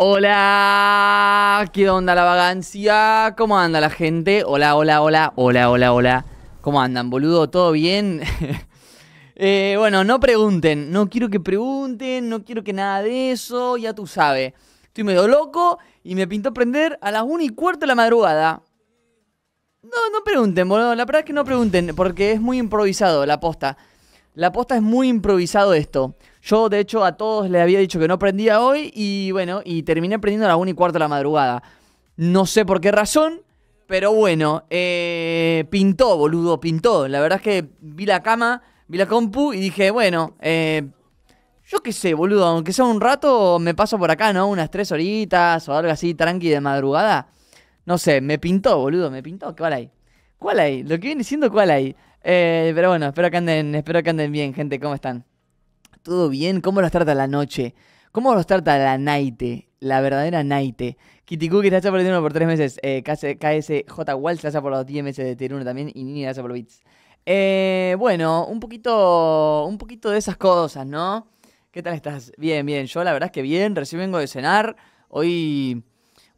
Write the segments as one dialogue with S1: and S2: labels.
S1: Hola, ¿qué onda la vagancia? ¿Cómo anda la gente? Hola, hola, hola, hola, hola, hola. ¿Cómo andan, boludo? ¿Todo bien? Eh, bueno, no pregunten, no quiero que pregunten, no quiero que nada de eso, ya tú sabes. Estoy medio loco y me pintó prender a las 1 y cuarto de la madrugada. No, no pregunten, boludo, la verdad es que no pregunten, porque es muy improvisado la posta. La posta es muy improvisado esto. Yo, de hecho, a todos les había dicho que no prendía hoy y bueno, y terminé prendiendo a la 1 y cuarto de la madrugada. No sé por qué razón, pero bueno, eh, pintó, boludo, pintó. La verdad es que vi la cama, vi la compu y dije, bueno, eh, yo qué sé, boludo, aunque sea un rato, me paso por acá, ¿no? Unas tres horitas o algo así, tranqui de madrugada. No sé, me pintó, boludo, me pintó. ¿Cuál hay? ¿Cuál hay? Lo que viene siendo, ¿cuál hay? Eh, pero bueno, espero que anden, espero que anden bien, gente. ¿Cómo están? ¿Todo bien? ¿Cómo los trata la noche? ¿Cómo los trata la naite? La verdadera naite. Kitty Cookie está por el uno por tres meses. Eh, KSJ Waltz está por los 10 meses de Tier 1 también. Y Nini hace por los Bits. Eh, bueno, un poquito, un poquito de esas cosas, ¿no? ¿Qué tal estás? Bien, bien. Yo la verdad es que bien. Recién vengo de cenar. Hoy...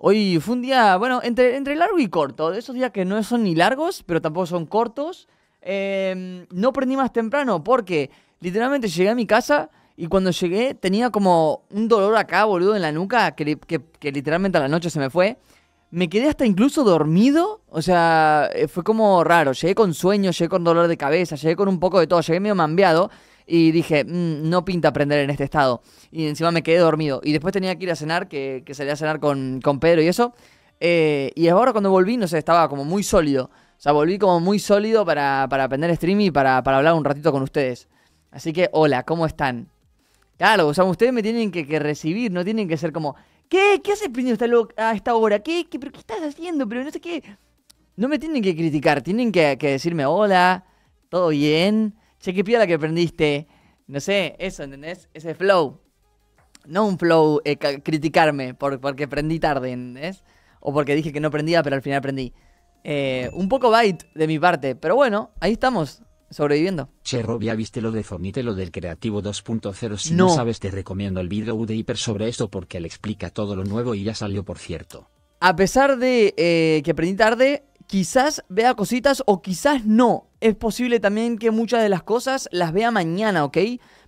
S1: Hoy fue un día, bueno, entre, entre largo y corto. De esos días que no son ni largos, pero tampoco son cortos. Eh, no prendí más temprano porque literalmente llegué a mi casa y cuando llegué tenía como un dolor acá, boludo, en la nuca, que, literalmente a la noche se me fue. Me quedé hasta incluso dormido, o sea, eh, fue como raro. Llegué con sueño, llegué con dolor de cabeza, llegué con un poco de todo, llegué medio mambeado y dije, mm, no pinta aprender en este estado. Y encima me quedé dormido. Y después tenía que ir a cenar, que, que a cenar con, Pedro y eso. Eh, y ahora cuando volví, no sé, estaba como muy sólido. O sea, volví como muy sólido para, aprender streaming y para, para hablar un ratito con ustedes. Así que, hola, ¿cómo están? Claro, o sea, ustedes me tienen que, recibir, no tienen que ser como, ¿qué? ¿Qué haces prendido a esta hora? ¿Qué, ¿Qué? ¿Pero qué estás haciendo? Pero no sé qué. No me tienen que criticar, tienen que, decirme, hola, ¿todo bien? Che, qué que prendiste. No sé, eso, ¿entendés? Ese flow. No un flow eh, criticarme por, porque prendí tarde, ¿entendés? O porque dije que no prendía, pero al final prendí. Eh, un poco bait de mi parte, pero bueno, ahí estamos sobreviviendo.
S2: ya viste lo de Fornite, lo del Creativo 2.0. Si no. sabes, te recomiendo el vídeo de Hiper sobre esto porque le explica todo lo nuevo y ya salió, por cierto.
S1: A pesar de eh, que aprendí tarde, quizás vea cositas o quizás no. Es posible también que muchas de las cosas las vea mañana, ¿ok?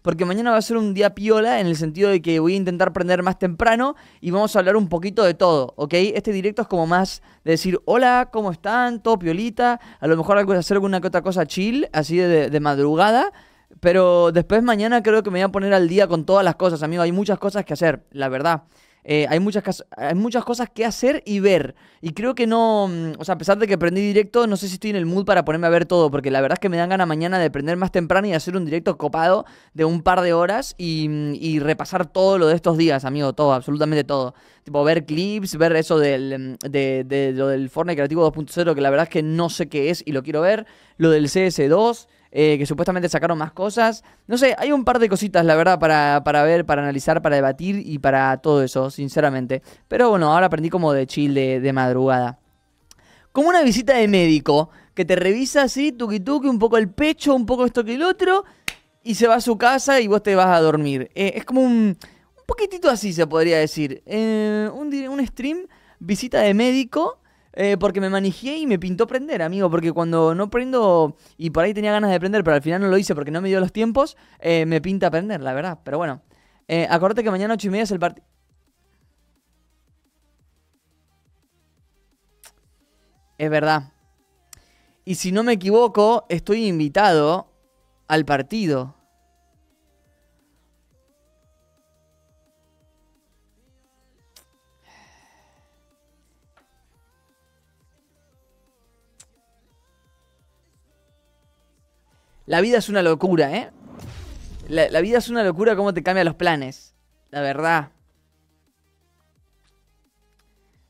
S1: porque mañana va a ser un día piola en el sentido de que voy a intentar prender más temprano y vamos a hablar un poquito de todo, ¿ok? Este directo es como más de decir, hola, ¿cómo están? Todo piolita, a lo mejor hacer alguna que otra cosa chill, así de, de madrugada. Pero después mañana creo que me voy a poner al día con todas las cosas, amigo. Hay muchas cosas que hacer, la verdad. Eh, hay, muchas, hay muchas cosas que hacer y ver. Y creo que no. Mm, o sea, a pesar de que prendí directo, no sé si estoy en el mood para ponerme a ver todo. Porque la verdad es que me dan ganas mañana de aprender más temprano y hacer un directo copado de un par de horas mm, y, repasar todo lo de estos días, amigo. Todo, absolutamente todo. Tipo, ver clips, ver eso del, mm, de lo del Fortnite Creativo 2.0, que la verdad es que no sé qué es y lo quiero ver. Lo del CS2. Eh, que supuestamente sacaron más cosas. No sé, hay un par de cositas, la verdad, para, ver, para analizar, para debatir y para todo eso, sinceramente. Pero bueno, ahora aprendí como de chill de, madrugada. Como una visita de médico, que te revisa así, tuqui tuqui, un poco el pecho, un poco esto que el otro, y se va a su casa y vos te vas a dormir. Eh, es como un, un poquitito así, se podría decir. Eh, un, un stream, visita de médico, eh, porque me manejé y me pintó prender, amigo. Porque cuando no prendo y por ahí tenía ganas de prender, pero al final no lo hice porque no me dio los tiempos, eh, me pinta prender, la verdad. Pero bueno, eh, Acuérdate que mañana 8 y media es el partido. Es verdad. Y si no me equivoco, estoy invitado al partido. La vida es una locura, ¿eh? La, vida es una locura cómo te cambia los planes. La verdad.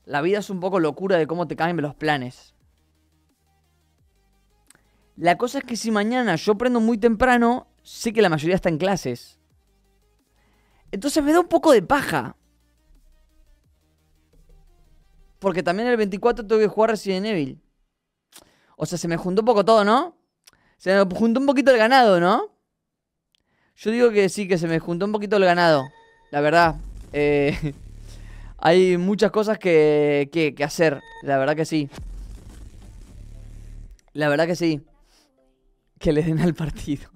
S1: La vida es un poco locura de cómo te cambian los planes. La cosa es que si mañana yo prendo muy temprano, sé que la mayoría está en clases. Entonces me da un poco de paja. Porque también el 24 tengo que jugar Resident Evil. O sea, se me juntó un poco todo, ¿no? Se me juntó un poquito el ganado, ¿no? Yo digo que sí, que se me juntó un poquito el ganado. La verdad. Eh, hay muchas cosas que, hacer. La verdad que sí. La verdad que sí. Que le den al partido.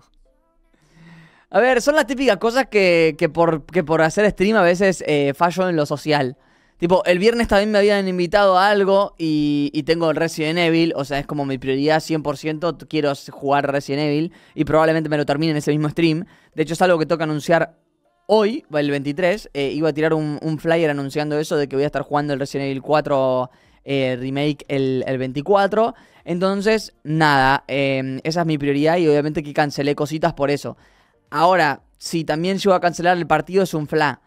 S1: A ver, son las típicas cosas que, por, hacer stream a veces eh, fallo en lo social. Tipo, el viernes también me habían invitado a algo y, tengo el Resident Evil, o sea, es como mi prioridad 100%, quiero jugar Resident Evil y probablemente me lo termine en ese mismo stream. De hecho, es algo que toca anunciar hoy, el 23, eh, iba a tirar un, flyer anunciando eso de que voy a estar jugando el Resident Evil 4 eh, Remake el, 24. Entonces, nada, em, esa es mi prioridad y obviamente que cancelé cositas por eso. Ahora, si también llego a cancelar el partido es un fla.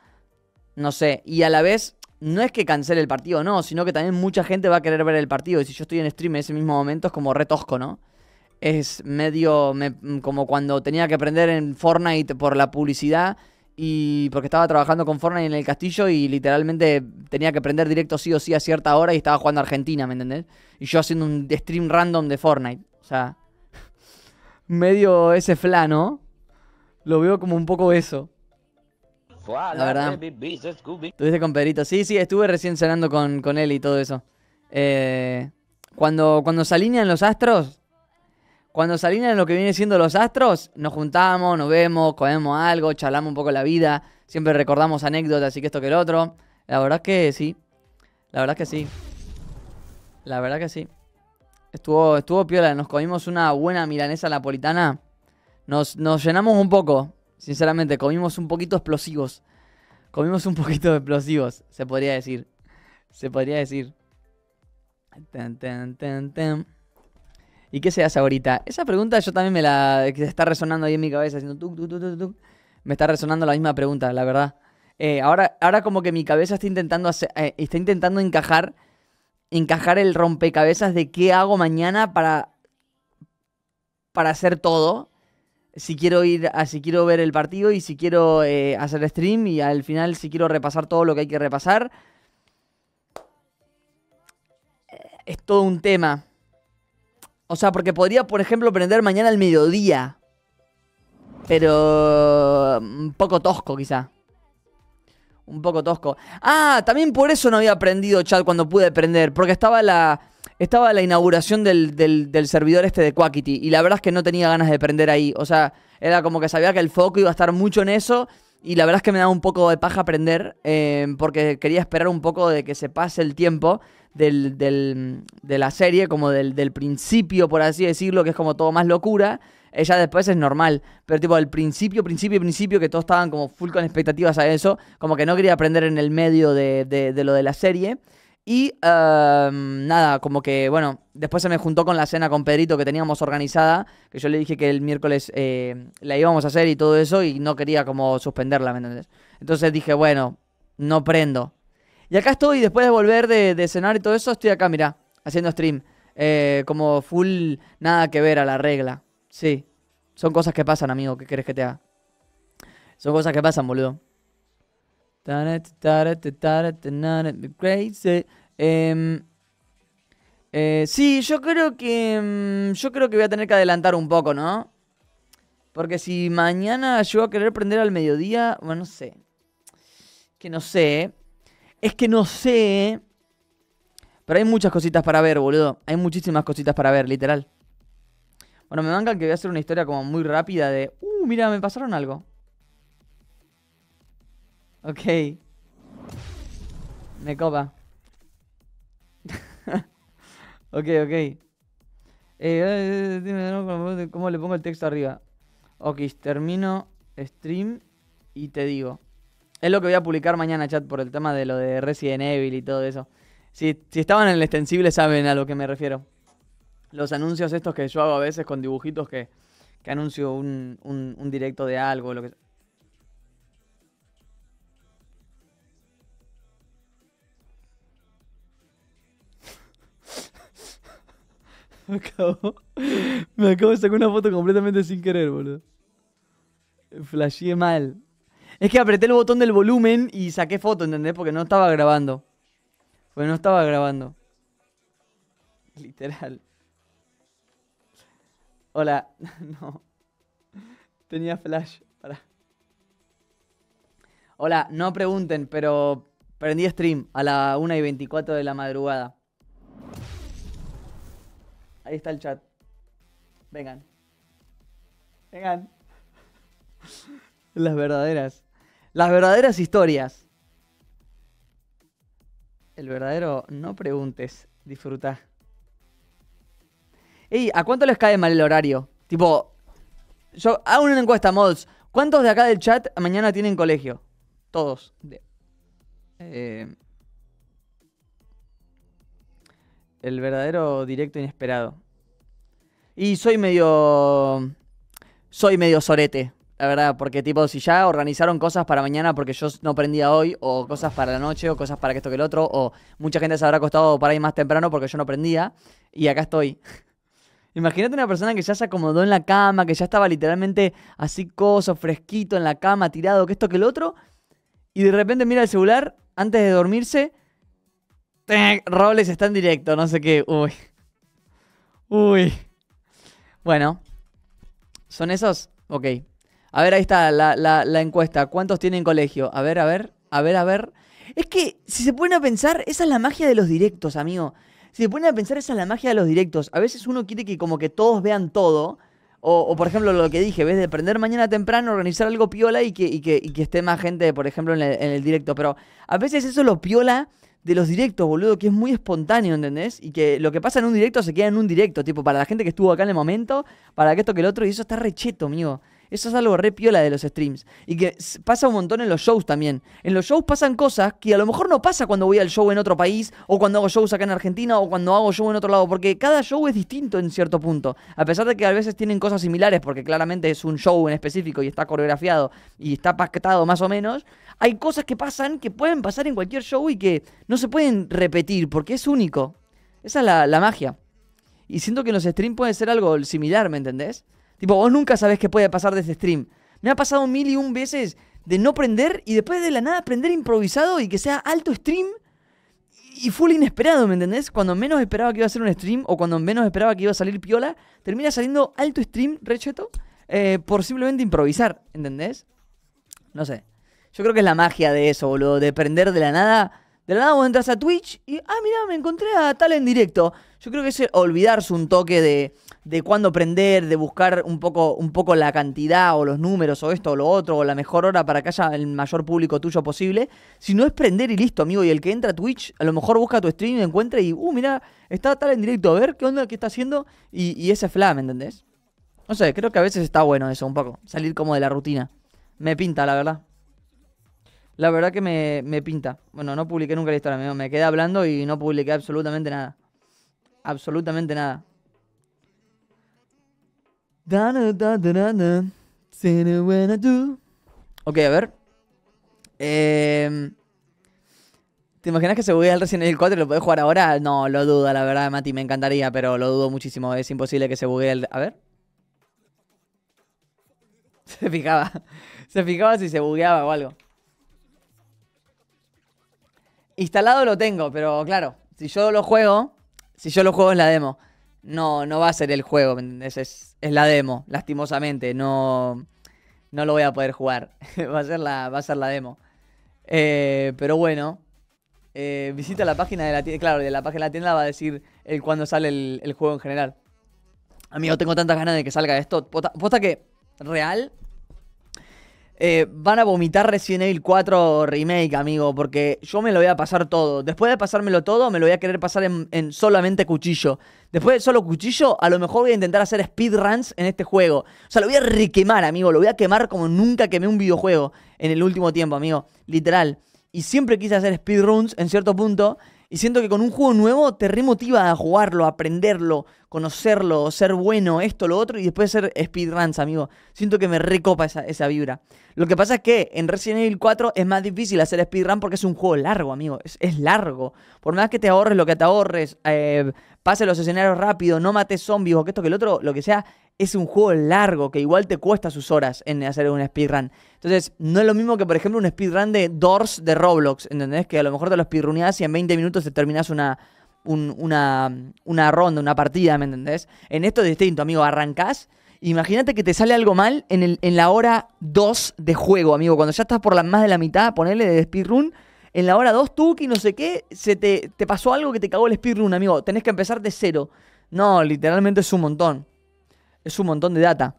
S1: No sé, y a la vez no es que cancele el partido, no, sino que también mucha gente va a querer ver el partido. Y si yo estoy en stream en ese mismo momento es como retosco, ¿no? Es medio mm, como cuando tenía que aprender en Fortnite por la publicidad y porque estaba trabajando con Fortnite en el castillo y literalmente tenía que prender directo sí o sí a cierta hora y estaba jugando a Argentina, ¿me entendés? Y yo haciendo un stream random de Fortnite. O sea, medio ese flano. Lo veo como un poco eso
S2: la verdad. Tuviste
S1: con Pedrito. Sí, sí, estuve recién cenando con, él y todo eso. Eh, cuando, cuando se alinean los astros, cuando se alinean lo que viene siendo los astros, nos juntamos, nos vemos, comemos algo, charlamos un poco la vida, siempre recordamos anécdotas y que esto que el otro. La verdad que sí. La verdad que sí. La verdad que sí. Estuvo, estuvo piola, nos comimos una buena milanesa napolitana. Nos, nos llenamos un poco, Sinceramente, comimos un poquito explosivos. Comimos un poquito de explosivos, se podría decir. Se podría decir. ¿Y qué se hace ahorita? Esa pregunta yo también me la... está resonando ahí en mi cabeza, haciendo Me está resonando la misma pregunta, la verdad. Eh, ahora, ahora como que mi cabeza está intentando, eh, está intentando encajar, encajar el rompecabezas de qué hago mañana para, para hacer todo si quiero ir si quiero ver el partido y si quiero eh, hacer stream y al final si quiero repasar todo lo que hay que repasar. Eh, es todo un tema. O sea, porque podría, por ejemplo, prender mañana al mediodía. Pero... Un mm, poco tosco, quizá. Un poco tosco. Ah, también por eso no había prendido chat cuando pude prender. Porque estaba la, estaba la inauguración del, del, servidor este de Quackity y la verdad es que no tenía ganas de prender ahí. O sea, era como que sabía que el foco iba a estar mucho en eso y la verdad es que me daba un poco de paja aprender eh, porque quería esperar un poco de que se pase el tiempo del, del, de la serie, como del, del principio, por así decirlo, que es como todo más locura. Ella eh, después es normal, pero tipo el principio, principio, principio, que todos estaban como full con expectativas a eso, como que no quería aprender en el medio de, de, de lo de la serie. Y em, nada, como que, bueno, después se me juntó con la cena con Pedrito que teníamos organizada, que yo le dije que el miércoles eh, la íbamos a hacer y todo eso, y no quería como suspenderla, ¿me entendés? Entonces dije, bueno, no prendo. Y acá estoy, después de volver de, cenar y todo eso, estoy acá, mira haciendo stream. Eh, como full, nada que ver a la regla. Sí, son cosas que pasan, amigo, ¿qué querés que te haga? Son cosas que pasan, boludo. Em, eh, sí, yo creo que. Em, yo creo que voy a tener que adelantar un poco, ¿no? Porque si mañana yo a querer prender al mediodía. Bueno, no sé. Que no sé. Es que no sé. ¿eh? ¿eh? Pero hay muchas cositas para ver, boludo. Hay muchísimas cositas para ver, literal. Bueno, me mancan que voy a hacer una historia como muy rápida de. Uh, mira, me pasaron algo. Ok. Me copa. ok, ok. Eh, eh, eh ¿Cómo le pongo el texto arriba? Ok, termino stream y te digo. Es lo que voy a publicar mañana, chat, por el tema de lo de Resident Evil y todo eso. Si, si estaban en el extensible saben a lo que me refiero. Los anuncios estos que yo hago a veces con dibujitos que, que anuncio un, un, un directo de algo, lo que sea. Me acabo. Me acabo de sacar una foto completamente sin querer, boludo. Flasheé mal. Es que apreté el botón del volumen y saqué foto, ¿entendés? Porque no estaba grabando. Porque no estaba grabando. Literal. Hola. No. Tenía flash. para. Hola, no pregunten, pero prendí stream a la 1 y 24 de la madrugada. Ahí está el chat. Vengan. Vengan. Las verdaderas. Las verdaderas historias. El verdadero no preguntes, disfruta. Ey, ¿a cuánto les cae mal el horario? Tipo, yo hago una encuesta, mods. ¿Cuántos de acá del chat mañana tienen colegio? Todos. Eh, el verdadero directo inesperado. Y soy medio. Soy medio sorete, la verdad, porque tipo, si ya organizaron cosas para mañana porque yo no prendía hoy, o cosas para la noche, o cosas para que esto que el otro, o mucha gente se habrá acostado para ir más temprano porque yo no prendía, y acá estoy. Imagínate una persona que ya se acomodó en la cama, que ya estaba literalmente así coso, fresquito en la cama, tirado, que esto que el otro, y de repente mira el celular antes de dormirse Robles está en directo, no sé qué. Uy. Uy. Bueno. ¿Son esos? Ok. A ver, ahí está la, encuesta. ¿Cuántos tienen colegio? A ver, a ver, a ver, a ver. Es que, si se pone a pensar, esa es la magia de los directos, amigo. Si se ponen a pensar, esa es la magia de los directos. A veces uno quiere que como que todos vean todo. O, por ejemplo, lo que dije, ves de prender mañana temprano, organizar algo piola y que, esté más gente, por ejemplo, en el, en el directo. Pero a veces eso lo piola de los directos, boludo, que es muy espontáneo, ¿entendés? Y que lo que pasa en un directo se queda en un directo, tipo, para la gente que estuvo acá en el momento, para que esto que el otro, y eso está recheto, amigo. Eso es algo re piola de los streams. Y que pasa un montón en los shows también. En los shows pasan cosas que a lo mejor no pasa cuando voy al show en otro país, o cuando hago shows acá en Argentina, o cuando hago show en otro lado, porque cada show es distinto en cierto punto. A pesar de que a veces tienen cosas similares, porque claramente es un show en específico y está coreografiado y está pactado más o menos, hay cosas que pasan, que pueden pasar en cualquier show y que no se pueden repetir porque es único. Esa es la, magia. Y siento que en los streams puede ser algo similar, ¿me entendés? Tipo, vos nunca sabés qué puede pasar de este stream. Me ha pasado mil y un veces de no prender y después de la nada prender improvisado y que sea alto stream y full inesperado, ¿me entendés? Cuando menos esperaba que iba a ser un stream o cuando menos esperaba que iba a salir piola, termina saliendo alto stream, recheto, eh, por simplemente improvisar, ¿entendés? No sé. Yo creo que es la magia de eso, boludo, de prender de la nada. De la nada vos entras a Twitch y, ah, mirá, me encontré a tal en directo. Yo creo que es olvidarse un toque de, de cuándo prender, de buscar un poco, un poco la cantidad o los números o esto o lo otro o la mejor hora para que haya el mayor público tuyo posible. Si no es prender y listo, amigo. Y el que entra a Twitch a lo mejor busca tu stream y encuentra y, uh, mirá, está tal en directo, a ver qué onda, qué está haciendo. Y, y ese flam, ¿entendés? No sé, creo que a veces está bueno eso un poco, salir como de la rutina. Me pinta, la verdad la verdad que me, pinta. Bueno, no publiqué nunca la historia, amigo me quedé hablando y no publiqué absolutamente nada. Absolutamente nada. Ok, a ver. Em, ¿Te imaginas que se voy al Resident el 4 y lo podés jugar ahora? No, lo dudo, la verdad, Mati, me encantaría, pero lo dudo muchísimo. Es imposible que se buguee el... A ver. Se fijaba. Se fijaba si se bugueaba o algo. Instalado lo tengo, pero claro, si yo lo juego, si yo lo juego es la demo. No, no va a ser el juego, es, la demo, lastimosamente. No, no lo voy a poder jugar. va, a ser la, va a ser la demo. Eh, pero bueno, eh, visita la página de la tienda. Claro, de la página de la tienda va a decir el cuándo sale el, juego en general. Amigo, tengo tantas ganas de que salga esto. que, real, eh, van a vomitar Resident Evil 4 Remake, amigo, porque yo me lo voy a pasar todo. Después de pasármelo todo, me lo voy a querer pasar en, solamente cuchillo. Después de solo cuchillo, a lo mejor voy a intentar hacer speedruns en este juego. O sea, lo voy a requemar, amigo. Lo voy a quemar como nunca quemé un videojuego en el último tiempo, amigo. Literal. Y siempre quise hacer speedruns en cierto punto. Y siento que con un juego nuevo te remotiva a jugarlo, a aprenderlo, conocerlo, ser bueno, esto, lo otro, y después hacer speedruns, amigo. Siento que me recopa esa, vibra. Lo que pasa es que en Resident Evil 4 es más difícil hacer speedrun porque es un juego largo, amigo. Es, largo. Por más que te ahorres lo que te ahorres, eh, pase los escenarios rápido, no mates zombies o que esto, que el otro, lo que sea, es un juego largo que igual te cuesta sus horas en hacer un speedrun. Entonces, no es lo mismo que, por ejemplo, un speedrun de Doors de Roblox, ¿entendés? Que a lo mejor te lo speedruneás y en 20 minutos te terminás una, una, una ronda, una partida, ¿me entendés? En esto es distinto, amigo, arrancás. Imagínate que te sale algo mal en, el, en la hora 2 de juego, amigo. Cuando ya estás por la, más de la mitad, ponele de speedrun. En la hora 2, tú, que no sé qué, se te, te pasó algo que te cagó el speedrun, amigo. Tenés que empezar de cero. No, literalmente es un montón. Es un montón de data.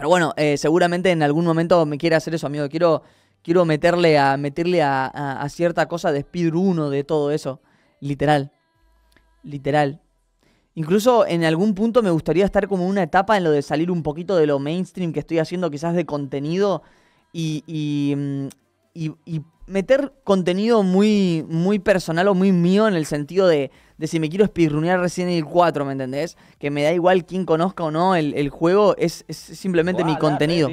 S1: Pero bueno, eh, seguramente en algún momento me quiere hacer eso, amigo. Quiero, quiero meterle, a, meterle a, cierta cosa de speedrun de todo eso. Literal. Literal. Incluso en algún punto me gustaría estar como una etapa en lo de salir un poquito de lo mainstream que estoy haciendo, quizás de contenido, y, y mm, meter contenido muy, muy personal o muy mío en el sentido de, si me quiero espirrunear recién el 4, ¿me entendés? Que me da igual quién conozca o no el, juego, es, simplemente mi contenido.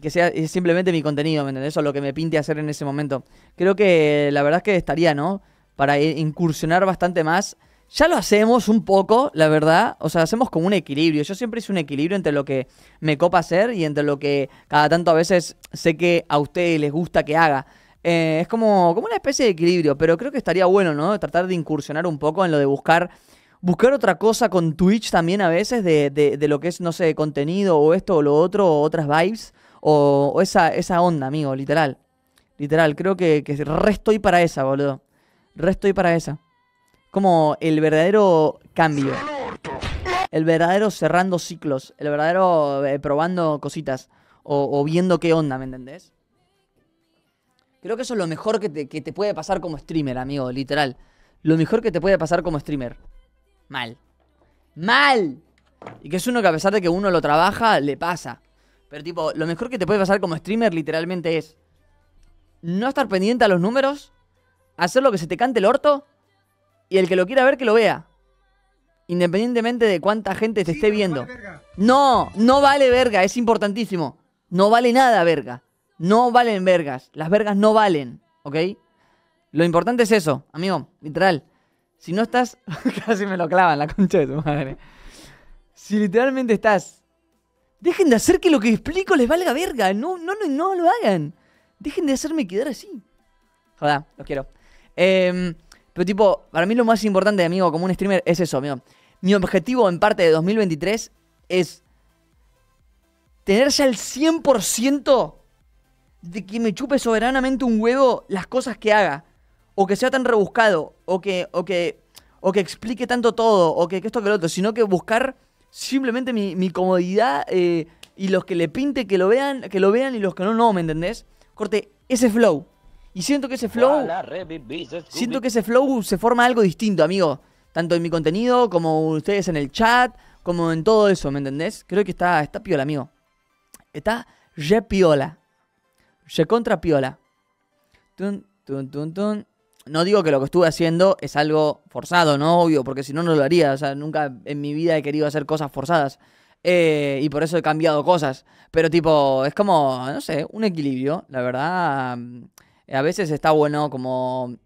S1: Que sea simplemente mi contenido, ¿me entendés? O lo que me pinte hacer en ese momento. Creo que la verdad es que estaría, ¿no? Para incursionar bastante más. Ya lo hacemos un poco, la verdad. O sea, hacemos como un equilibrio. Yo siempre hice un equilibrio entre lo que me copa hacer y entre lo que cada tanto a veces sé que a ustedes les gusta que haga. Eh, es como, como una especie de equilibrio, pero creo que estaría bueno, ¿no? Tratar de incursionar un poco en lo de buscar buscar otra cosa con Twitch también a veces de, de, lo que es, no sé, contenido o esto o lo otro, o otras vibes, o, esa, esa onda, amigo, literal. Literal, creo que, que re estoy para esa, boludo. Re estoy para esa. Como el verdadero cambio. El verdadero cerrando ciclos. El verdadero eh, probando cositas. o viendo qué onda, ¿me entendés? Creo que eso es lo mejor que te, puede pasar como streamer, amigo, literal. Lo mejor que te puede pasar como streamer. Mal. Mal. Y que es uno que a pesar de que uno lo trabaja, le pasa. Pero tipo, lo mejor que te puede pasar como streamer literalmente es no estar pendiente a los números, hacer lo que se te cante el orto y el que lo quiera ver que lo vea. Independientemente de cuánta gente te esté viendo. no, no vale verga, es importantísimo. No vale nada verga. No valen vergas. Las vergas no valen, ¿ok? Lo importante es eso, amigo, literal. Si no estás. casi me lo clavan la concha de tu madre. Si literalmente estás. Dejen de hacer que lo que explico les valga verga. No, no, no, lo hagan. Dejen de hacerme quedar así. Joder, los quiero. Em, pero tipo, para mí lo más importante, amigo, como un streamer, es eso, amigo. Mi objetivo en parte de 2023 es tener ya el 100% de que me chupe soberanamente un huevo las cosas que haga. O que sea tan rebuscado. O que, o que, o que explique tanto todo. O que, esto que lo otro. Sino que buscar simplemente mi, comodidad. Eh, y los que le pinte que lo vean, que lo vean y los que no, no, ¿me entendés? Corte, ese flow. Y siento que ese flow. Siento que ese flow se forma algo distinto, amigo. Tanto en mi contenido, como ustedes en el chat, como en todo eso, ¿me entendés? Creo que está, está piola, amigo. Está re piola contra piola. Tun, No digo que lo que estuve haciendo es algo forzado, ¿no? Obvio, porque si no, no lo haría. O sea, nunca en mi vida he querido hacer cosas forzadas. Eh, y por eso he cambiado cosas. Pero tipo, es como, no sé, un equilibrio. La verdad, a veces está bueno como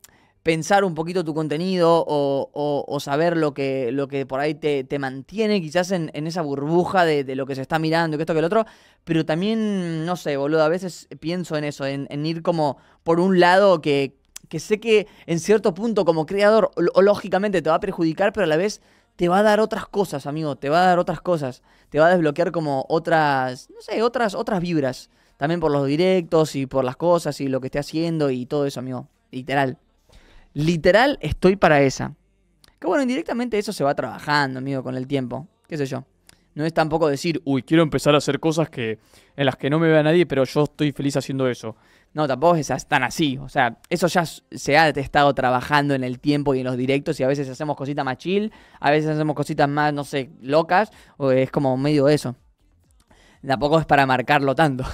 S1: pensar un poquito tu contenido o, saber lo que, lo que por ahí te, mantiene quizás en, esa burbuja de, lo que se está mirando, que esto, que el otro, pero también, no sé, boludo, a veces pienso en eso, en, ir como por un lado que, que, sé que en cierto punto como creador lógicamente te va a perjudicar, pero a la vez te va a dar otras cosas, amigo, te va a dar otras cosas, te va a desbloquear como otras, no sé, otras, otras vibras. También por los directos y por las cosas y lo que esté haciendo y todo eso, amigo. Literal. Literal, estoy para esa. Que bueno, indirectamente eso se va trabajando, amigo, con el tiempo. ¿Qué sé yo? No es tampoco decir, uy, quiero empezar a hacer cosas que, en las que no me vea nadie, pero yo estoy feliz haciendo eso. No, tampoco es tan así. O sea, eso ya se ha estado trabajando en el tiempo y en los directos y a veces hacemos cositas más chill, a veces hacemos cositas más, no sé, locas, o es como medio eso. Tampoco es para marcarlo tanto.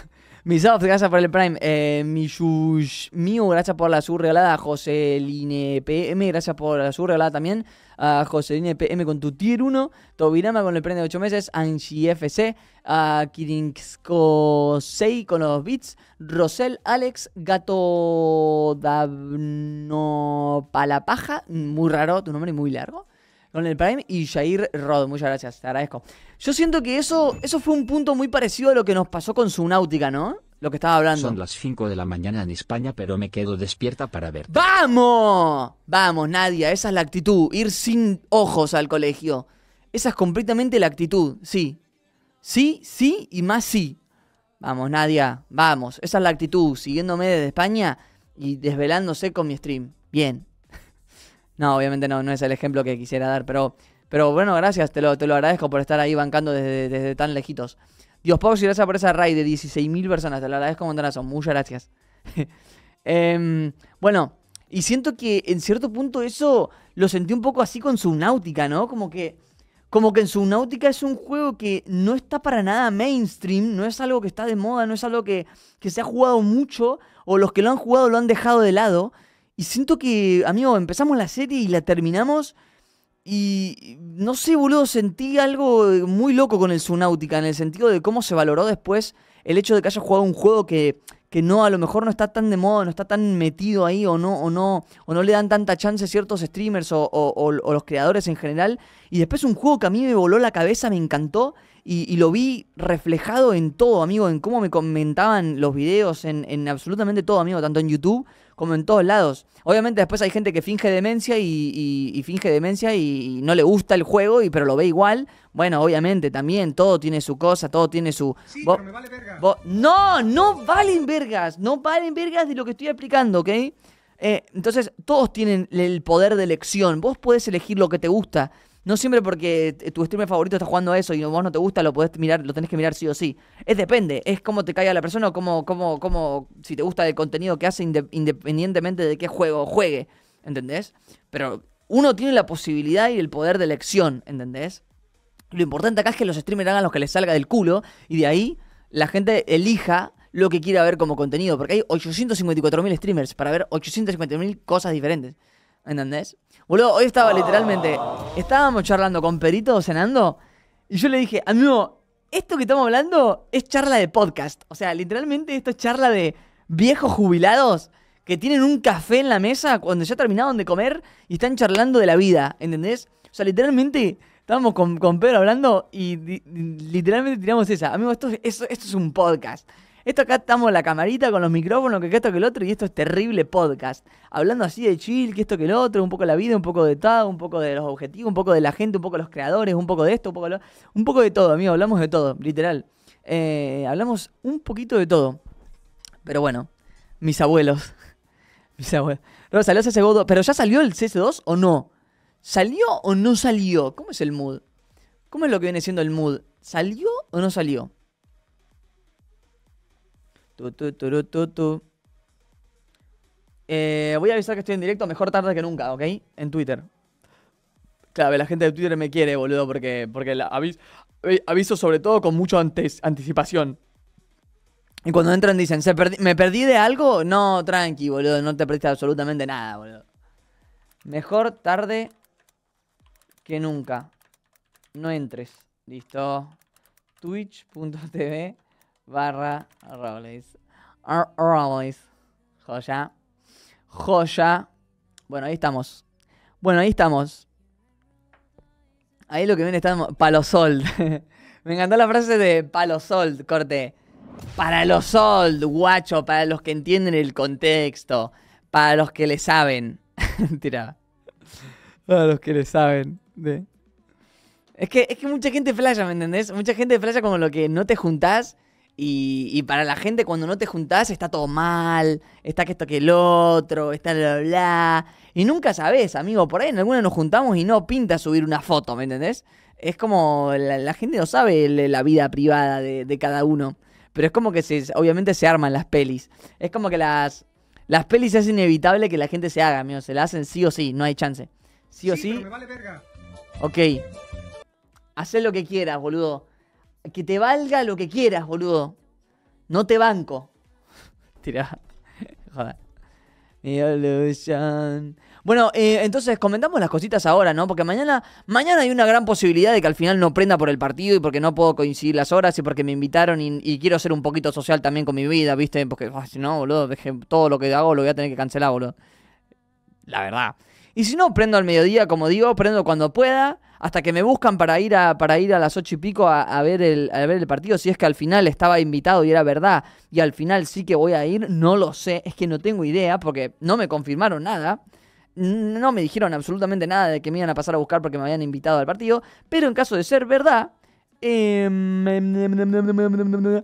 S1: Misoft, gracias por el Prime. Eh, Miu, gracias por la subregalada. Joseline PM, gracias por la regalada también. A Joseline PM con tu tier 1. Tobirama con el premio de 8 meses. Angie FC. A Kirinsko 6 con los bits. Rosel, Alex, Gato Dabno Palapaja. Muy raro tu nombre y muy largo con el Prime y Jair Rod. Muchas gracias, te agradezco. Yo siento que eso, eso fue un punto muy parecido a lo que nos pasó con su náutica ¿no? Lo que estaba hablando. Son las
S2: 5 de la mañana en España, pero me quedo despierta para ver.
S1: ¡Vamos! Vamos, Nadia, esa es la actitud. Ir sin ojos al colegio. Esa es completamente la actitud, sí. Sí, sí y más sí. Vamos, Nadia, vamos. Esa es la actitud, siguiéndome desde España y desvelándose con mi stream. Bien, no, obviamente no, no es el ejemplo que quisiera dar, pero, pero bueno, gracias, te lo, agradezco por estar ahí bancando desde, tan lejitos. Dios Pau, si gracias por esa raid de 16.000 personas, te lo agradezco montonazo, muchas gracias. Em, bueno, y siento que en cierto punto eso lo sentí un poco así con Subnautica, ¿no? Como que, como que en Subnautica es un juego que no está para nada mainstream, no es algo que está de moda, no es algo que, que se ha jugado mucho, o los que lo han jugado lo han dejado de lado. Y siento que, amigo, empezamos la serie y la terminamos. Y no sé, boludo, sentí algo muy loco con el Subnautica, en el sentido de cómo se valoró después el hecho de que haya jugado un juego que, no, a lo mejor no está tan de moda, no está tan metido ahí, o no, o no, o no le dan tanta chance ciertos streamers o, los creadores en general. Y después un juego que a mí me voló la cabeza, me encantó, y, y lo vi reflejado en todo, amigo, en cómo me comentaban los videos, en, en absolutamente todo, amigo, tanto en YouTube como en todos lados. Obviamente después hay gente que finge demencia y, finge demencia y, no le gusta el juego, y, pero lo ve igual. Bueno, obviamente también todo tiene su cosa, todo tiene su... pero vale no, no valen vergas, no valen vergas de lo que estoy explicando, ¿ok? Eh, entonces todos tienen el poder de elección, vos puedes elegir lo que te gusta. No siempre porque tu streamer favorito está jugando eso y vos no te gusta, lo podés mirar, lo tenés que mirar sí o sí. Es depende, es cómo te caiga la persona o cómo, cómo, cómo, si te gusta el contenido que hace independientemente de qué juego juegue, ¿entendés? Pero uno tiene la posibilidad y el poder de elección, ¿entendés? Lo importante acá es que los streamers hagan lo que les salga del culo y de ahí la gente elija lo que quiera ver como contenido, porque hay 854.000 streamers para ver 854.000 cosas diferentes, ¿entendés? Boludo, hoy estaba literalmente. Estábamos charlando con Perito cenando. Y yo le dije, amigo, esto que estamos hablando es charla de podcast. O sea, literalmente esto es charla de viejos jubilados que tienen un café en la mesa cuando ya terminaron de comer y están charlando de la vida, ¿entendés? O sea, literalmente estábamos con, con Pedro hablando y, literalmente tiramos esa. Amigo, esto, esto es un podcast. Esto acá estamos en la camarita con los micrófonos, que esto que el otro, y esto es terrible podcast. Hablando así de chill, que esto que el otro, un poco de la vida, un poco de todo, un poco de los objetivos, un poco de la gente, un poco de los creadores, un poco de esto, un poco de, un poco de todo, amigo. Hablamos de todo, literal. Eh, hablamos un poquito de todo. Pero bueno, mis abuelos. mis abuelos. salió pero ya salió el CS2 o no? ¿Salió o no salió? ¿Cómo es el mood? ¿Cómo es lo que viene siendo el mood? ¿Salió o no salió? Eh, voy a avisar que estoy en directo, mejor tarde que nunca, ¿ok? En Twitter. Claro, la gente de Twitter me quiere, boludo, porque, porque la eh, aviso, sobre todo con mucho antes, anticipación. Y cuando entran dicen, ¿me perdí de algo? No, tranqui, boludo, no te perdiste absolutamente nada, boludo. Mejor tarde que nunca. No entres. Listo. Twitch.tv barra Robles. Robles. Joya. Joya. Bueno, ahí estamos. Bueno, ahí estamos. Ahí lo que viene está sol. Me encantó la frase de sol, corte. Para los sol, guacho, para los que entienden el contexto, para los que le saben. tira. Para los que le saben. De... Es que, es que mucha gente flasha, ¿me entendés? Mucha gente flasha como lo que no te juntás y, para la gente, cuando no te juntás, está todo mal, está que esto que el otro, está bla, bla, Y nunca sabes, amigo, por ahí en alguna nos juntamos y no pinta subir una foto, ¿me entendés? Es como, la, gente no sabe la vida privada de, cada uno. Pero es como que se, obviamente se arman las pelis. Es como que las, las pelis es inevitable que la gente se haga, amigo. Se la hacen sí o sí, no hay chance. Sí, o sí. vale verga. Ok. Hacé lo que quieras, boludo que te valga lo que quieras, boludo. No te banco. Tira. Joder. Bueno, eh, entonces comentamos las cositas ahora, ¿no? Porque mañana, mañana hay una gran posibilidad de que al final no prenda por el partido y porque no puedo coincidir las horas y porque me invitaron y, quiero ser un poquito social también con mi vida, ¿viste? Porque ah, si no, boludo, todo lo que hago lo voy a tener que cancelar, boludo. La verdad. Y si no, prendo al mediodía, como digo, prendo cuando pueda hasta que me buscan para ir a, para ir a las ocho y pico a, ver el, a ver el partido, si es que al final estaba invitado y era verdad, y al final sí que voy a ir, no lo sé, es que no tengo idea, porque no me confirmaron nada. No me dijeron absolutamente nada de que me iban a pasar a buscar porque me habían invitado al partido, pero en caso de ser verdad, em, em, em,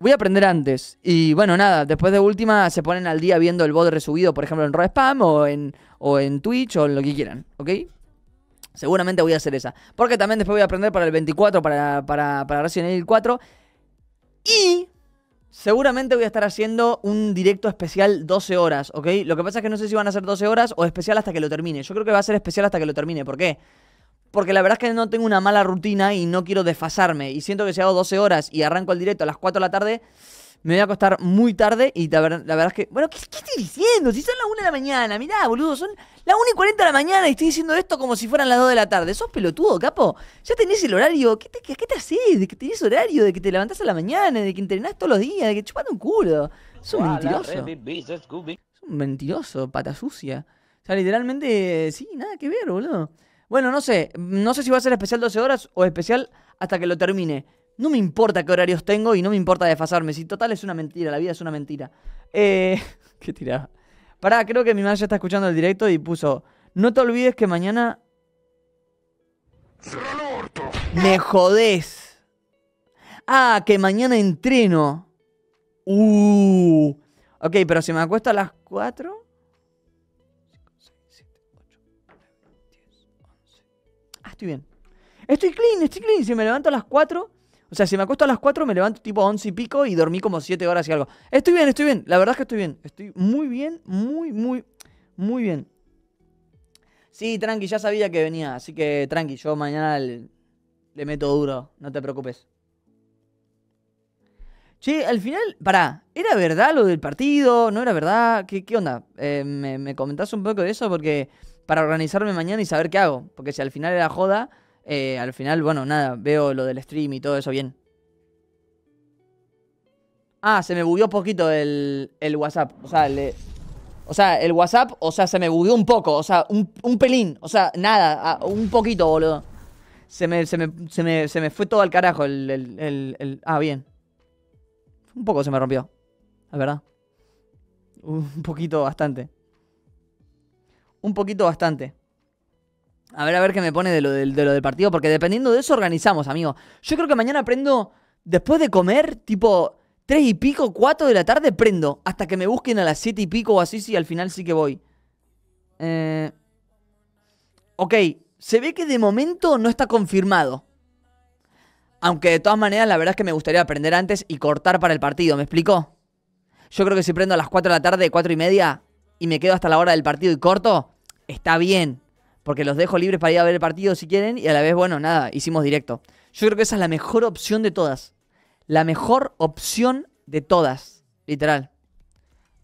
S1: voy a aprender antes. Y bueno, nada, después de última se ponen al día viendo el bot resubido, por ejemplo, en Raw o en, o en Twitch o en lo que quieran, ¿ok? Seguramente voy a hacer esa. Porque también después voy a aprender para el 24, para, para, para Resident Evil 4. Y seguramente voy a estar haciendo un directo especial 12 horas, ¿ok? Lo que pasa es que no sé si van a ser 12 horas o especial hasta que lo termine. Yo creo que va a ser especial hasta que lo termine. ¿Por qué? Porque la verdad es que no tengo una mala rutina y no quiero desfasarme. Y siento que si hago 12 horas y arranco el directo a las 4 de la tarde, me voy a acostar muy tarde y la, verdad es que. Bueno, ¿qué, estoy diciendo? Si son las 1 de la mañana, mirá, boludo, son las 1 y 40 de la mañana y estoy diciendo esto como si fueran las 2 de la tarde. ¿Sos pelotudo, capo? Ya tenés el horario. ¿Qué te, qué, te haces? ¿De que tenés horario? ¿De que te levantás a la mañana? ¿De que entrenás todos los días? ¿De que chupate un culo? Es un mentiroso. Es un mentiroso, pata sucia. O sea, literalmente, sí, nada que ver, boludo. Bueno, no sé. No sé si va a ser especial 12 horas o especial hasta que lo termine. No me importa qué horarios tengo y no me importa desfasarme. Si total es una mentira, la vida es una mentira. Eh, ¿Qué tiraba? Pará, creo que mi madre ya está escuchando el directo y puso... No te olvides que mañana... Me jodés. Ah, que mañana entreno. Uh. Ok, pero si me acuesto a las 4... Ah, estoy bien. Estoy clean, estoy clean. Si me levanto a las 4 o sea, si me acuesto a las 4, me levanto tipo a 11 y pico y dormí como 7 horas y algo. Estoy bien, estoy bien. La verdad es que estoy bien. Estoy muy bien, muy, muy, muy bien. Sí, tranqui, ya sabía que venía. Así que tranqui, yo mañana le, meto duro. No te preocupes. Che, al final, pará, ¿era verdad lo del partido? ¿No era verdad? ¿Qué, onda? Eh, me, me comentás un poco de eso porque para organizarme mañana y saber qué hago. Porque si al final era joda, eh, al final, bueno, nada, veo lo del stream y todo eso bien. Ah, se me bugueó poquito el, el WhatsApp. O sea, o sea, el WhatsApp, o sea, se me bugueó un poco. O sea, un, pelín. O sea, nada, un poquito, boludo. Se me, se me, fue todo al carajo el, el, Ah, bien. Un poco se me rompió. La verdad. Un poquito bastante. Un poquito bastante. A ver, a ver qué me pone de lo, del partido, porque dependiendo de eso organizamos, amigo. Yo creo que mañana prendo, después de comer, tipo 3 y pico, 4 de la tarde, prendo. Hasta que me busquen a las 7 y pico o así, Si al final sí que voy. Eh... Ok, se ve que de momento no está confirmado. Aunque de todas maneras, la verdad es que me gustaría aprender antes y cortar para el partido, ¿me explico? Yo creo que si prendo a las 4 de la tarde, 4 y media, y me quedo hasta la hora del partido y corto, está bien porque los dejo libres para ir a ver el partido si quieren y a la vez, bueno, nada, hicimos directo. Yo creo que esa es la mejor opción de todas. La mejor opción de todas, literal.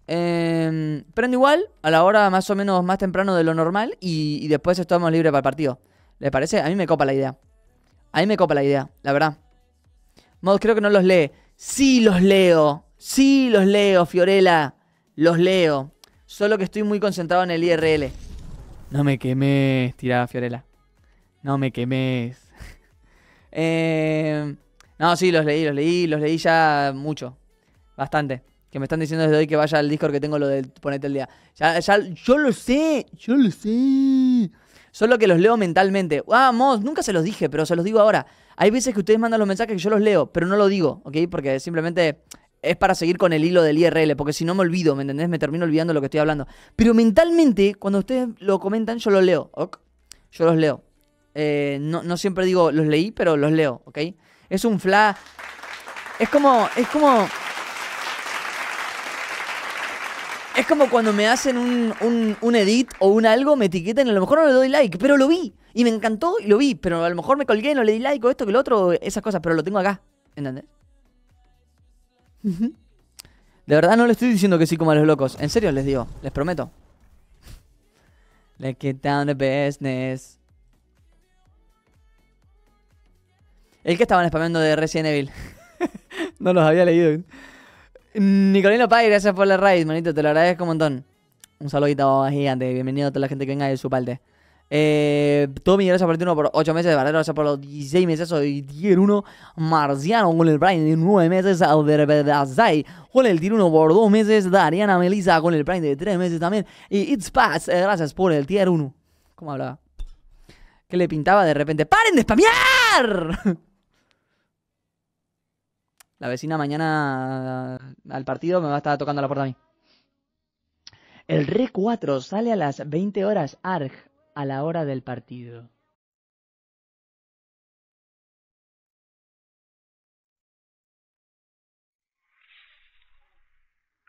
S1: Eh, prendo igual a la hora más o menos más temprano de lo normal y, después estamos libres para el partido. ¿Les parece? A mí me copa la idea. A mí me copa la idea, la verdad. Mod, creo que no los lee. Sí los leo. Sí los leo, Fiorella. Los leo. Solo que estoy muy concentrado en el IRL. No me quemes, tiraba Fiorella. No me quemes. Em, no, sí, los leí, los leí, los leí ya mucho. Bastante. Que me están diciendo desde hoy que vaya al Discord que tengo lo de ponete el día. Ya, yo lo sé, yo lo sé. Solo que los leo mentalmente. Vamos, ah, nunca se los dije, pero se los digo ahora. Hay veces que ustedes mandan los mensajes que yo los leo, pero no lo digo, ¿ok? Porque simplemente es para seguir con el hilo del IRL, porque si no me olvido, ¿me entendés? Me termino olvidando lo que estoy hablando. Pero mentalmente, cuando ustedes lo comentan, yo lo leo, ¿ok? Yo los leo. Eh, no, siempre digo los leí, pero los leo, ¿ok? Es un flash. Es como... Es como... Es como cuando me hacen un, edit o un algo, me etiquetan y a lo mejor no le doy like, pero lo vi. Y me encantó y lo vi, pero a lo mejor me colgué, no le di like o esto que lo otro, esas cosas, pero lo tengo acá, ¿entendés? De verdad no le estoy diciendo que sí como a los locos. En serio les digo, les prometo. Let's get down to business. El que estaban spameando de Resident Evil. no los había leído. Nicolino Pai, gracias por la raid, manito. Te lo agradezco un montón. Un saludito gigante. Bienvenido a toda la gente que venga de su parte. Eh, todo Miguel a partir uno por 8 meses, Valero por los 16 meses, hoy tier 1, Marciano con el Prime de 9 meses, Alderbedazai con el tier 1 por 2 meses, Dariana Melisa con el Prime de 3 meses también, y It's Pass, eh, gracias por el tier 1. ¿Cómo hablaba? Que le pintaba de repente, ¡paren de spamear! La vecina mañana eh, al partido me va a estar tocando la puerta a mí. El Re 4 sale a las 20 horas, ARG a la hora del partido.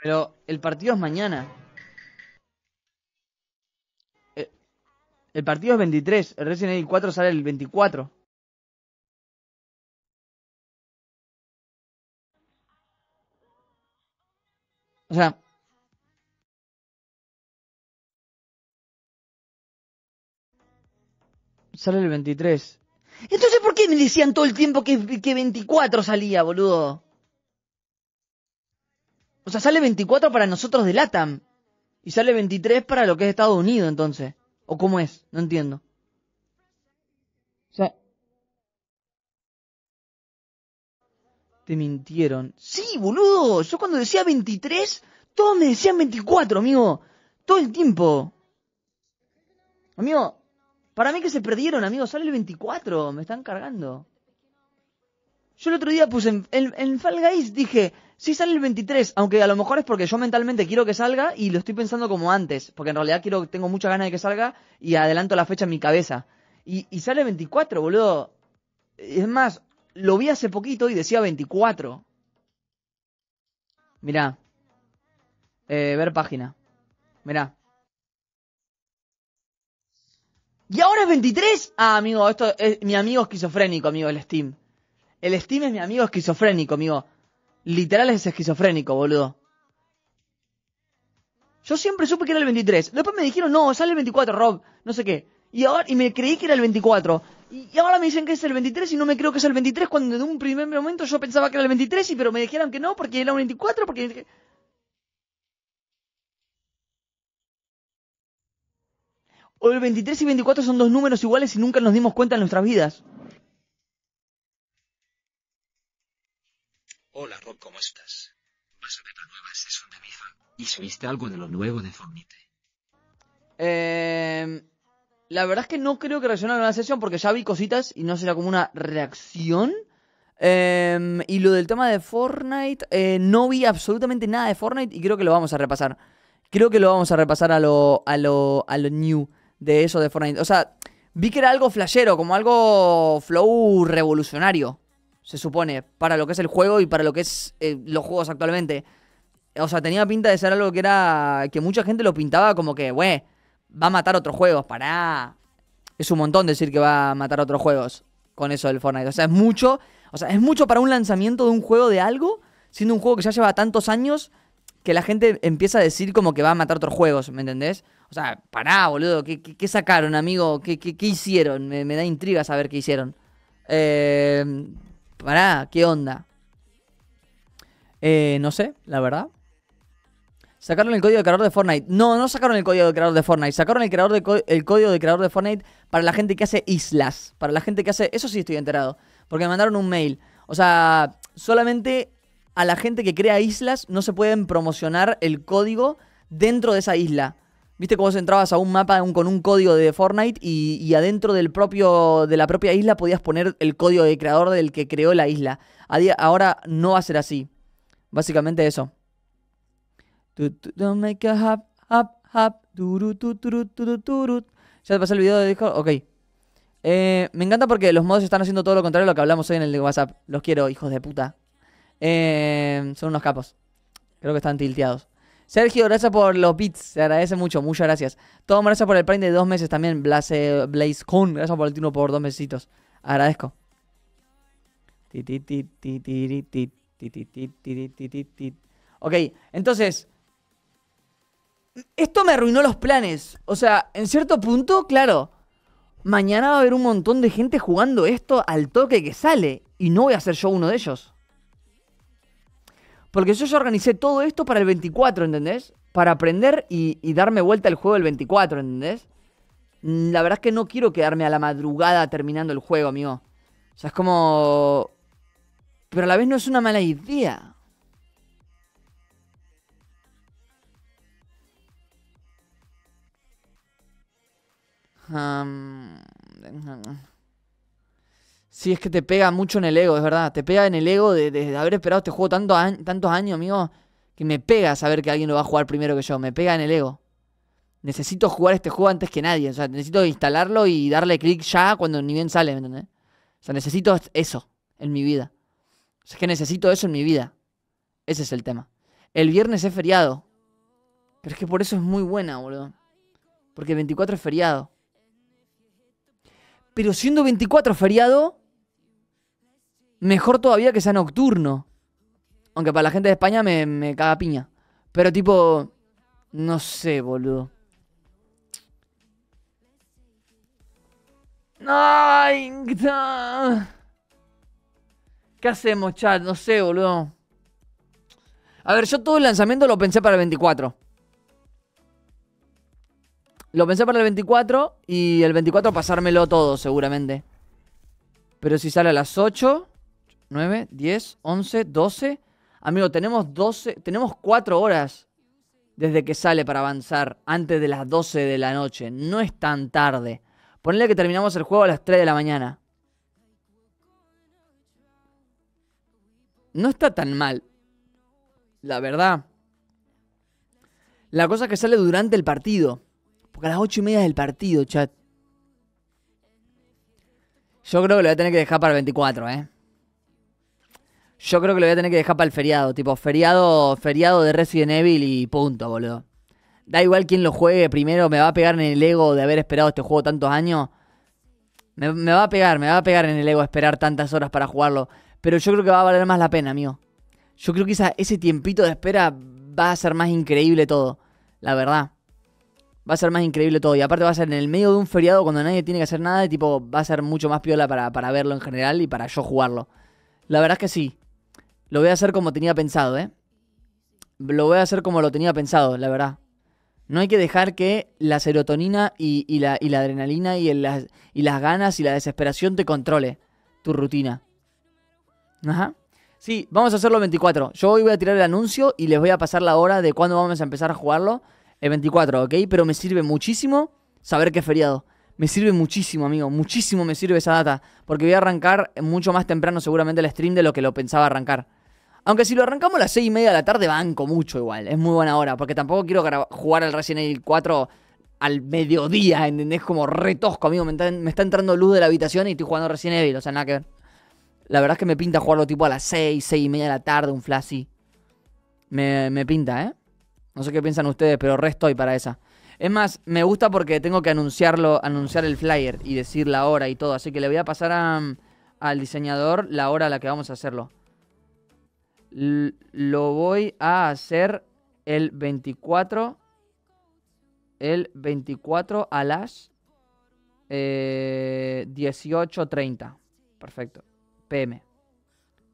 S1: Pero el partido es mañana. Eh, el partido es 23, el Resident Evil 4 sale el 24. O sea, Sale el 23. Entonces, ¿por qué me decían todo el tiempo que, que 24 salía, boludo? O sea, sale 24 para nosotros de LATAM. Y sale 23 para lo que es Estados Unidos, entonces. ¿O cómo es? No entiendo. O sea... Te mintieron. Sí, boludo. Yo cuando decía 23, todos me decían 24, amigo. Todo el tiempo. Amigo, para mí que se perdieron, amigos. Sale el 24. Me están cargando. Yo el otro día puse en, Falgais dije, sí sale el 23, aunque a lo mejor es porque yo mentalmente quiero que salga y lo estoy pensando como antes, porque en realidad quiero, tengo muchas ganas de que salga y adelanto la fecha en mi cabeza. Y, sale el 24, boludo. Es más, lo vi hace poquito y decía 24. Mirá. Eh, ver página. Mirá. ¿Y ahora es 23? Ah, amigo, esto es mi amigo esquizofrénico, amigo, el Steam. El Steam es mi amigo esquizofrénico, amigo. Literal es esquizofrénico, boludo. Yo siempre supe que era el 23. Después me dijeron, no, sale el 24, Rob. No sé qué. Y ahora y me creí que era el 24. Y, ahora me dicen que es el 23 y no me creo que es el 23 cuando en un primer momento yo pensaba que era el 23 y pero me dijeron que no porque era un 24 porque O el 23 y 24 son dos números iguales y nunca nos dimos cuenta en nuestras vidas.
S2: Hola Rob, ¿cómo estás?
S1: ¿Vas a ver la nueva sesión de FIFA? ¿Y
S2: subiste algo de lo nuevo de Fortnite?
S1: Em, la verdad es que no creo que reaccionara a la sesión porque ya vi cositas y no será como una reacción. Em, y lo del tema de Fortnite, eh, no vi absolutamente nada de Fortnite y creo que lo vamos a repasar. Creo que lo vamos a repasar a lo, a lo, a lo new de eso de Fortnite. O sea, vi que era algo flashero, como algo flow revolucionario, se supone, para lo que es el juego y para lo que es eh, los juegos actualmente. O sea, tenía pinta de ser algo que era. que mucha gente lo pintaba como que, güey, va a matar otros juegos, pará. Es un montón decir que va a matar otros juegos con eso del Fortnite. O sea, es mucho. O sea, es mucho para un lanzamiento de un juego de algo, siendo un juego que ya lleva tantos años que la gente empieza a decir como que va a matar otros juegos, ¿me entendés? O sea, pará, boludo, ¿qué, sacaron, amigo? ¿Qué, hicieron? Me, da intriga saber qué hicieron. Eh, pará, ¿qué onda? Eh, no sé, la verdad. Sacaron el código de creador de Fortnite. No, no sacaron el código de creador de Fortnite. Sacaron el, creador el código de creador de Fortnite para la gente que hace islas. Para la gente que hace... Eso sí estoy enterado. Porque me mandaron un mail. O sea, solamente a la gente que crea islas no se pueden promocionar el código dentro de esa isla. Viste cómo entrabas a un mapa con un código de Fortnite y, y, adentro del propio, de la propia isla podías poner el código de creador del que creó la isla. Ahora no va a ser así. Básicamente eso. Ya te pasé el video de Discord. Ok. Eh, me encanta porque los mods están haciendo todo lo contrario a lo que hablamos hoy en el WhatsApp. Los quiero, hijos de puta. Eh, son unos capos. Creo que están tilteados. Sergio, gracias por los beats. Se agradece mucho. Muchas gracias. Tom, gracias por el prime de dos meses también. Blaze, Blaze gracias por el título por dos mesitos. Agradezco. Ok, entonces. Esto me arruinó los planes. O sea, en cierto punto, claro. Mañana va a haber un montón de gente jugando esto al toque que sale. Y no voy a ser yo uno de ellos. Porque yo ya organicé todo esto para el 24, ¿entendés? Para aprender y, darme vuelta al juego el 24, ¿entendés? Mm, la verdad es que no quiero quedarme a la madrugada terminando el juego, amigo. O sea, es como... Pero a la vez no es una mala idea. Um... Sí, es que te pega mucho en el ego, es verdad. Te pega en el ego de, haber esperado este juego tanto tantos años, amigo, que me pega saber que alguien lo va a jugar primero que yo. Me pega en el ego. Necesito jugar este juego antes que nadie. O sea, necesito instalarlo y darle clic ya cuando ni bien sale, ¿me entendés? O sea, necesito eso en mi vida. O sea, es que necesito eso en mi vida. Ese es el tema. El viernes es feriado. Pero es que por eso es muy buena, boludo. Porque 24 es feriado. Pero siendo 24 feriado, Mejor todavía que sea nocturno. Aunque para la gente de España me, me caga piña. Pero tipo, no sé, boludo. ¿Qué hacemos, chat? No sé, boludo. A ver, yo todo el lanzamiento lo pensé para el 24. Lo pensé para el 24 y el 24 pasármelo todo, seguramente. Pero si sale a las 8... 9, 10, 11, 12. Amigo, tenemos 12, tenemos 4 horas desde que sale para avanzar antes de las 12 de la noche. No es tan tarde. Ponle que terminamos el juego a las 3 de la mañana. No está tan mal. La verdad. La cosa es que sale durante el partido. Porque a las 8 y media del partido, chat. Yo creo que lo voy a tener que dejar para el 24, ¿eh? Yo creo que lo voy a tener que dejar para el feriado. Tipo, feriado, feriado de Resident Evil y punto, boludo. Da igual quién lo juegue primero, me va a pegar en el ego de haber esperado este juego tantos años. Me, va a pegar, me va a pegar en el ego esperar tantas horas para jugarlo. Pero yo creo que va a valer más la pena, mío Yo creo que ese tiempito de espera va a ser más increíble todo. La verdad. Va a ser más increíble todo. Y aparte va a ser en el medio de un feriado cuando nadie tiene que hacer nada. Tipo, va a ser mucho más piola para, para verlo en general y para yo jugarlo. La verdad es que sí. Lo voy a hacer como tenía pensado, ¿eh? Lo voy a hacer como lo tenía pensado, la verdad. No hay que dejar que la serotonina y, la, adrenalina y, las, y las ganas y la desesperación te controle tu rutina. Ajá. Sí, vamos a hacerlo 24. Yo hoy voy a tirar el anuncio y les voy a pasar la hora de cuándo vamos a empezar a jugarlo. El 24, ¿ok? Pero me sirve muchísimo saber que es feriado. Me sirve muchísimo, amigo. Muchísimo me sirve esa data. Porque voy a arrancar mucho más temprano seguramente el stream de lo que lo pensaba arrancar. Aunque si lo arrancamos a las 6 y media de la tarde, banco mucho igual. Es muy buena hora, porque tampoco quiero jugar al Resident Evil 4 al mediodía, ¿entendés? Como retosco, amigo. Me está, entrando luz de la habitación y estoy jugando Resident Evil, o sea, nada que ver. La verdad es que me pinta jugarlo tipo a las 6, 6 y media de la tarde, un flash Me, me pinta, ¿eh? No sé qué piensan ustedes, pero re estoy para esa. Es más, me gusta porque tengo que anunciarlo, anunciar el flyer y decir la hora y todo. Así que le voy a pasar mm, al diseñador la hora a la que vamos a hacerlo lo voy a hacer el 24. El 24 a las eh, 18.30. Perfecto. PM.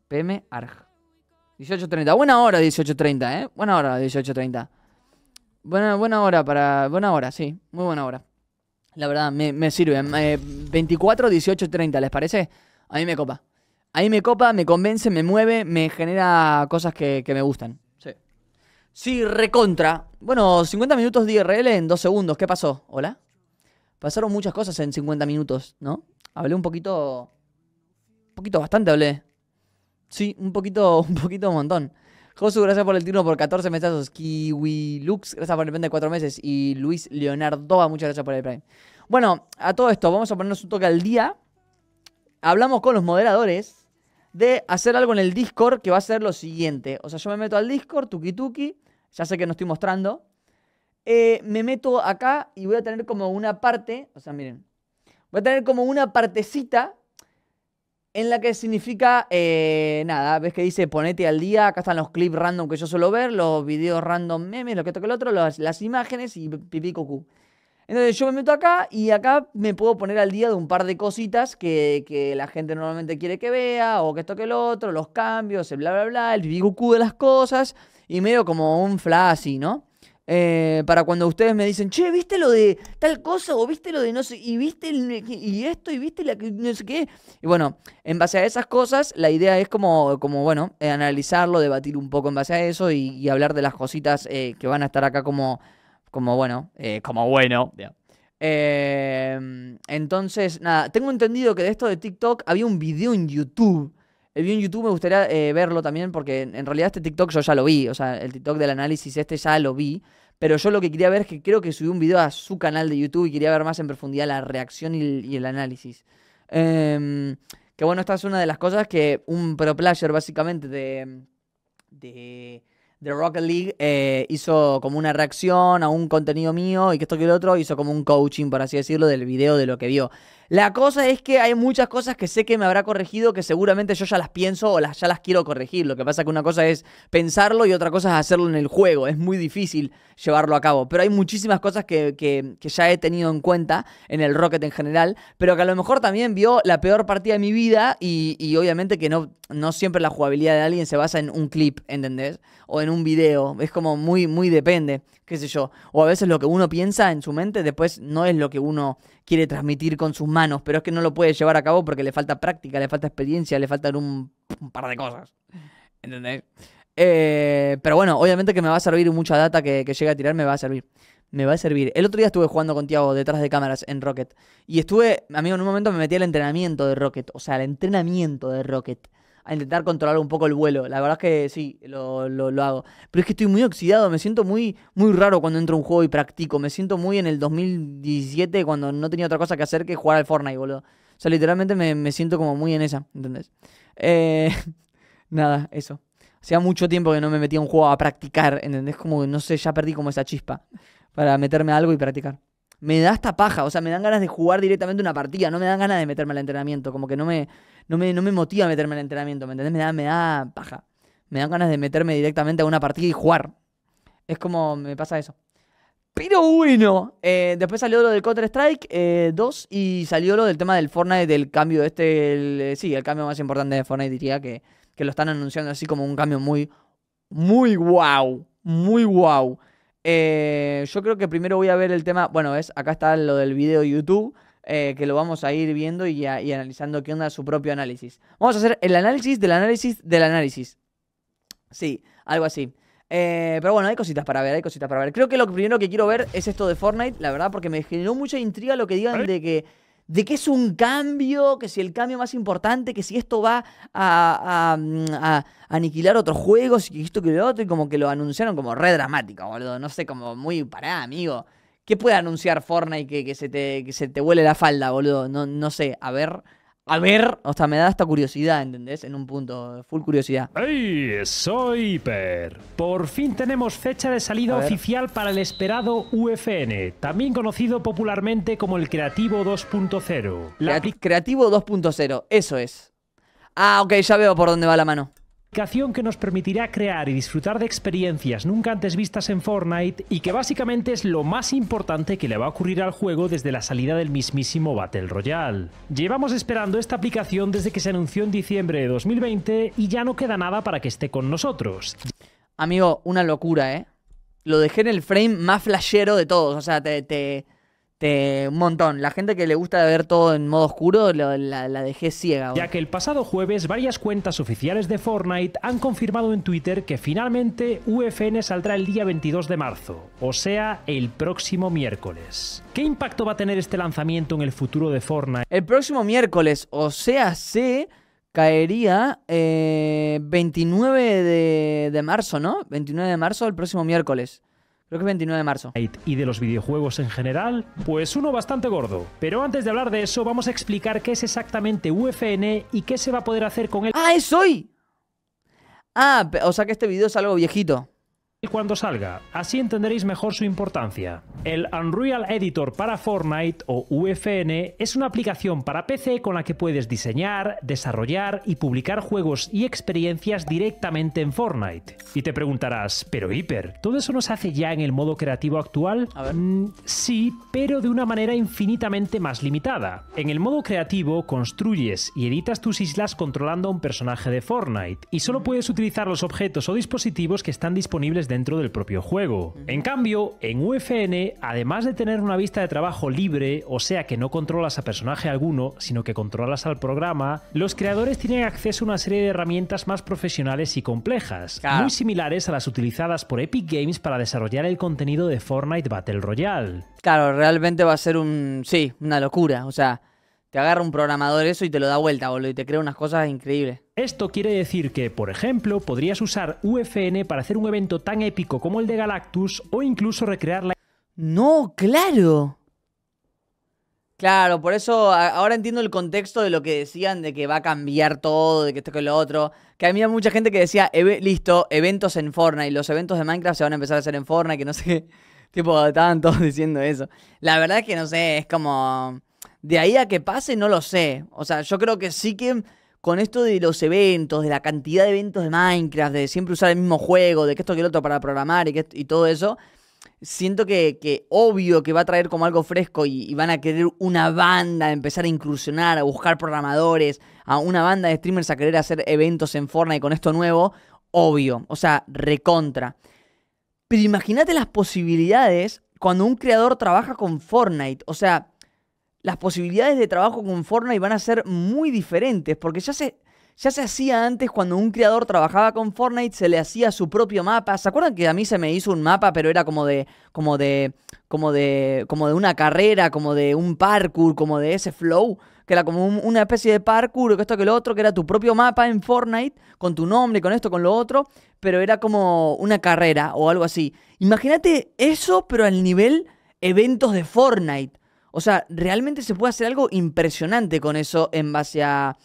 S1: PM ARG. 18.30. Buena hora 18.30, ¿eh? Buena hora 18.30. Buena, buena hora para... Buena hora, sí. Muy buena hora. La verdad, me, me sirve. Eh, 24, 18, ¿les parece? A mí me copa. A mí me copa, me convence, me mueve, me genera cosas que, me gustan. Sí. Sí, recontra. Bueno, 50 minutos de IRL en dos segundos. ¿Qué pasó? ¿Hola? Pasaron muchas cosas en 50 minutos, ¿no? Hablé un poquito. Un poquito bastante hablé. Sí, un poquito, un poquito un montón. Josu, gracias por el turno por 14 meses. Kiwi Lux, gracias por el de 4 meses. Y Luis Leonardo, muchas gracias por el prime. Bueno, a todo esto, vamos a ponernos un toque al día hablamos con los moderadores de hacer algo en el Discord que va a ser lo siguiente. O sea, yo me meto al Discord, tuki tuki, ya sé que no estoy mostrando. Eh, me meto acá y voy a tener como una parte, o sea, miren, voy a tener como una partecita en la que significa, eh, nada, ves que dice ponete al día, acá están los clips random que yo suelo ver, los videos random memes, lo que toque el otro, las imágenes y pipí cucú. Entonces yo me meto acá y acá me puedo poner al día de un par de cositas que, la gente normalmente quiere que vea, o que esto que el otro, los cambios, el bla bla bla, el bicucú de las cosas, y medio como un flashy, ¿no? Eh, para cuando ustedes me dicen, che, ¿viste lo de tal cosa? O viste lo de no sé, y viste y esto, y viste la no sé qué. Y bueno, en base a esas cosas, la idea es como, como bueno, eh, analizarlo, debatir un poco en base a eso y, hablar de las cositas eh, que van a estar acá como como bueno, eh, como bueno. Eh, entonces, nada, tengo entendido que de esto de TikTok había un video en YouTube. El video en YouTube me gustaría eh, verlo también porque en realidad este TikTok yo ya lo vi, o sea, el TikTok del análisis este ya lo vi, pero yo lo que quería ver es que creo que subió un video a su canal de YouTube y quería ver más en profundidad la reacción y el, análisis. Em, que bueno, esta es una de las cosas que un pro player básicamente de... de The Rocket League eh, hizo como una reacción a un contenido mío y que esto que el otro hizo como un coaching, por así decirlo, del video de lo que vio. La cosa es que hay muchas cosas que sé que me habrá corregido que seguramente yo ya las pienso o las, ya las quiero corregir. Lo que pasa que una cosa es pensarlo y otra cosa es hacerlo en el juego. Es muy difícil llevarlo a cabo. Pero hay muchísimas cosas que, que, ya he tenido en cuenta en el Rocket en general, pero que a lo mejor también vio la peor partida de mi vida y, y obviamente que no, no siempre la jugabilidad de alguien se basa en un clip, ¿entendés? O en un video. Es como muy, muy depende qué sé yo. O a veces lo que uno piensa en su mente después no es lo que uno quiere transmitir con sus manos, pero es que no lo puede llevar a cabo porque le falta práctica, le falta experiencia, le faltan un, par de cosas. ¿Entendés? Eh, pero bueno, obviamente que me va a servir mucha data que, que llegue a tirar, me va a servir. Me va a servir. El otro día estuve jugando con Tiago detrás de cámaras en Rocket. Y estuve, amigo, en un momento me metí al entrenamiento de Rocket. O sea, al entrenamiento de Rocket a intentar controlar un poco el vuelo. La verdad es que sí, lo, hago. Pero es que estoy muy oxidado, me siento muy, muy raro cuando entro a un juego y practico. Me siento muy en el 2017 cuando no tenía otra cosa que hacer que jugar al Fortnite, boludo. O sea, literalmente me, siento como muy en esa, ¿entendés? Eh, nada, eso. Hacía mucho tiempo que no me metía a un juego a practicar, ¿entendés? Como, no sé, ya perdí como esa chispa para meterme a algo y practicar me da esta paja, o sea, me dan ganas de jugar directamente una partida, no me dan ganas de meterme al entrenamiento, como que no me, no me, no me motiva meterme al entrenamiento, ¿me entendés? Me da, me da paja. Me dan ganas de meterme directamente a una partida y jugar. Es como me pasa eso. Pero bueno, eh, después salió lo del Counter-Strike 2 eh, y salió lo del tema del Fortnite, del cambio este, eh, sí, el cambio más importante de Fortnite diría que, lo están anunciando así como un cambio muy, muy wow, muy guau eh, yo creo que primero voy a ver el tema. Bueno, es acá está lo del video YouTube. Eh, que lo vamos a ir viendo y, analizando qué onda su propio análisis. Vamos a hacer el análisis del análisis del análisis. Sí, algo así. Eh, pero bueno, hay cositas para ver, hay cositas para ver. Creo que lo primero que quiero ver es esto de Fortnite, la verdad, porque me generó mucha intriga lo que digan de que de que es un cambio, que si el cambio más importante, que si esto va a, aniquilar otros juegos y esto que lo otro, y como que lo anunciaron como re dramático, boludo. No sé, como muy pará, amigo. ¿Qué puede anunciar Fortnite que, que se, te, que se te huele la falda, boludo? No, no sé, a ver a ver, o sea, me da esta curiosidad, ¿entendés? En un punto, full curiosidad.
S2: ¡Ey, Soy Hiper. Por fin tenemos fecha de salida oficial para el esperado UFN, también conocido popularmente como el Creativo 2.0. Creativo 2.0, eso es.
S1: Ah, ok, ya veo por dónde va la mano
S2: que nos permitirá crear y disfrutar de experiencias nunca antes vistas en Fortnite y que básicamente es lo más importante que le va a ocurrir al juego desde la salida del mismísimo Battle Royale. Llevamos esperando esta aplicación desde que se anunció en diciembre de 2020 y ya no queda nada para que esté con nosotros.
S1: Amigo, una locura, ¿eh? Lo dejé en el frame más flashero de todos, o sea, te este, un montón. La gente que le gusta ver todo en modo oscuro la, dejé ciega. Ya que el pasado
S2: jueves varias cuentas oficiales de Fortnite han confirmado en Twitter que finalmente UFN saldrá el día 22 de marzo, o sea, el próximo miércoles. ¿Qué impacto va
S1: a tener este lanzamiento en el futuro de Fortnite? El próximo miércoles, o sea, se caería 29 eh, de, de marzo, ¿no? 29 de marzo, el próximo miércoles. Creo que 29 de marzo.
S2: Y de los videojuegos en general, pues uno bastante gordo. Pero antes de hablar de eso, vamos a explicar qué es exactamente UFN y qué se va a poder hacer con él. ¡Ah, es hoy! Ah, o sea que este video es algo viejito cuando salga, así entenderéis mejor su importancia. El Unreal Editor para Fortnite o UFN es una aplicación para PC con la que puedes diseñar, desarrollar y publicar juegos y experiencias directamente en Fortnite. Y te preguntarás, pero Hiper, ¿todo eso no se hace ya en el modo creativo actual? Mm, sí, pero de una manera infinitamente más limitada. En el modo creativo construyes y editas tus islas controlando a un personaje de Fortnite, y solo puedes utilizar los objetos o dispositivos que están disponibles dentro del propio juego. En cambio, en UFN, además de tener una vista de trabajo libre, o sea que no controlas a personaje alguno, sino que controlas al programa, los creadores tienen acceso a una serie de herramientas más profesionales y complejas, ah. muy similares a las utilizadas por Epic Games para desarrollar el contenido de Fortnite Battle Royale.
S1: Claro, realmente va a ser un... sí, una locura, o sea... Te agarra un programador eso y te lo da vuelta, boludo, y te crea unas cosas increíbles. Esto quiere decir que, por ejemplo, podrías usar UFN para hacer un evento tan
S2: épico como el de Galactus o incluso recrear la... No, claro.
S1: Claro, por eso ahora entiendo el contexto de lo que decían de que va a cambiar todo, de que esto que lo otro. Que había mucha gente que decía, listo, eventos en Fortnite, los eventos de Minecraft se van a empezar a hacer en Fortnite, que no sé Tipo, estaban todos diciendo eso. La verdad es que no sé, es como. De ahí a que pase, no lo sé. O sea, yo creo que sí que con esto de los eventos, de la cantidad de eventos de Minecraft, de siempre usar el mismo juego, de que esto que el otro para programar y, todo eso, siento que, obvio que va a traer como algo fresco y, y, van a querer una banda, empezar a incursionar, a buscar programadores, a una banda de streamers a querer hacer eventos en Fortnite con esto nuevo, obvio, o sea, recontra. Pero imagínate las posibilidades cuando un creador trabaja con Fortnite, o sea, las posibilidades de trabajo con Fortnite van a ser muy diferentes, porque ya se, ya se hacía antes cuando un creador trabajaba con Fortnite, se le hacía su propio mapa. ¿Se acuerdan que a mí se me hizo un mapa, pero era como de como de como de como de una carrera, como de un parkour, como de ese flow, que era como una especie de parkour, que esto que lo otro, que era tu propio mapa en Fortnite con tu nombre, con esto, con lo otro, pero era como una carrera o algo así. Imagínate eso, pero al nivel eventos de Fortnite. O sea, realmente se puede hacer algo impresionante con eso en base a,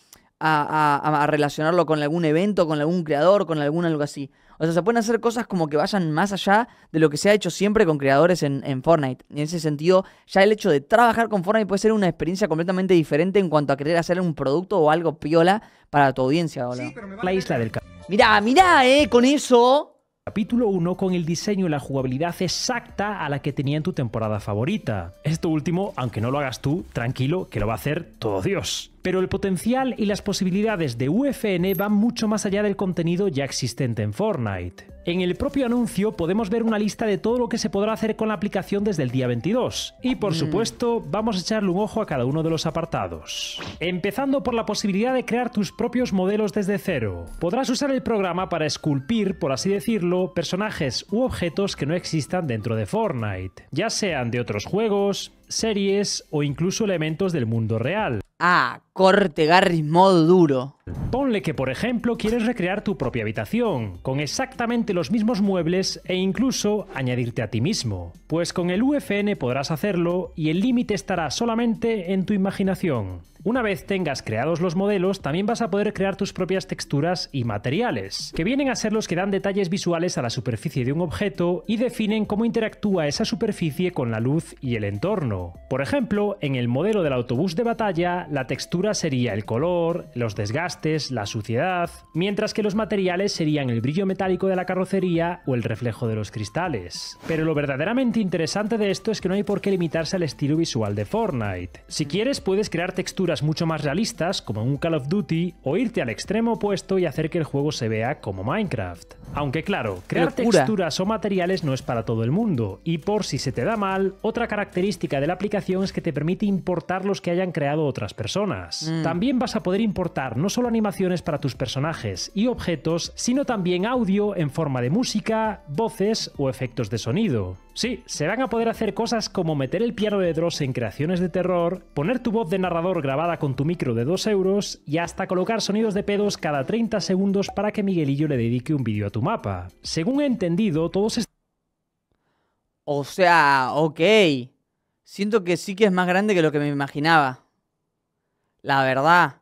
S1: relacionarlo con algún evento, con algún creador, con algún algo así. O sea, se pueden hacer cosas como que vayan más allá de lo que se ha hecho siempre con creadores en, Fortnite. Y en ese sentido, ya el hecho de trabajar con Fortnite puede ser una experiencia completamente diferente en cuanto a querer hacer un producto o algo piola para tu audiencia, Sí, pero isla del... Mirá, mirá, eh, con eso... Capítulo 1
S2: con el diseño y la jugabilidad exacta a la que tenía en tu temporada favorita. Esto último, aunque no lo hagas tú, tranquilo, que lo va a hacer todo Dios. Pero el potencial y las posibilidades de UFN van mucho más allá del contenido ya existente en Fortnite. En el propio anuncio podemos ver una lista de todo lo que se podrá hacer con la aplicación desde el día 22. Y por mm. supuesto, vamos a echarle un ojo a cada uno de los apartados. Empezando por la posibilidad de crear tus propios modelos desde cero. Podrás usar el programa para esculpir, por así decirlo, personajes u objetos que no existan dentro de Fortnite, ya sean de otros juegos, series o incluso elementos del mundo real. Ah, corte Garris duro. Ponle que, por ejemplo, quieres recrear tu propia habitación, con exactamente los mismos muebles e incluso añadirte a ti mismo, pues con el UFN podrás hacerlo y el límite estará solamente en tu imaginación. Una vez tengas creados los modelos, también vas a poder crear tus propias texturas y materiales, que vienen a ser los que dan detalles visuales a la superficie de un objeto y definen cómo interactúa esa superficie con la luz y el entorno. Por ejemplo, en el modelo del autobús de batalla, la textura sería el color, los desgastes, la suciedad, mientras que los materiales serían el brillo metálico de la carrocería o el reflejo de los cristales. Pero lo verdaderamente interesante de esto es que no hay por qué limitarse al estilo visual de Fortnite. Si quieres puedes crear texturas mucho más realistas como en un Call of Duty o irte al extremo opuesto y hacer que el juego se vea como Minecraft. Aunque claro, crear texturas o materiales no es para todo el mundo, y por si se te da mal, otra característica de la aplicación es que te permite importar los que hayan creado otras personas. Mm. También vas a poder importar no solo animaciones para tus personajes y objetos, sino también audio en forma de música, voces o efectos de sonido. Sí, se van a poder hacer cosas como meter el piano de Dross en creaciones de terror, poner tu voz de narrador grabada con tu micro de 2 euros y hasta colocar sonidos de pedos cada 30 segundos para que Miguelillo le dedique un vídeo a tu mapa. Según he entendido, todos
S1: están... O sea, ok. Siento que sí que es más grande que lo que me imaginaba. La verdad.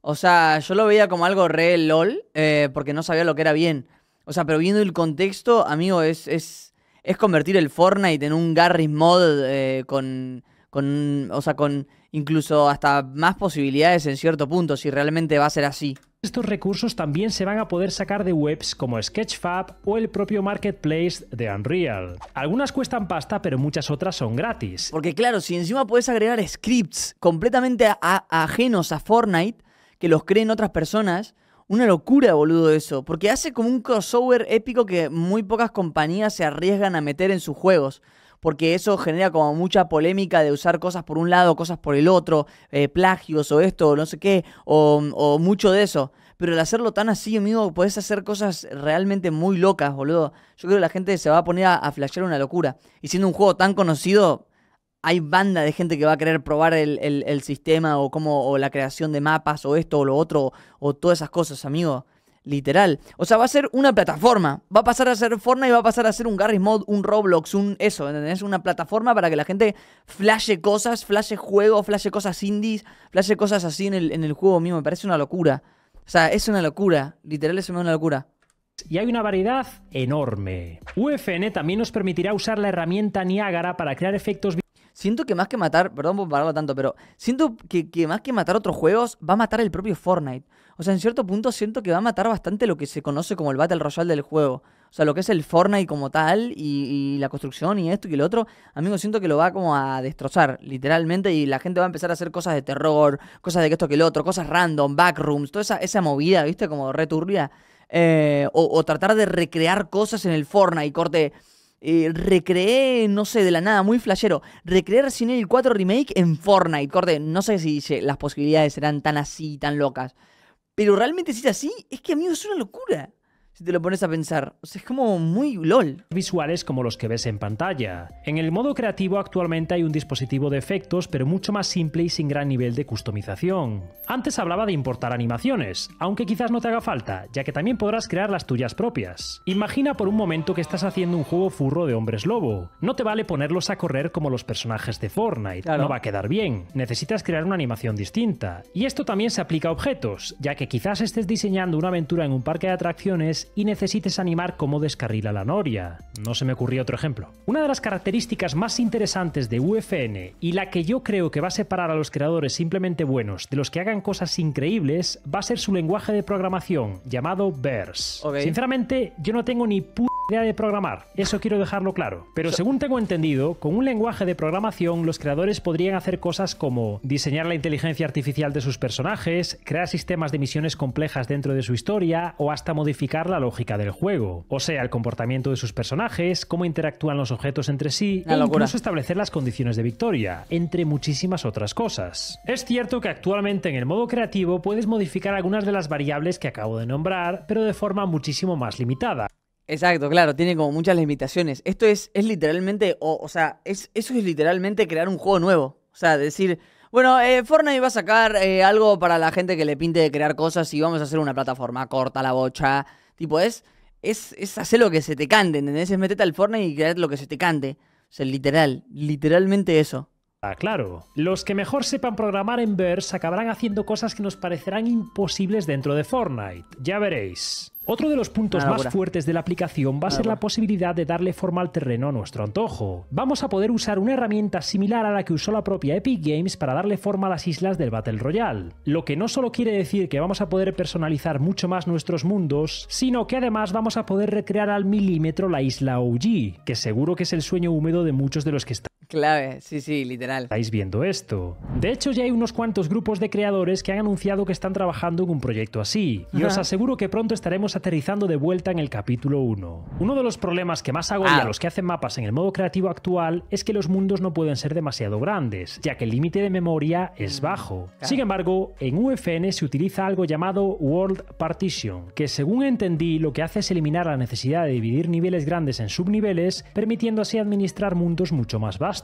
S1: O sea, yo lo veía como algo re lol, eh, porque no sabía lo que era bien. O sea, pero viendo el contexto, amigo, es, es, es convertir el Fortnite en un Garris Mod eh, con, con, o sea, con incluso hasta más posibilidades en cierto punto, si realmente va a ser así.
S2: Estos recursos también se van a poder sacar de webs como Sketchfab o el propio marketplace
S1: de Unreal. Algunas cuestan pasta, pero muchas otras son gratis. Porque claro, si encima puedes agregar scripts completamente ajenos a Fortnite, que los creen otras personas, una locura, boludo, eso. Porque hace como un crossover épico que muy pocas compañías se arriesgan a meter en sus juegos porque eso genera como mucha polémica de usar cosas por un lado, cosas por el otro, eh, plagios o esto, no sé qué, o, mucho de eso. Pero al hacerlo tan así, amigo, puedes hacer cosas realmente muy locas, boludo. Yo creo que la gente se va a poner a, flashear una locura. Y siendo un juego tan conocido, hay banda de gente que va a querer probar el, el, sistema o, cómo, o la creación de mapas o esto o lo otro o todas esas cosas, amigo literal. O sea, va a ser una plataforma. Va a pasar a ser Fortnite, va a pasar a ser un Garry's Mod, un Roblox, un eso, ¿entendés? Una plataforma para que la gente flashe cosas, flashe juegos, flashe cosas indies, flashe cosas así en el, juego mismo. Me parece una locura. O sea, es una locura. Literal es una locura y hay una variedad
S2: enorme.
S1: UFN también nos permitirá usar la herramienta Niágara para crear efectos... Siento que más que matar, perdón por pararlo tanto, pero siento que, que más que matar otros juegos, va a matar el propio Fortnite. O sea, en cierto punto siento que va a matar bastante lo que se conoce como el Battle Royale del juego. O sea, lo que es el Fortnite como tal y, la construcción y esto y lo otro, amigo, siento que lo va como a destrozar, literalmente, y la gente va a empezar a hacer cosas de terror, cosas de que esto que lo otro, cosas random, backrooms, toda esa, movida, ¿viste? Como returbia. Eh, o, tratar de recrear cosas en el Fortnite, corte. Eh, recreé, no sé, de la nada, muy flashero. Recrear sin el 4 Remake en Fortnite, corte. No sé si las posibilidades serán tan así, tan locas. Pero realmente si es así, es que amigos, es una locura si te lo pones a pensar. es como muy LOL.
S2: Visuales como los que ves en pantalla. En el modo creativo actualmente hay un dispositivo de efectos, pero mucho más simple y sin gran nivel de customización. Antes hablaba de importar animaciones, aunque quizás no te haga falta, ya que también podrás crear las tuyas propias. Imagina por un momento que estás haciendo un juego furro de hombres lobo. No te vale ponerlos a correr como los personajes de Fortnite, no va a quedar bien. Necesitas crear una animación distinta. Y esto también se aplica a objetos, ya que quizás estés diseñando una aventura en un parque de atracciones y necesites animar como descarrila la noria. No se me ocurrió otro ejemplo. Una de las características más interesantes de UFN y la que yo creo que va a separar a los creadores simplemente buenos de los que hagan cosas increíbles va a ser su lenguaje de programación llamado BERS Sinceramente, yo no tengo ni puta idea de programar, eso quiero dejarlo claro. Pero según tengo entendido, con un lenguaje de programación los creadores podrían hacer cosas como diseñar la inteligencia artificial de sus personajes, crear sistemas de misiones complejas dentro de su historia o hasta modificarla lógica del juego, o sea, el comportamiento de sus personajes, cómo interactúan los objetos entre sí, e incluso establecer las condiciones de victoria, entre muchísimas otras cosas. Es cierto que actualmente en el modo creativo puedes modificar algunas de las variables
S1: que acabo de nombrar, pero de forma muchísimo más limitada. Exacto, claro, tiene como muchas limitaciones. Esto es, es literalmente, o, sea, eso es literalmente crear un juego nuevo. O sea, decir, bueno, eh, Fortnite va a sacar eh, algo para la gente que le pinte de crear cosas y vamos a hacer una plataforma corta la bocha Tipo, es, es, es hacer lo que se te cante, ¿entendés? Es meterte al Fortnite y crear lo que se te cante. O sea, literal, literalmente eso. Ah, claro.
S2: Los que mejor sepan programar en Verse acabarán haciendo cosas que nos parecerán imposibles dentro de Fortnite. Ya veréis. Otro de los puntos más fuertes de la aplicación va a ser la posibilidad de darle forma al terreno a nuestro antojo. Vamos a poder usar una herramienta similar a la que usó la propia Epic Games para darle forma a las islas del Battle Royale. Lo que no solo quiere decir que vamos a poder personalizar mucho más nuestros mundos, sino que además vamos a poder recrear al milímetro la isla OG, que seguro que es el sueño húmedo de muchos de los que están Clave, sí, sí, literal. Estáis viendo esto. De hecho, ya hay unos cuantos grupos de creadores que han anunciado que están trabajando en un proyecto así. Y os aseguro que pronto estaremos aterrizando de vuelta en el capítulo 1. Uno de los problemas que más agobia ah. a los que hacen mapas en el modo creativo actual es que los mundos no pueden ser demasiado grandes, ya que el límite de memoria es mm, bajo. Sin embargo, en UFN se utiliza algo llamado World Partition, que según entendí lo que hace es eliminar la necesidad de dividir niveles grandes en subniveles, permitiendo así administrar mundos mucho más vastos.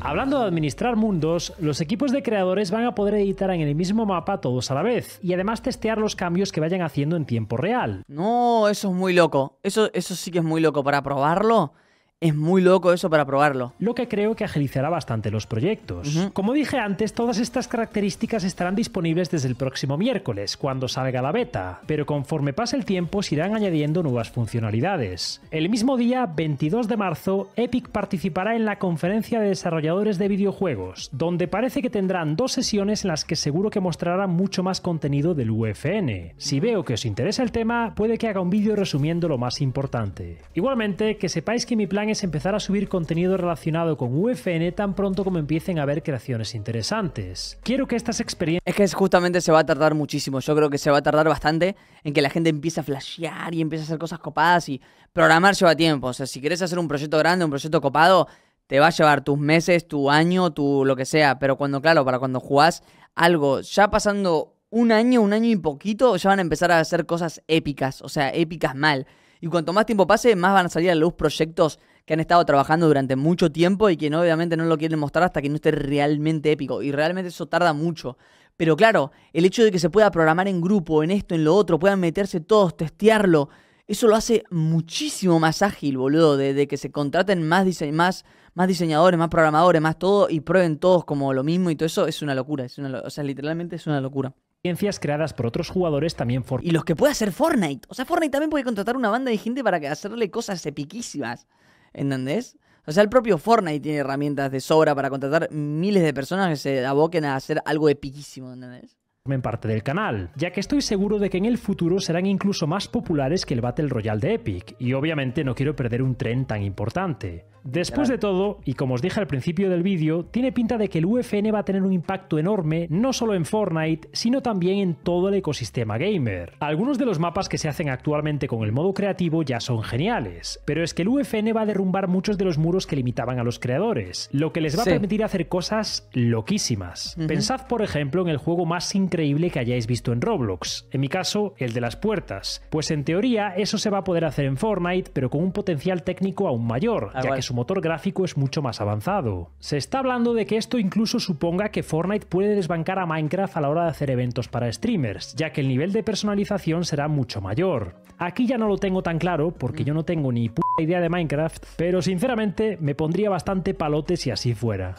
S2: Hablando de administrar mundos, los equipos de creadores van a poder editar en el mismo mapa todos a la vez y además testear los cambios que vayan haciendo en tiempo real.
S1: No, eso es muy loco. Eso, eso sí que es muy loco para probarlo. Es muy loco eso para probarlo. Lo que creo que agilizará bastante los proyectos. Como
S2: dije antes, todas estas características estarán disponibles desde el próximo miércoles, cuando salga la beta, pero conforme pase el tiempo se irán añadiendo nuevas funcionalidades. El mismo día, 22 de marzo, Epic participará en la conferencia de desarrolladores de videojuegos, donde parece que tendrán dos sesiones en las que seguro que mostrarán mucho más contenido del UFN. Si veo que os interesa el tema, puede que haga un vídeo resumiendo lo más importante. Igualmente, que sepáis que mi plan es empezar a subir contenido relacionado con UFN tan pronto como empiecen a haber creaciones interesantes.
S1: Quiero que estas experiencias... Es que justamente se va a tardar muchísimo, yo creo que se va a tardar bastante en que la gente empiece a flashear y empiece a hacer cosas copadas y programar lleva tiempo, o sea, si quieres hacer un proyecto grande, un proyecto copado, te va a llevar tus meses, tu año, tu lo que sea, pero cuando, claro, para cuando jugás algo, ya pasando un año, un año y poquito, ya van a empezar a hacer cosas épicas, o sea, épicas mal. Y cuanto más tiempo pase, más van a salir a la luz proyectos que han estado trabajando durante mucho tiempo y que obviamente no lo quieren mostrar hasta que no esté realmente épico. Y realmente eso tarda mucho. Pero claro, el hecho de que se pueda programar en grupo, en esto, en lo otro, puedan meterse todos, testearlo, eso lo hace muchísimo más ágil, boludo, de, que se contraten más, más, más diseñadores, más programadores, más todo y prueben todos como lo mismo y todo eso es una locura, es o sea, literalmente es una locura ciencias creadas por otros jugadores también for Y los que puede hacer Fortnite. O sea, Fortnite también puede contratar una banda de gente para hacerle cosas epiquísimas. ¿Entendés? O sea, el propio Fortnite tiene herramientas de sobra para contratar miles de personas que se aboquen a hacer algo epiquísimo, ¿entendés?
S2: en parte del canal,
S1: ya que estoy seguro de que en el
S2: futuro serán incluso más populares que el Battle Royale de Epic, y obviamente no quiero perder un tren tan importante. Después de todo, y como os dije al principio del vídeo, tiene pinta de que el UFN va a tener un impacto enorme no solo en Fortnite, sino también en todo el ecosistema gamer. Algunos de los mapas que se hacen actualmente con el modo creativo ya son geniales, pero es que el UFN va a derrumbar muchos de los muros que limitaban a los creadores, lo que les va a permitir hacer cosas loquísimas. Pensad, por ejemplo, en el juego más increíble que hayáis visto en Roblox, en mi caso el de las puertas, pues en teoría eso se va a poder hacer en Fortnite pero con un potencial técnico aún mayor, ah, ya que su motor gráfico es mucho más avanzado. Se está hablando de que esto incluso suponga que Fortnite puede desbancar a Minecraft a la hora de hacer eventos para streamers, ya que el nivel de personalización será mucho mayor. Aquí ya no lo tengo tan claro porque mm. yo no tengo ni puta idea de Minecraft, pero sinceramente me pondría bastante palote si así fuera.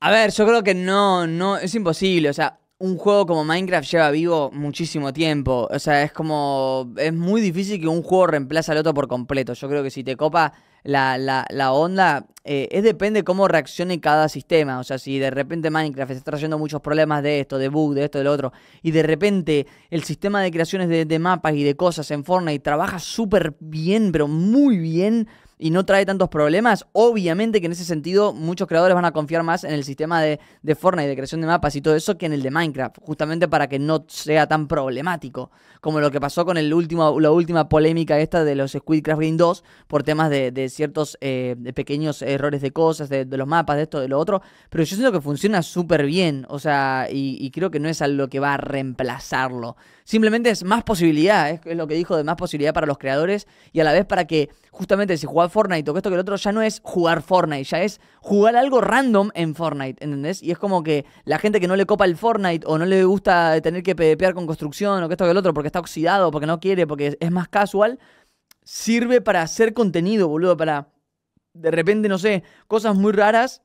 S1: a ver, yo creo que no, no, es imposible, o sea, un juego como Minecraft lleva vivo muchísimo tiempo. O sea, es como. Es muy difícil que un juego reemplace al otro por completo. Yo creo que si te copa la, onda, eh, es depende cómo reaccione cada sistema. O sea, si de repente Minecraft está trayendo muchos problemas de esto, de bug, de esto, de lo otro, y de repente el sistema de creaciones de, de mapas y de cosas en Fortnite trabaja súper bien, pero muy bien y no trae tantos problemas, obviamente que en ese sentido muchos creadores van a confiar más en el sistema de, de Fortnite, de creación de mapas y todo eso, que en el de Minecraft, justamente para que no sea tan problemático, como lo que pasó con el último, la última polémica esta de los Squidcraft Game 2 por temas de, ciertos eh, pequeños errores de cosas, de, los mapas, de esto, de lo otro, pero yo siento que funciona súper bien, o sea, y, creo que no es algo que va a reemplazarlo, simplemente es más posibilidad, es, lo que dijo de más posibilidad para los creadores y a la vez para que justamente si jugás Fortnite o que esto que el otro, ya no es jugar Fortnite, ya es jugar algo random en Fortnite, ¿entendés? Y es como que la gente que no le copa el Fortnite o no le gusta tener que pepear con construcción o que esto que el otro porque está oxidado, porque no quiere, porque es más casual, sirve para hacer contenido, boludo, para de repente, no sé, cosas muy raras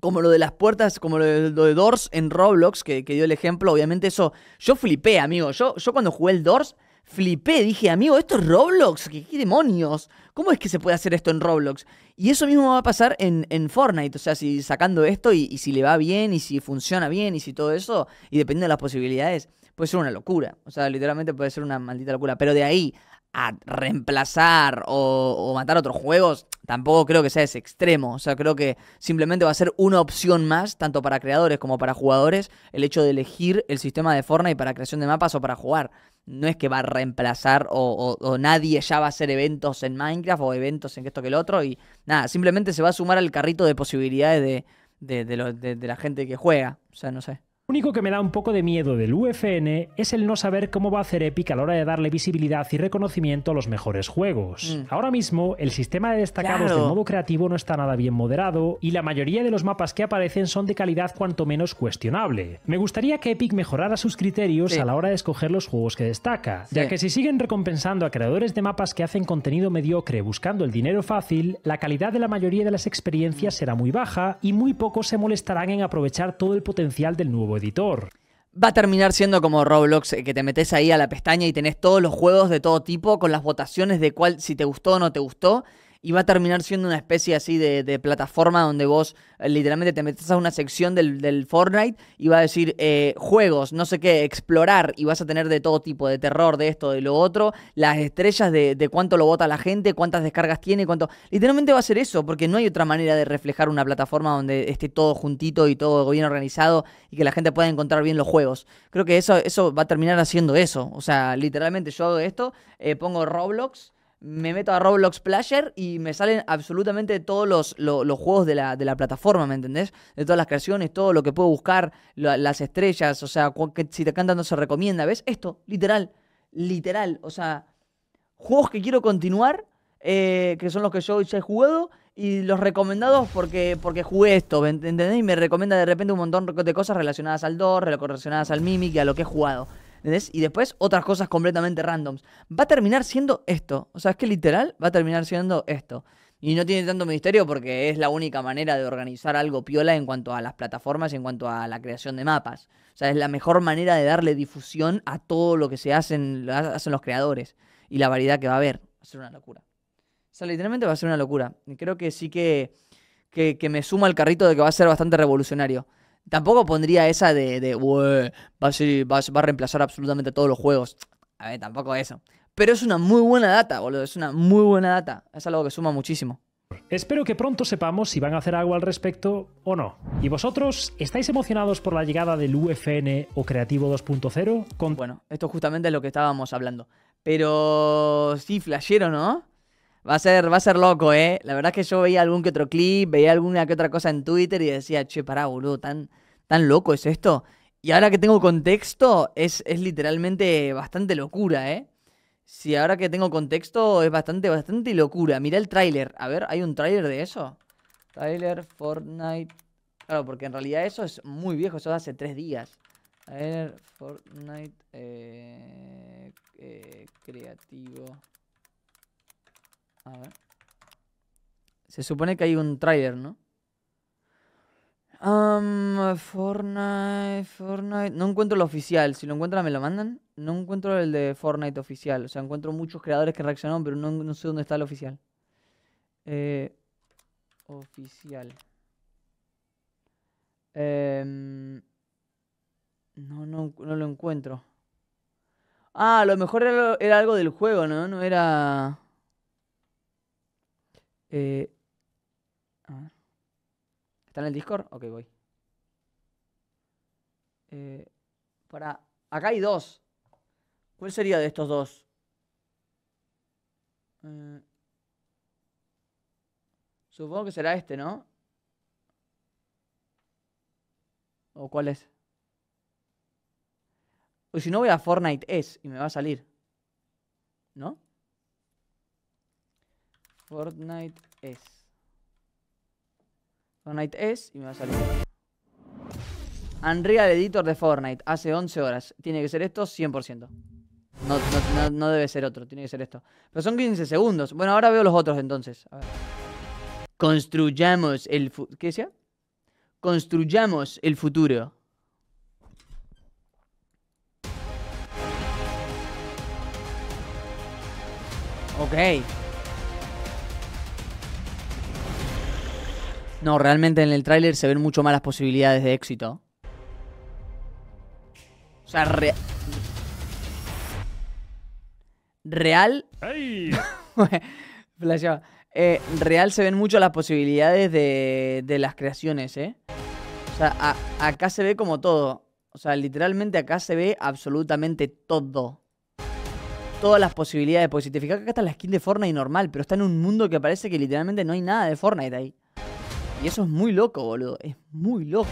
S1: como lo de las puertas, como lo de, Doors en Roblox, que, que, dio el ejemplo, obviamente eso, yo flipé, amigo, yo, yo cuando jugué el Doors, flipé, dije, amigo, ¿esto es Roblox? ¿Qué, demonios? ¿Cómo es que se puede hacer esto en Roblox? Y eso mismo va a pasar en, en Fortnite, o sea, si sacando esto y, si le va bien y si funciona bien y si todo eso, y dependiendo de las posibilidades, puede ser una locura, o sea, literalmente puede ser una maldita locura, pero de ahí a reemplazar o, o matar otros juegos, tampoco creo que sea ese extremo, o sea, creo que simplemente va a ser una opción más, tanto para creadores como para jugadores, el hecho de elegir el sistema de Fortnite para creación de mapas o para jugar no es que va a reemplazar o, nadie ya va a hacer eventos en Minecraft o eventos en esto que el otro. Y nada, simplemente se va a sumar al carrito de posibilidades de, de la gente que juega. O sea, no sé
S2: único que me da un poco de miedo del UFN es el no saber cómo va a hacer Epic a la hora de darle visibilidad y reconocimiento a los mejores juegos. Mm. Ahora mismo, el sistema de destacados de modo creativo no está nada bien moderado y la mayoría de los mapas que aparecen son de calidad cuanto menos cuestionable. Me gustaría que Epic mejorara sus criterios a la hora de escoger los juegos que destaca, ya que si siguen recompensando a creadores de mapas que hacen contenido mediocre buscando el dinero fácil, la calidad de la mayoría de las experiencias será muy baja y muy pocos se molestarán en aprovechar
S1: todo el potencial del nuevo editor. Va a terminar siendo como Roblox, eh, que te metes ahí a la pestaña y tenés todos los juegos de todo tipo con las votaciones de cuál, si te gustó o no te gustó y va a terminar siendo una especie así de, plataforma donde vos eh, literalmente te metes a una sección del, Fortnite y va a decir eh, juegos, no sé qué, explorar y vas a tener de todo tipo, de terror, de esto, de lo otro, las estrellas de, cuánto lo vota la gente, cuántas descargas tiene, cuánto... Literalmente va a ser eso, porque no hay otra manera de reflejar una plataforma donde esté todo juntito y todo bien organizado y que la gente pueda encontrar bien los juegos. Creo que eso, eso va a terminar haciendo eso. O sea, literalmente yo hago esto, eh, pongo Roblox me meto a Roblox Player y me salen absolutamente todos los, juegos de la, plataforma, ¿me entendés? De todas las creaciones, todo lo que puedo buscar, las estrellas, o sea, si te cantan no se recomienda, ¿ves? Esto, literal, literal, o sea, juegos que quiero continuar, eh, que son los que yo ya he jugado, y los recomendados porque, porque jugué esto, ¿me entendés? Y me recomienda de repente un montón de cosas relacionadas al DOR, relacionadas al Mimic y a lo que he jugado. Y después otras cosas completamente randoms. Va a terminar siendo esto. O sea, es que literal va a terminar siendo esto. Y no tiene tanto misterio porque es la única manera de organizar algo piola en cuanto a las plataformas y en cuanto a la creación de mapas. O sea, es la mejor manera de darle difusión a todo lo que se hacen, hacen los creadores y la variedad que va a haber. Va a ser una locura. O sea, literalmente va a ser una locura. Y creo que sí que, me suma el carrito de que va a ser bastante revolucionario. Tampoco pondría esa de, de va, a reemplazar absolutamente todos los juegos. A ver, tampoco eso. Pero es una muy buena data, boludo. Es una muy buena data. Es algo que suma muchísimo.
S2: Espero que pronto sepamos si van a hacer algo al respecto o no. ¿Y vosotros estáis emocionados por la llegada del UFN o Creativo 2.0? Bueno,
S1: esto es justamente lo que estábamos hablando. Pero sí, flashero, ¿no? Va a ser, va a ser loco, ¿eh? La verdad es que yo veía algún que otro clip, veía alguna que otra cosa en Twitter y decía, che, pará, boludo, tan, tan loco es esto. Y ahora que tengo contexto, es, es literalmente bastante locura, ¿eh? Si ahora que tengo contexto, es bastante, bastante locura. mira el tráiler. A ver, ¿hay un tráiler de eso? Tráiler, Fortnite... Claro, porque en realidad eso es muy viejo, eso es hace tres días. A Fortnite eh, eh, creativo. A ver. Se supone que hay un trailer, ¿no? Fortnite, Fortnite. No encuentro el oficial. Si lo encuentran, me lo mandan. No encuentro el de Fortnite oficial. O sea, encuentro muchos creadores que reaccionaron, pero no, sé dónde está el oficial. Eh, oficial. Em, no, no, no lo encuentro. Ah, a lo mejor era algo del juego, ¿no? No era. Eh, ¿Está en el Discord? Ok, voy. Eh, para. Acá hay dos. ¿Cuál sería de estos dos? Eh, supongo que será este, ¿no? ¿O cuál es? O si no voy a Fortnite es y me va a salir. ¿No? Fortnite S. Fortnite S y me va a salir. Unreal Editor de Fortnite, hace 11 horas. Tiene que ser esto 100%. No, no, debe ser otro, tiene que ser esto. Pero son 15 segundos. Bueno, ahora veo los otros entonces. Construyamos el... ¿Qué decía? Construyamos el futuro. Ok. No, realmente en el tráiler se ven mucho más las posibilidades de éxito. O sea, real... real... Eh, real se ven mucho las posibilidades de, las creaciones, ¿eh? O sea, acá se ve como todo. O sea, literalmente acá se ve absolutamente todo. Todas las posibilidades. Porque si te fijas, acá está la skin de Fortnite normal, pero está en un mundo que parece que literalmente no hay nada de Fortnite ahí. Y eso es muy loco, boludo. Es muy loco.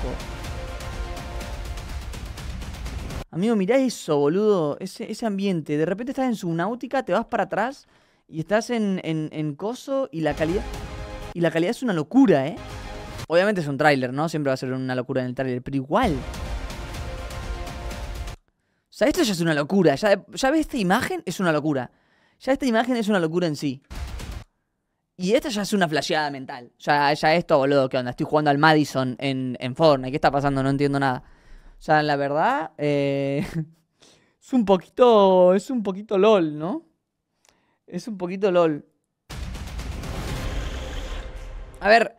S1: Amigo, mirá eso, boludo. Ese, ambiente. De repente estás en subnáutica, te vas para atrás y estás en, coso y la calidad. Y la calidad es una locura, ¿eh? Obviamente es un tráiler, ¿no? Siempre va a ser una locura en el tráiler, pero igual. O sea, esto ya es una locura. Ya, ya ves esta imagen, es una locura. Ya esta imagen es una locura en sí. Y esta ya es una flasheada mental. Ya, ya esto, boludo, ¿qué onda? Estoy jugando al Madison en, en Fortnite. ¿Qué está pasando? No entiendo nada. O sea, la verdad, eh, es un poquito, es un poquito LOL, ¿no? Es un poquito LOL. A ver,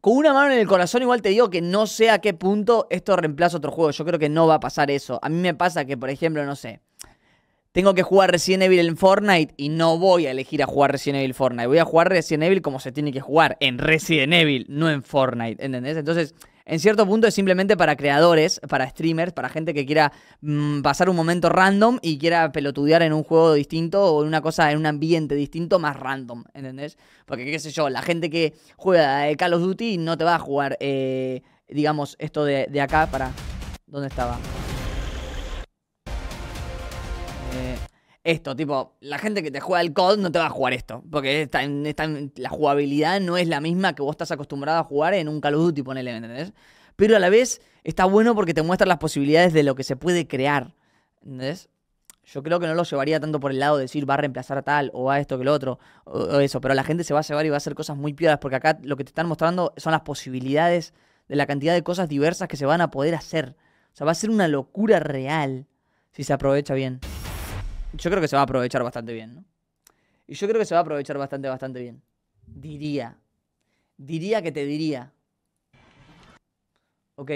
S1: con una mano en el corazón igual te digo que no sé a qué punto esto reemplaza otro juego. Yo creo que no va a pasar eso. A mí me pasa que, por ejemplo, no sé, tengo que jugar Resident Evil en Fortnite y no voy a elegir a jugar Resident Evil Fortnite. Voy a jugar Resident Evil como se tiene que jugar, en Resident Evil, no en Fortnite, ¿entendés? Entonces, en cierto punto es simplemente para creadores, para streamers, para gente que quiera mm, pasar un momento random y quiera pelotudear en un juego distinto o en una cosa, en un ambiente distinto más random, ¿entendés? Porque, qué sé yo, la gente que juega Call of Duty no te va a jugar, eh, digamos, esto de, de acá para... ¿Dónde estaba? esto, tipo, la gente que te juega el COD no te va a jugar esto, porque está la jugabilidad no es la misma que vos estás acostumbrado a jugar en un Call of Duty, el entendés? Pero a la vez está bueno porque te muestra las posibilidades de lo que se puede crear, ¿entendés? Yo creo que no lo llevaría tanto por el lado de decir va a reemplazar a tal o a esto que lo otro o, eso, pero la gente se va a llevar y va a hacer cosas muy piolas porque acá lo que te están mostrando son las posibilidades de la cantidad de cosas diversas que se van a poder hacer. O sea, va a ser una locura real si se aprovecha bien yo creo que se va a aprovechar bastante bien, ¿no? Y yo creo que se va a aprovechar bastante, bastante bien. Diría. Diría que te diría. Ok.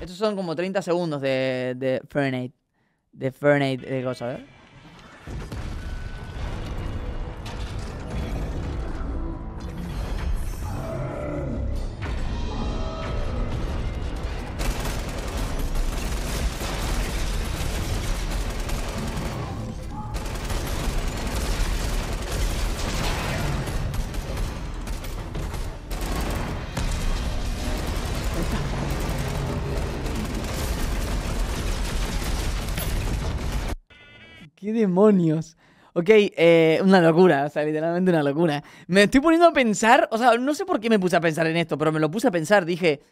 S1: Estos son como 30 segundos de, de Fernate. De Fernate, de a ver. ¿eh? demonios? Ok, eh, una locura, o sea, literalmente una locura. Me estoy poniendo a pensar, o sea, no sé por qué me puse a pensar en esto, pero me lo puse a pensar, dije,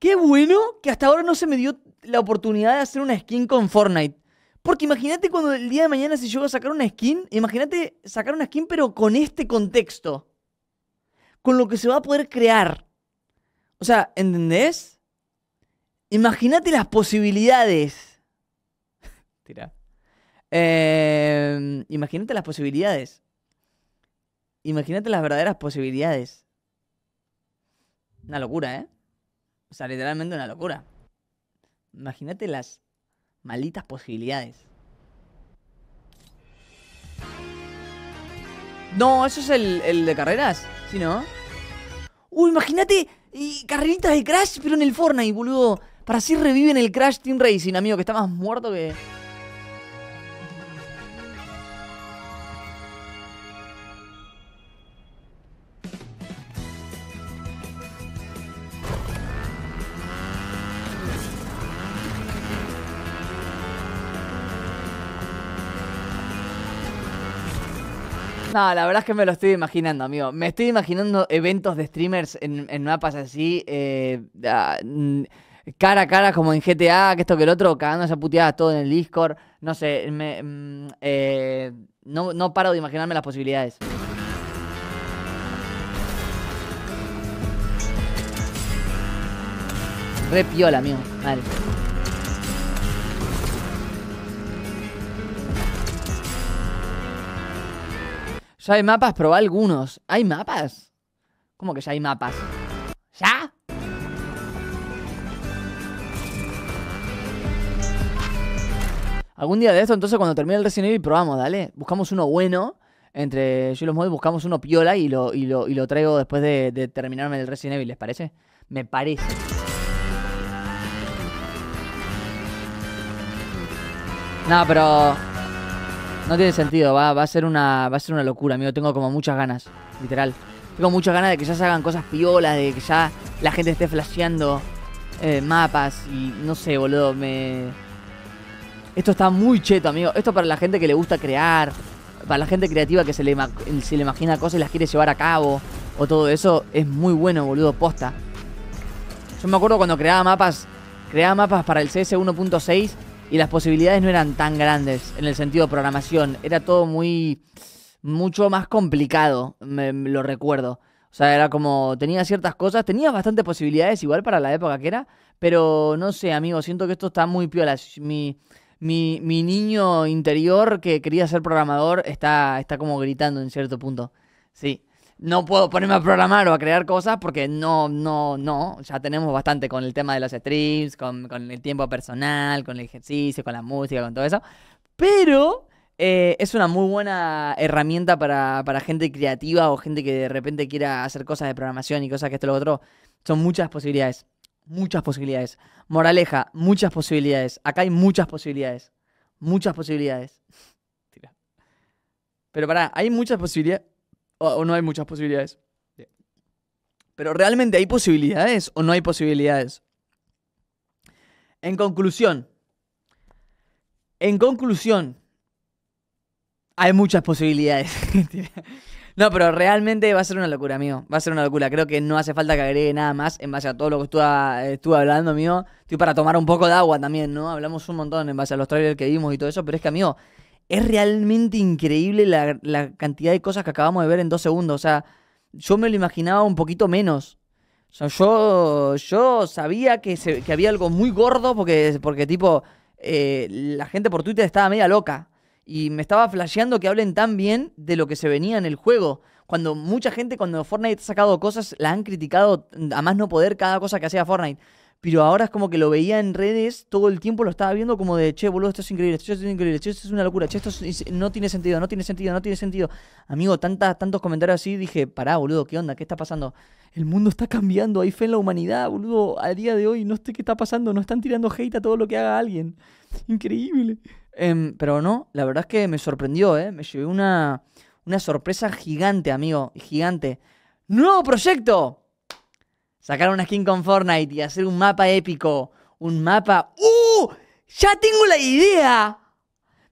S1: qué bueno que hasta ahora no se me dio la oportunidad de hacer una skin con Fortnite. Porque imagínate cuando el día de mañana se voy a sacar una skin, imagínate sacar una skin pero con este contexto, con lo que se va a poder crear. O sea, ¿entendés? Imagínate las posibilidades. Tira. Eh, imagínate las posibilidades. Imagínate las verdaderas posibilidades. Una locura, ¿eh? O sea, literalmente una locura. Imagínate las malditas posibilidades. No, eso es el, de carreras, ¿sí no? Uy, imagínate eh, carreritas de Crash, pero en el Fortnite, boludo. Para así reviven el Crash Team Racing, amigo, que está más muerto que... No, la verdad es que me lo estoy imaginando, amigo. Me estoy imaginando eventos de streamers en, en mapas así, eh, mm, cara a cara como en GTA, que esto que el otro, cagando esa puteada todo en el Discord. No sé, me, mm, eh, no, no paro de imaginarme las posibilidades. Re piola, amigo. Vale. Ya hay mapas, probá algunos. ¿Hay mapas? ¿Cómo que ya hay mapas? ¿Ya? Algún día de esto, entonces, cuando termine el Resident Evil, probamos, dale. Buscamos uno bueno. Entre yo y los modos, buscamos uno piola y lo, y lo, traigo después de, de terminarme el Resident Evil, ¿les parece? Me parece. No, pero no tiene sentido, va, a ser una, va a ser una locura, amigo. Tengo como muchas ganas, literal. Tengo muchas ganas de que ya se hagan cosas piolas, de que ya la gente esté flasheando eh, mapas y no sé, boludo, me... Esto está muy cheto, amigo. Esto para la gente que le gusta crear, para la gente creativa que se le, se le imagina cosas y las quiere llevar a cabo, o todo eso, es muy bueno, boludo, posta. Yo me acuerdo cuando creaba mapas, creaba mapas para el CS 1.6 y las posibilidades no eran tan grandes en el sentido de programación. Era todo muy. mucho más complicado, me, lo recuerdo. O sea, era como. tenía ciertas cosas, tenía bastantes posibilidades igual para la época que era, pero no sé, amigo, siento que esto está muy piola. Mi. Mi, mi niño interior que quería ser programador está, está como gritando en cierto punto. Sí no puedo ponerme a programar o a crear cosas porque no, no, no. Ya tenemos bastante con el tema de los streams, con, el tiempo personal, con el ejercicio, con la música, con todo eso. Pero eh, es una muy buena herramienta para, para, gente creativa o gente que de repente quiera hacer cosas de programación y cosas que esto lo otro. Son muchas posibilidades. Muchas posibilidades. Moraleja, muchas posibilidades. Acá hay muchas posibilidades. Muchas posibilidades. Pero pará, hay muchas posibilidades o, no hay muchas posibilidades. Pero realmente hay posibilidades o no hay posibilidades. En conclusión, en conclusión, hay muchas posibilidades. no, pero realmente va a ser una locura, amigo. Va a ser una locura. Creo que no hace falta que agregue nada más en base a todo lo que estuve, estuve hablando, amigo. Estoy para tomar un poco de agua también, ¿no? Hablamos un montón en base a los trailers que vimos y todo eso, pero es que, amigo, es realmente increíble la, cantidad de cosas que acabamos de ver en dos segundos. O sea, yo me lo imaginaba un poquito menos. O sea, yo, yo sabía que, se, había algo muy gordo porque, porque tipo, eh, la gente por Twitter estaba media loca. Y me estaba flasheando que hablen tan bien de lo que se venía en el juego. Cuando mucha gente, cuando Fortnite ha sacado cosas, la han criticado a más no poder cada cosa que hacía Fortnite pero ahora es como que lo veía en redes, todo el tiempo lo estaba viendo como de, che, boludo, esto es increíble, esto es increíble, esto es una locura, che, esto no tiene sentido, no tiene sentido, no tiene sentido. Amigo, tantas, tantos comentarios así, dije, pará, boludo, ¿qué onda? ¿Qué está pasando? El mundo está cambiando, hay fe en la humanidad, boludo, a día de hoy, no sé qué está pasando, no están tirando hate a todo lo que haga alguien. Increíble. Em, pero no, la verdad es que me sorprendió, ¿eh? Me llevé una, una sorpresa gigante, amigo, gigante. ¡Nuevo proyecto! sacar una skin con Fortnite y hacer un mapa épico, un mapa... ¡Uh! ¡Ya tengo la idea!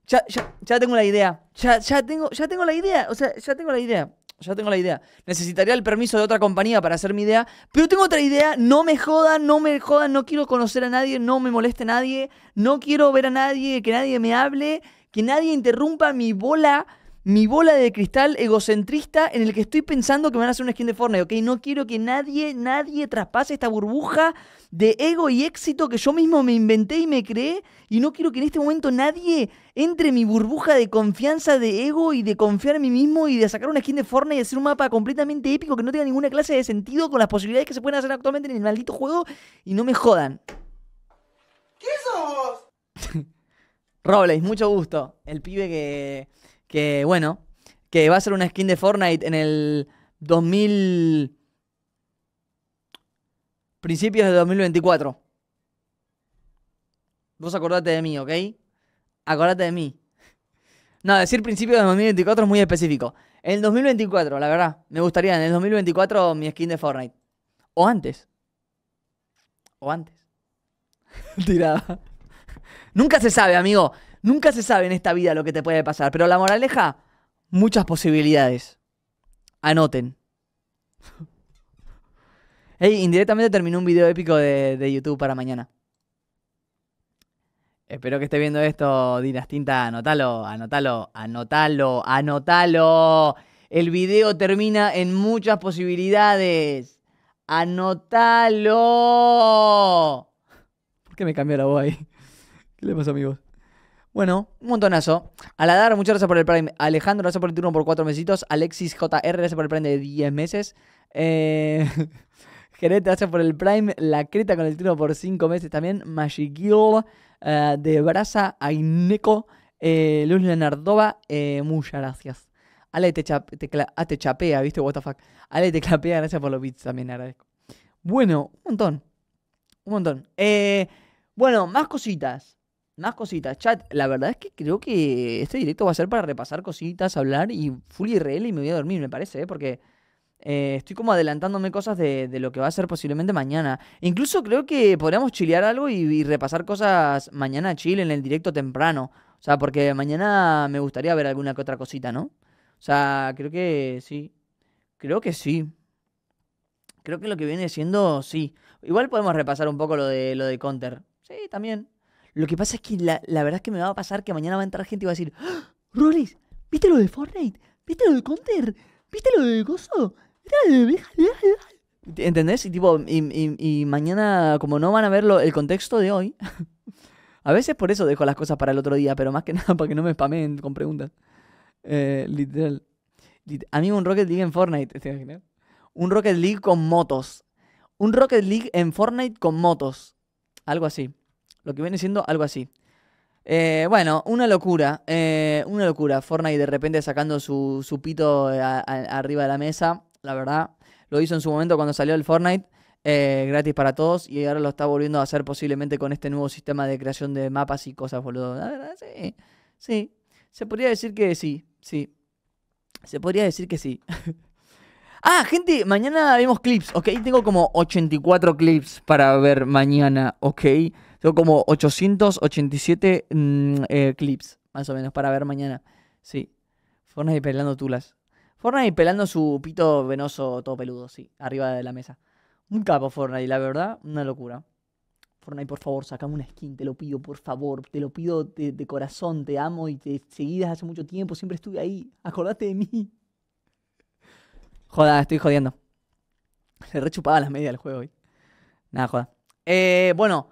S1: Ya, tengo la idea. Ya, tengo, ya tengo la idea. O sea, ya tengo la idea. Ya tengo la idea. Necesitaría el permiso de otra compañía para hacer mi idea. Pero tengo otra idea. No me jodan, no me jodan. No quiero conocer a nadie, no me moleste nadie. No quiero ver a nadie, que nadie me hable, que nadie interrumpa mi bola mi bola de cristal egocentrista en el que estoy pensando que me van a hacer una skin de Fortnite, ¿ok? No quiero que nadie, nadie traspase esta burbuja de ego y éxito que yo mismo me inventé y me creé. Y no quiero que en este momento nadie entre mi burbuja de confianza, de ego y de confiar en mí mismo y de sacar una skin de Fortnite y hacer un mapa completamente épico que no tenga ninguna clase de sentido con las posibilidades que se pueden hacer actualmente en el maldito juego y no me jodan.
S3: ¿Qué sos
S1: Robles, mucho gusto. El pibe que que bueno, que va a ser una skin de Fortnite en el 2000... Principios de 2024. Vos acordate de mí, ¿ok? Acordate de mí. No, decir principios de 2024 es muy específico. En el 2024, la verdad, me gustaría en el 2024 mi skin de Fortnite. O antes. O antes. Tirada. Nunca se sabe, amigo. Nunca se sabe en esta vida lo que te puede pasar, pero la moraleja, muchas posibilidades. Anoten. Ey, indirectamente terminó un video épico de, YouTube para mañana. Espero que esté viendo esto, Dinastinta. anótalo, anótalo, anótalo, anótalo. El video termina en muchas posibilidades. Anotalo. ¿Por qué me cambió la voz ahí? ¿Qué le pasó, amigos? Bueno, un montonazo. Aladar, muchas gracias por el Prime. Alejandro, gracias por el turno por cuatro mesitos. Alexis JR, gracias por el Prime de 10 meses. Eh. gracias por el Prime. La Creta con el turno por cinco meses también. Magic eh, de Brasa Aineco. Eh, Luz Leonardova, eh, muchas gracias. Ale te, ah, te, chapea, ¿viste? What Ale te clapea, gracias por los bits también, agradezco. Bueno, un montón. Un montón. Eh, bueno, más cositas más cositas. Chat, la verdad es que creo que este directo va a ser para repasar cositas, hablar y full IRL y me voy a dormir, me parece, ¿eh? porque eh, estoy como adelantándome cosas de, lo que va a ser posiblemente mañana. Incluso creo que podríamos chilear algo y, repasar cosas mañana chile en el directo temprano. O sea, porque mañana me gustaría ver alguna que otra cosita, ¿no? O sea, creo que sí. Creo que sí. Creo que lo que viene siendo sí. Igual podemos repasar un poco lo de lo de Counter. Sí, también. Lo que pasa es que la, verdad es que me va a pasar que mañana va a entrar gente y va a decir, ¡Ah! ¿viste lo de Fortnite? ¿Viste lo de Counter?
S3: ¿Viste lo de Gozo?
S1: ¿Entendés? Y, tipo, y, mañana, como no van a ver el contexto de hoy, a veces por eso dejo las cosas para el otro día, pero más que nada para que no me spamen con preguntas. Eh, literal. A mí un Rocket League en Fortnite, Un Rocket League con motos. Un Rocket League en Fortnite con motos. Algo así. Lo que viene siendo algo así. Eh, bueno, una locura. Eh, una locura. Fortnite de repente sacando su, pito eh, arriba de la mesa. La verdad. Lo hizo en su momento cuando salió el Fortnite. gratis para todos. Y ahora lo está volviendo a hacer posiblemente con este nuevo sistema de creación de mapas y cosas, boludo. La verdad, sí. Sí. Se podría decir que sí. Sí. Se podría decir que sí. ah, gente, mañana vemos clips, ¿ok? Tengo como 84 clips para ver mañana, ¿ok? Tengo como 887 mm, eh, clips, más o menos, para ver mañana. Sí. Fortnite pelando tulas. Fortnite pelando su pito venoso todo peludo, sí, arriba de la mesa. Un capo Fortnite, la verdad, una locura. Fortnite, por favor, sacame una skin, te lo pido, por favor. Te lo pido de, corazón, te amo y te seguidas hace mucho tiempo, siempre estuve ahí. Acordate de mí. Joda, estoy jodiendo. Se rechupaba las medias del juego hoy. Nada, joda. Eh, bueno,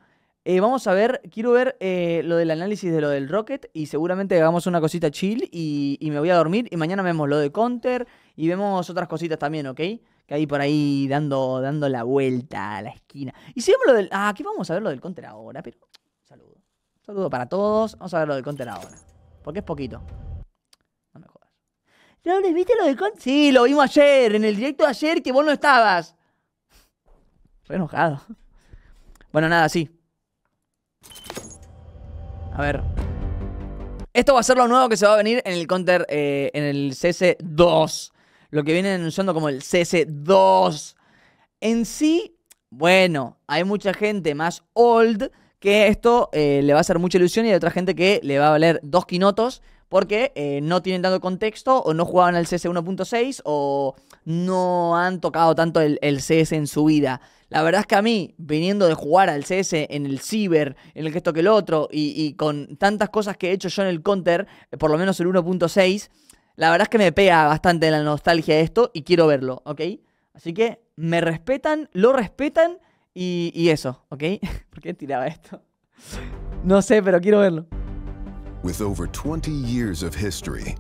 S1: eh, vamos a ver, quiero ver eh, lo del análisis de lo del Rocket y seguramente hagamos una cosita chill y, me voy a dormir y mañana vemos lo de Counter y vemos otras cositas también, ¿ok? Que hay por ahí dando, dando la vuelta a la esquina. Y si vemos lo del... Ah, aquí vamos a ver lo del Counter ahora, pero... Saludo. Saludo para todos. Vamos a ver lo del Counter ahora. Porque es poquito. No me jodas. ¿No viste lo del Counter? Sí, lo vimos ayer, en el directo de ayer que vos no estabas. Re enojado. Bueno, nada, sí. A ver. Esto va a ser lo nuevo que se va a venir en el counter, eh, en el CS2. Lo que vienen anunciando como el CS2. En sí, bueno, hay mucha gente más old que esto eh, le va a hacer mucha ilusión y hay otra gente que le va a valer dos quinotos porque eh, no tienen tanto contexto o no jugaban al CS 1.6 o no han tocado tanto el, el CS en su vida. La verdad es que a mí, viniendo de jugar al CS en el Ciber, en el que esto que el otro, y, con tantas cosas que he hecho yo en el Counter, eh, por lo menos el 1.6, la verdad es que me pega bastante la nostalgia de esto y quiero verlo, ¿ok? Así que me respetan, lo respetan y, eso, ¿ok? ¿Por qué tiraba esto? No sé, pero quiero verlo.
S3: With over 20 years of history,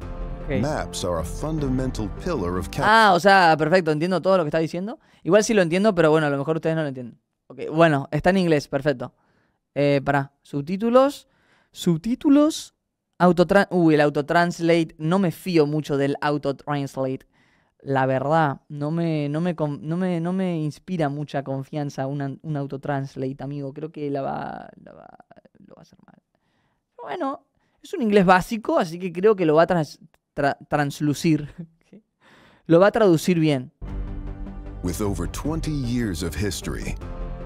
S3: ah,
S1: o sea, perfecto, entiendo todo lo que está diciendo. Igual sí lo entiendo, pero bueno, a lo mejor ustedes no lo entienden. Okay, bueno, está en inglés, perfecto. Eh, para, subtítulos, subtítulos, auto Uy, el autotranslate, no me fío mucho del autotranslate. La verdad, no me, no me, me, no me inspira mucha confianza un auto-translate, amigo. Creo que la va, lo va a hacer mal. Bueno, es un inglés básico, así que creo que lo va a tra translucir, lo va a traducir bien.
S3: With over 20 years of history,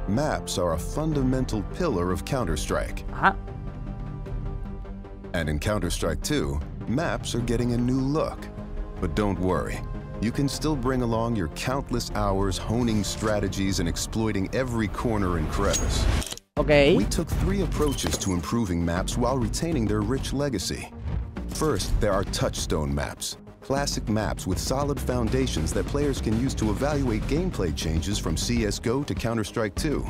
S3: maps are a fundamental pillar of Counter-Strike. And in Counter-Strike 2, maps are getting a new look. But don't worry, you can still bring along your countless hours honing strategies and exploiting every corner and crevice. Okay. We took three approaches to improving maps while retaining their rich legacy. First, there are touchstone maps, classic maps with solid foundations that players can use to evaluate gameplay changes from CSGO to Counter-Strike 2.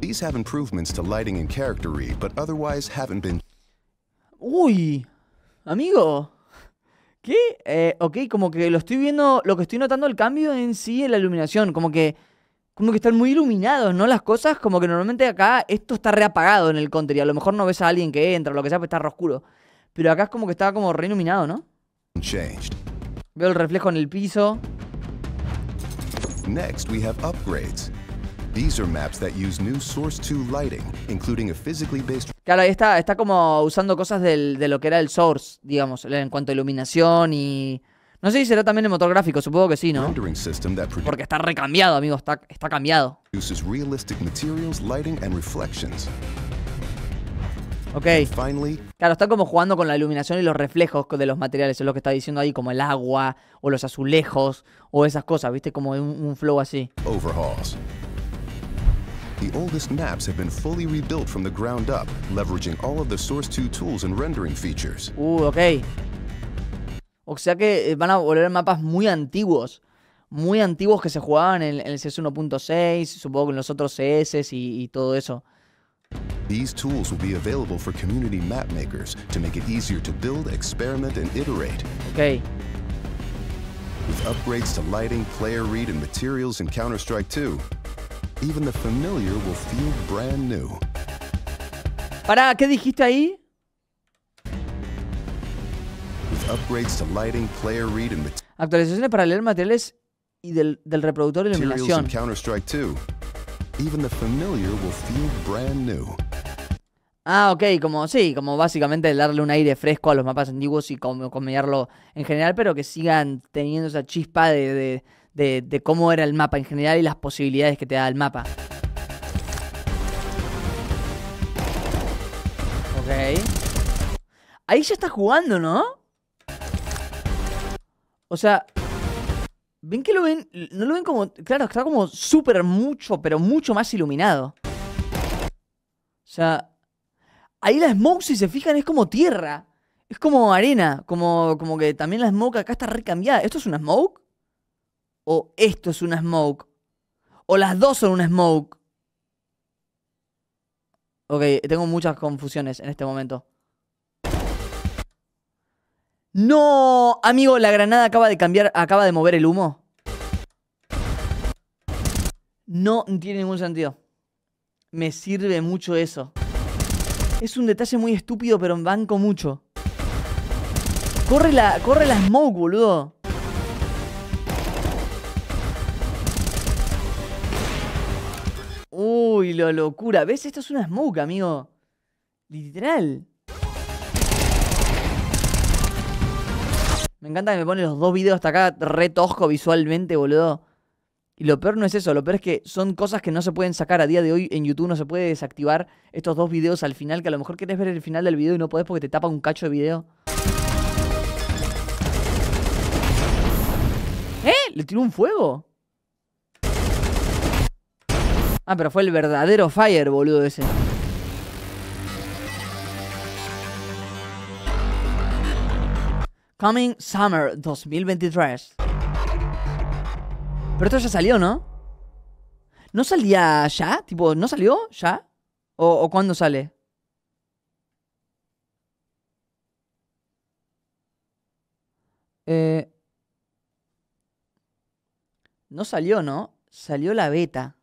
S3: These have improvements to lighting and character but otherwise haven't been... Uy, amigo. ¿Qué? Eh, ok, como que
S1: lo estoy viendo, lo que estoy notando el cambio en sí en la iluminación, como que... Como que están muy iluminados, ¿no? Las cosas, como que normalmente acá esto está reapagado en el counter y a lo mejor no ves a alguien que entra o lo que sea, pero pues está re oscuro. Pero acá es como que estaba como reiluminado, ¿no? Veo el reflejo en el piso. Claro, ahí está, está como usando cosas de lo que era el Source, digamos, en cuanto a iluminación y... No sé si será
S3: también el motor gráfico, supongo que sí, ¿no? Porque está recambiado, amigos, está, cambiado. Ok.
S1: Claro, están como jugando con la iluminación y los reflejos de los materiales, es lo que está diciendo ahí, como el agua, o los azulejos, o esas cosas, ¿viste? Como un, flow así. Uh, ok. O sea que eh, van a volver mapas muy antiguos. Muy antiguos que se jugaban en, el CS 1.6, supongo que en los otros CS y todo eso.
S3: These tools will be available for community map makers to make it easier to build, experiment, and iterate. Okay. With upgrades to lighting, player read, and materials in Counter-Strike 2, even the familiar will feel brand new.
S1: Pará, ¿qué dijiste ahí?
S3: With upgrades to lighting, player read, and materials.
S1: Actualizaciones para leer materiales y del, del reproductor de iluminación.
S3: Counter-Strike 2.
S1: Ah, ok, como sí, como básicamente darle un aire fresco a los mapas antiguos y como combinarlo en general, pero que sigan teniendo esa chispa de, cómo era el mapa en general y las posibilidades que te da el mapa. Ok. Ahí ya está jugando, ¿no? O sea, ven que lo ven, no lo ven como, claro, está como súper mucho, pero mucho más iluminado. O sea, ahí la smoke, si se fijan, es como tierra. Es como arena, como, como que también la smoke acá está recambiada. ¿Esto es una smoke? ¿O esto es una smoke? ¿O las dos son una smoke? Ok, tengo muchas confusiones en este momento. No, amigo, la granada acaba de cambiar, acaba de mover el humo. No tiene ningún sentido. Me sirve mucho eso. Es un detalle muy estúpido, pero en banco mucho. Corre la, corre la smoke, boludo. Uy, la locura. ¿Ves? Esto es una smoke, amigo. Literal. Me encanta que me pone los dos videos hasta acá re visualmente, boludo. Y lo peor no es eso, lo peor es que son cosas que no se pueden sacar a día de hoy en YouTube, no se puede desactivar estos dos videos al final, que a lo mejor querés ver el final del video y no podés porque te tapa un cacho de video. ¿Eh? ¿Le tiró un fuego? Ah, pero fue el verdadero fire, boludo, ese. Coming Summer 2023. Pero esto ya salió, ¿no? ¿No salía ya? Tipo, ¿no salió ya? ¿O, cuándo sale? Eh, no salió, ¿no? Salió la beta.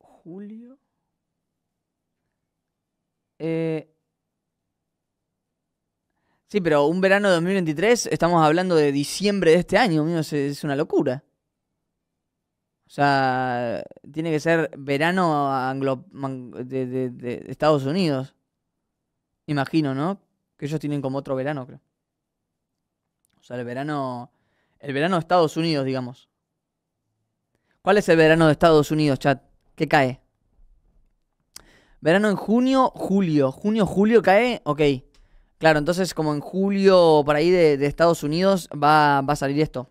S1: Julio. Eh, Sí, pero un verano de 2023, estamos hablando de diciembre de este año, mío, es una locura. O sea, tiene que ser verano de, Estados Unidos. Imagino, ¿no? Que ellos tienen como otro verano, creo. O sea, el verano. El verano de Estados Unidos, digamos. ¿Cuál es el verano de Estados Unidos, chat? ¿Qué cae? Verano en junio, julio. Junio, julio cae, ok. Claro, entonces como en julio por ahí de, Estados Unidos va, a salir esto.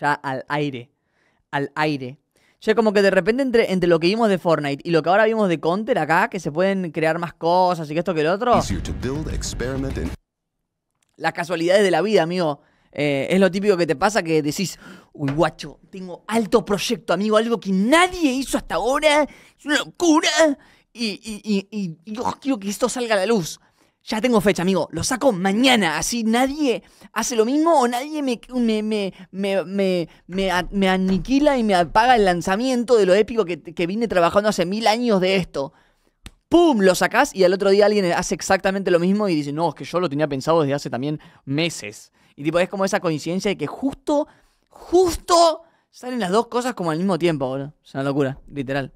S1: Ya al aire. Al aire. Ya como que de repente entre, lo que vimos de Fortnite y lo que ahora vimos de Counter acá, que se pueden crear más cosas y que esto que lo otro. Las casualidades de la vida, amigo. Eh, es lo típico que te pasa que decís, uy, guacho, tengo alto proyecto, amigo, algo que nadie hizo hasta ahora, es una locura, y, y, y, y quiero que esto salga a la luz ya tengo fecha, amigo, lo saco mañana, así nadie hace lo mismo o nadie me, me, me, aniquila y me apaga el lanzamiento de lo épico que, que vine trabajando hace mil años de esto. ¡Pum! Lo sacás y al otro día alguien hace exactamente lo mismo y dice, no, es que yo lo tenía pensado desde hace también meses. Y tipo, es como esa coincidencia de que justo, justo salen las dos cosas como al mismo tiempo, boludo. Es una locura, literal.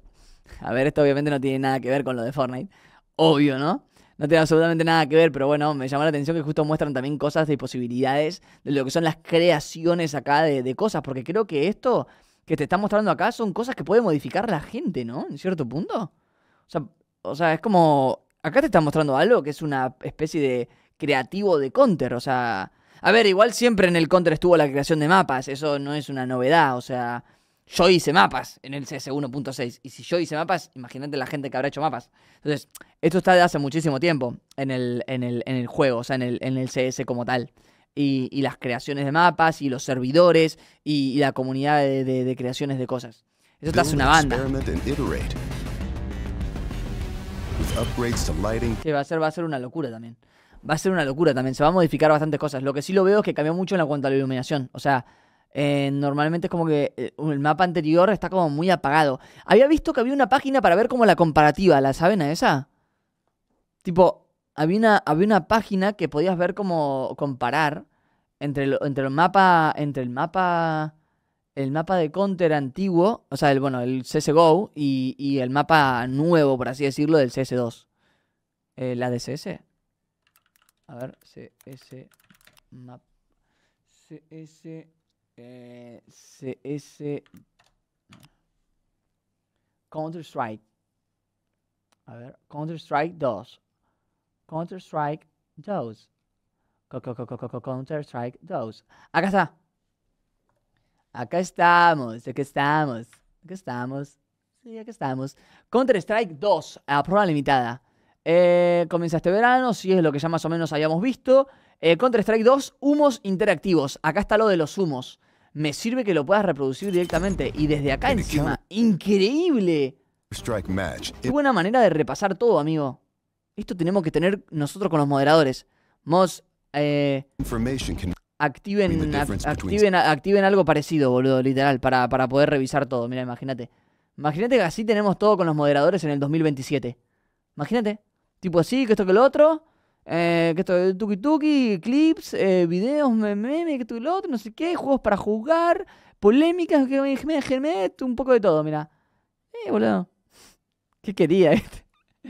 S1: A ver, esto obviamente no tiene nada que ver con lo de Fortnite. Obvio, ¿no? no tiene absolutamente nada que ver, pero bueno, me llama la atención que justo muestran también cosas de posibilidades de lo que son las creaciones acá de, de cosas, porque creo que esto que te está mostrando acá son cosas que puede modificar la gente, ¿no? En cierto punto. O sea, o sea, es como. Acá te está mostrando algo que es una especie de creativo de counter, o sea. A ver, igual siempre en el counter estuvo la creación de mapas, eso no es una novedad, o sea yo hice mapas en el CS 1.6. Y si yo hice mapas, imagínate la gente que habrá hecho mapas. Entonces, esto está de hace muchísimo tiempo en el, en el, en el juego, o sea, en el, en el CS como tal. Y, las creaciones de mapas, y los servidores, y, la comunidad de, de, creaciones de cosas. Eso te hace una banda. va a ser, va a ser una locura también. Va a ser una locura también. Se va a modificar bastantes cosas. Lo que sí lo veo es que cambió mucho en la cuanto a la iluminación. O sea, eh, normalmente es como que eh, el mapa anterior está como muy apagado. Había visto que había una página para ver como la comparativa, ¿la saben a esa? Tipo, había una, había una página que podías ver como comparar entre el, entre mapa, entre el mapa, el mapa de Counter antiguo, o sea, el, bueno, el CSGO y, y el mapa nuevo, por así decirlo, del CS2. Eh, la de CS A ver, CS CS eh, CS Counter Strike. A ver, Counter Strike 2. Counter Strike 2. Counter Strike 2. Acá está. Acá estamos, acá estamos, acá estamos. Sí, acá estamos. Counter Strike 2, a prueba limitada. Eh, comienza este verano, si es lo que ya más o menos habíamos visto. Eh, Counter Strike 2, humos interactivos. Acá está lo de los humos me sirve que lo puedas reproducir directamente. Y desde acá encima, ¡increíble! Qué buena manera de repasar todo, amigo. Esto tenemos que tener nosotros con los moderadores. Mos, eh, activen, activen, activen, algo parecido, boludo, literal, para, para poder revisar todo. Mira, imagínate. Imagínate que así tenemos todo con los moderadores en el 2027. Imagínate. Tipo así, que esto que lo otro. Eh, que esto, tuki tuki, clips, eh, videos, memes, que tú lo otro, no sé qué, juegos para jugar, polémicas, que me, un poco de todo, mira. Eh, boludo. ¿Qué quería este?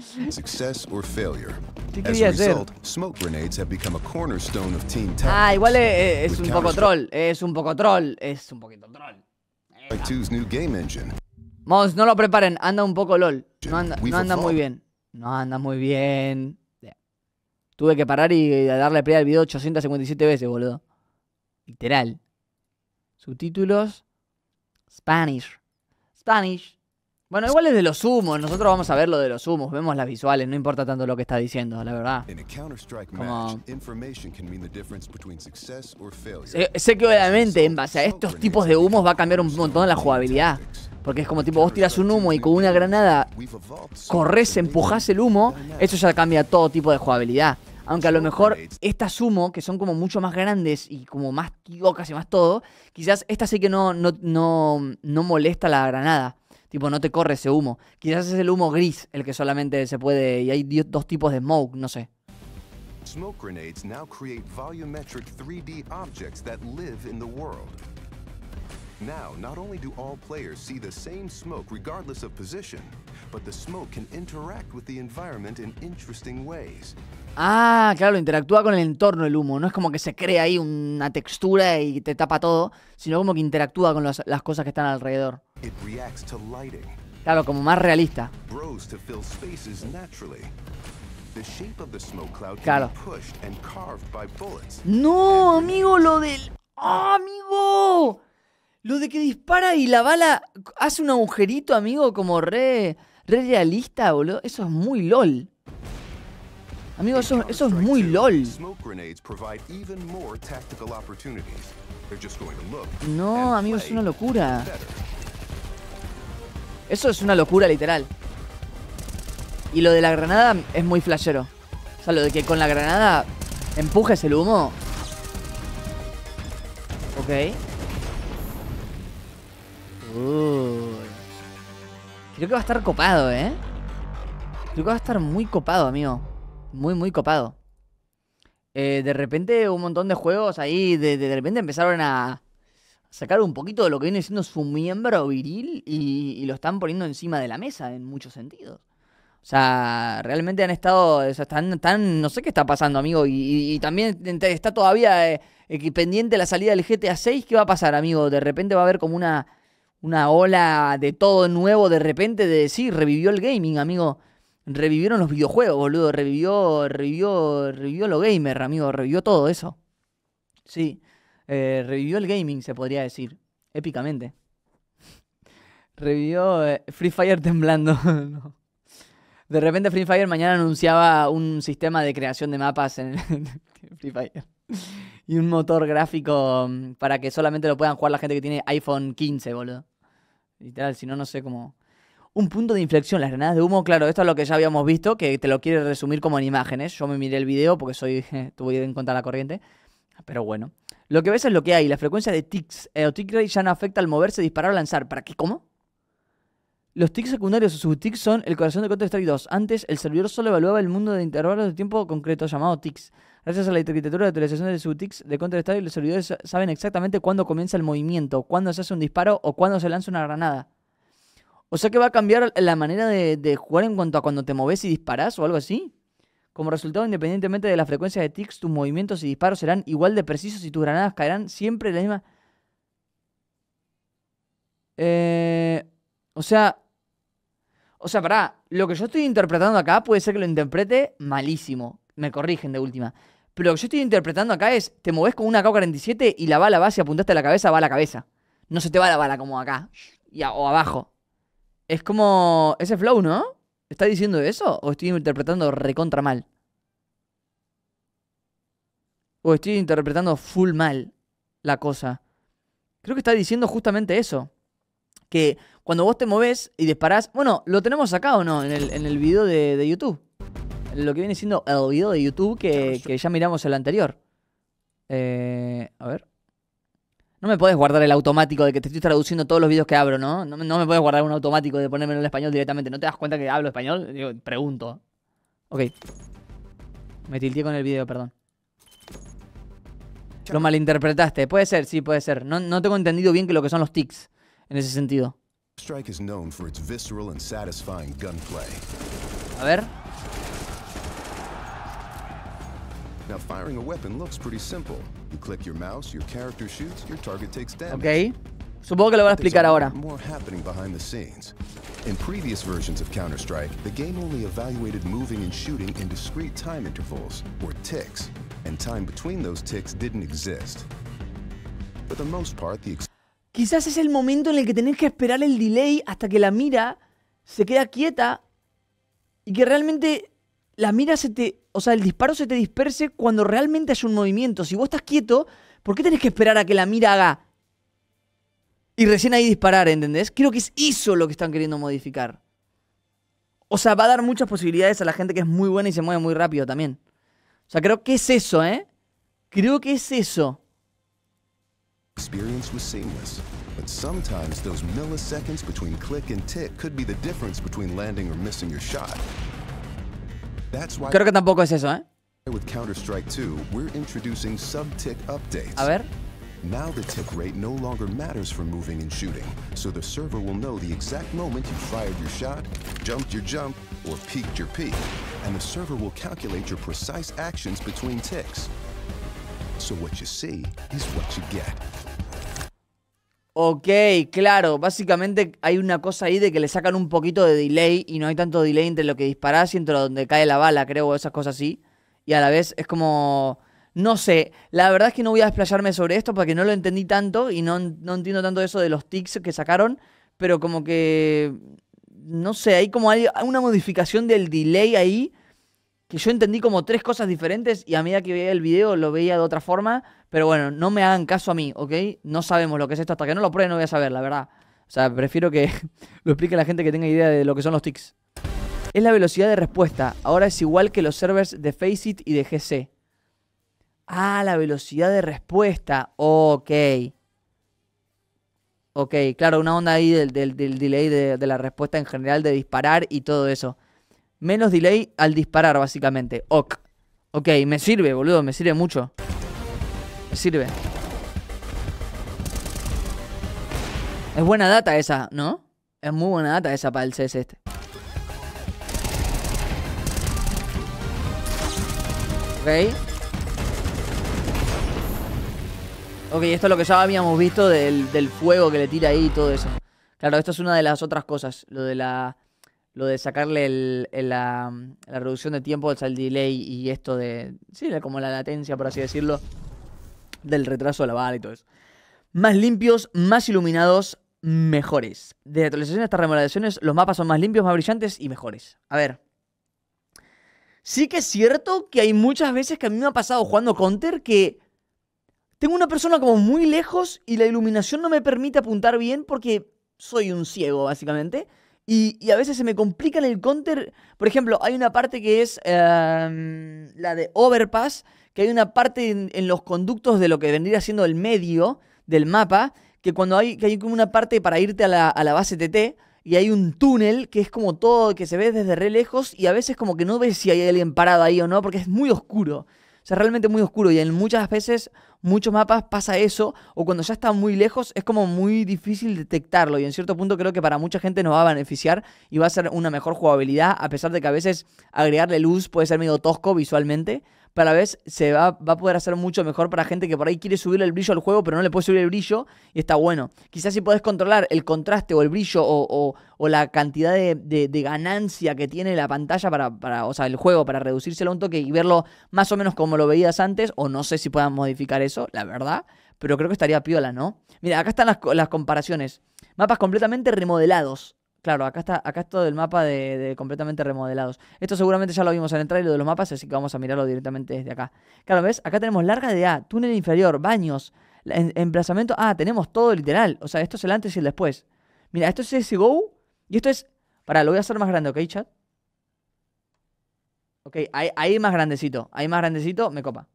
S3: ¿Qué quería hacer? Ah, igual es, un poco troll,
S1: es un poco troll, es un poquito troll. Mons, no lo preparen, anda un poco LOL.
S3: No anda, no anda muy bien.
S1: No anda muy bien. Tuve que parar y darle play al video 857 veces, boludo. Literal. Subtítulos. Spanish. Spanish. Bueno, igual es de los humos. Nosotros vamos a ver lo de los humos. Vemos las visuales. No importa tanto lo que está diciendo, la verdad. Eh, sé, que obviamente en base a estos tipos de humos va a cambiar un montón la jugabilidad. Porque es como tipo, vos tiras un humo y con una granada corres, empujas el humo. Eso ya cambia todo tipo de jugabilidad. Aunque a lo mejor estas humo, que son como mucho más grandes y como más tiocas y más todo, quizás esta sí que no, no, no, molesta la granada. Tipo, no te corre ese humo. Quizás es el humo gris el que solamente se puede. Y hay dos tipos de smoke, no sé.
S3: Smoke grenades now create volumetric 3D objects that live in the world. Now, not only do all players see the same smoke regardless of position, but the smoke can interact with the environment in interesting ways.
S1: Ah, claro, interactúa con el entorno el humo. No es como que se crea ahí una textura y te tapa todo, sino como que interactúa con las cosas que están alrededor. Claro, como más realista. Claro. No, amigo, lo del... ¡Ah, amigo! Lo de que dispara y la bala hace un agujerito, amigo, como re, re realista, boludo. Eso es muy LOL. Amigo, eso, es muy LOL.
S3: No, amigo, es una locura.
S1: Eso es una locura, literal. Y lo de la granada es muy flashero. O sea, lo de que con la granada empujes el humo. Ok. Creo que va a estar copado, ¿eh? Creo que va a estar muy copado, amigo. Muy, muy copado. Eh, de repente un montón de juegos ahí, de, repente empezaron a sacar un poquito de lo que viene siendo su miembro viril y, lo están poniendo encima de la mesa en muchos sentidos. O sea, realmente han estado, o están, no sé qué está pasando, amigo, y, también está todavía eh, eh, pendiente la salida del GTA 6, ¿qué va a pasar, amigo? De repente va a haber como una, una ola de todo nuevo, de repente, de sí, revivió el gaming, amigo revivieron los videojuegos, boludo. Revivió, revivió, revivió lo gamer, amigo. Revivió todo eso. Sí. Eh, revivió el gaming, se podría decir. Épicamente. revivió eh, Free Fire temblando. De repente Free Fire mañana anunciaba un sistema de creación de mapas en, en Free Fire. y un motor gráfico mm, para que solamente lo puedan jugar la gente que tiene iPhone 15, boludo. Literal, si no, no sé cómo un punto de inflexión. Las granadas de humo, claro, esto es lo que ya habíamos visto, que te lo quiere resumir como en imágenes. Yo me miré el video porque soy, ir en contra la corriente. Pero bueno. Lo que ves es lo que hay. La frecuencia de tics eh, o tick rate ya no afecta al moverse, disparar o lanzar. ¿Para qué? ¿Cómo? Los tics secundarios o subticks son el corazón de Counter-Strike 2. Antes, el servidor solo evaluaba el mundo de intervalos de tiempo concreto llamado tics. Gracias a la arquitectura de utilización de subticks de Counter-Strike, los servidores saben exactamente cuándo comienza el movimiento, cuándo se hace un disparo o cuándo se lanza una granada. O sea que va a cambiar la manera de, jugar en cuanto a cuando te moves y disparas o algo así. Como resultado, independientemente de la frecuencia de tics, tus movimientos y disparos serán igual de precisos y tus granadas caerán siempre en la misma. Eh, o sea. O sea, pará. Lo que yo estoy interpretando acá puede ser que lo interprete malísimo. Me corrigen de última. Pero lo que yo estoy interpretando acá es: te moves con una K-47 y la bala va, si apuntaste a la cabeza, va a la cabeza. No se te va la bala como acá. o abajo. Es como ese flow, ¿no? ¿Está diciendo eso? ¿O estoy interpretando recontra mal? ¿O estoy interpretando full mal la cosa? Creo que está diciendo justamente eso. Que cuando vos te moves y disparás... Bueno, ¿lo tenemos acá o no? En el, video de, YouTube. Lo que viene siendo el video de YouTube que, que ya miramos el anterior. Eh, a ver. No me puedes guardar el automático de que te estoy traduciendo todos los vídeos que abro, ¿no? ¿no? me puedes guardar un automático de ponerme en español directamente. ¿No te das cuenta que hablo español? pregunto. Ok. Me tilteé con el video, perdón. Lo malinterpretaste. Puede ser, sí, puede ser. No, no tengo entendido bien que lo que son los tics en ese sentido.
S3: A ver. Now, firing a weapon looks pretty simple. You click your mouse, your character shoots, your target takes damage. Okay. Supongo que lo voy a explicar ahora. More happening behind the scenes. In previous versions of Counter-Strike, the game only evaluated moving and shooting in discrete time intervals, or ticks, and time between those ticks didn't exist. For the most part, the
S1: Quizás es el momento en el que tenés que esperar el delay hasta que la mira se queda quieta y que realmente la mira se te o sea, el disparo se te disperse cuando realmente hay un movimiento. Si vos estás quieto, ¿por qué tenés que esperar a que la mira haga? Y recién ahí disparar, ¿entendés? Creo que es eso lo que están queriendo modificar. O sea, va a dar muchas posibilidades a la gente que es muy buena y se mueve muy rápido también. O sea, creo que es eso, ¿eh? Creo que es eso.
S3: Experience seamless, but sometimes those milliseconds between click and tick could be the difference between landing or missing shot.
S1: Creo que tampoco es eso, ¿eh?
S3: With Counter-Strike 2, we're introducing sub-tick updates. A ver. Now the tick rate no longer matters for moving and shooting, so the server will know the exact moment you fired your shot, jumped your jump, or peaked your peak, and the server will calculate your precise actions between ticks. So what you see is what you get.
S1: Ok, claro, básicamente hay una cosa ahí de que le sacan un poquito de delay y no hay tanto delay entre lo que disparás y entre donde cae la bala, creo, o esas cosas así. Y a la vez es como... No sé, la verdad es que no voy a desplayarme sobre esto porque no lo entendí tanto y no, no entiendo tanto eso de los tics que sacaron, pero como que... No sé, hay como hay una modificación del delay ahí que yo entendí como tres cosas diferentes y a medida que veía el video lo veía de otra forma. Pero bueno, no me hagan caso a mí, ¿ok? No sabemos lo que es esto. Hasta que no lo pruebe no voy a saber, la verdad. O sea, prefiero que lo explique la gente que tenga idea de lo que son los tics. Es la velocidad de respuesta. Ahora es igual que los servers de Faceit y de GC. Ah, la velocidad de respuesta. Ok. Ok, claro, una onda ahí del, del, delay de la respuesta en general, de disparar y todo eso menos delay al disparar, básicamente. Ok. Ok, me sirve, boludo, me sirve mucho. Me sirve. Es buena data esa, ¿no? Es muy buena data esa para el CS este. Ok. Ok, esto es lo que ya habíamos visto del, del fuego que le tira ahí y todo eso. Claro, esto es una de las otras cosas, lo de la lo de sacarle mm, la, reducción de tiempo, o sea, el delay y esto de. Sí, como la latencia, por así decirlo, del retraso de la bala y todo eso. Más limpios, más iluminados, mejores. Desde actualizaciones hasta remodelaciones, los mapas son más limpios, más brillantes y mejores. A ver. Sí que es cierto que hay muchas veces que a mí me ha pasado jugando Counter que tengo una persona como muy lejos y la iluminación no me permite apuntar bien porque soy un ciego, básicamente. Y, a veces se me complica en el counter. Por ejemplo, hay una parte que es em, la de Overpass, que hay una parte en, los conductos de lo que vendría siendo el medio del mapa, que cuando hay, que hay como una parte para irte a la, a la base TT, y hay un túnel que es como todo, que se ve desde re lejos, y a veces como que no ves si hay alguien parado ahí o no, porque es muy oscuro. Es realmente muy oscuro y en muchas veces, muchos mapas pasa eso, o cuando ya está muy lejos es como muy difícil detectarlo y en cierto punto creo que para mucha gente nos va a beneficiar y va a ser una mejor jugabilidad, a pesar de que a veces agregarle luz puede ser medio tosco visualmente, la vez se va, a poder hacer mucho mejor para gente que por ahí quiere subir el brillo al juego, pero no le puede subir el brillo y está bueno. Quizás si podés controlar el contraste o el brillo o, la cantidad de, ganancia que tiene la pantalla para, para, o sea, el juego para reducirse a un toque y verlo más o menos como lo veías antes, o no sé si puedan modificar eso, la verdad, pero creo que estaría piola, ¿no? Mira, acá están las, las comparaciones. Mapas completamente remodelados. Claro, acá está, acá todo el mapa de, completamente remodelados. Esto seguramente ya lo vimos en el trailer de los mapas, así que vamos a mirarlo directamente desde acá. Claro, ¿ves? Acá tenemos larga de A, túnel inferior, baños, emplazamiento. Ah, tenemos todo literal. O sea, esto es el antes y el después. Mira, esto es ese Go y esto es. para. lo voy a hacer más grande, ¿ok, chat? Ok, ahí, más grandecito. Ahí más grandecito, me copa.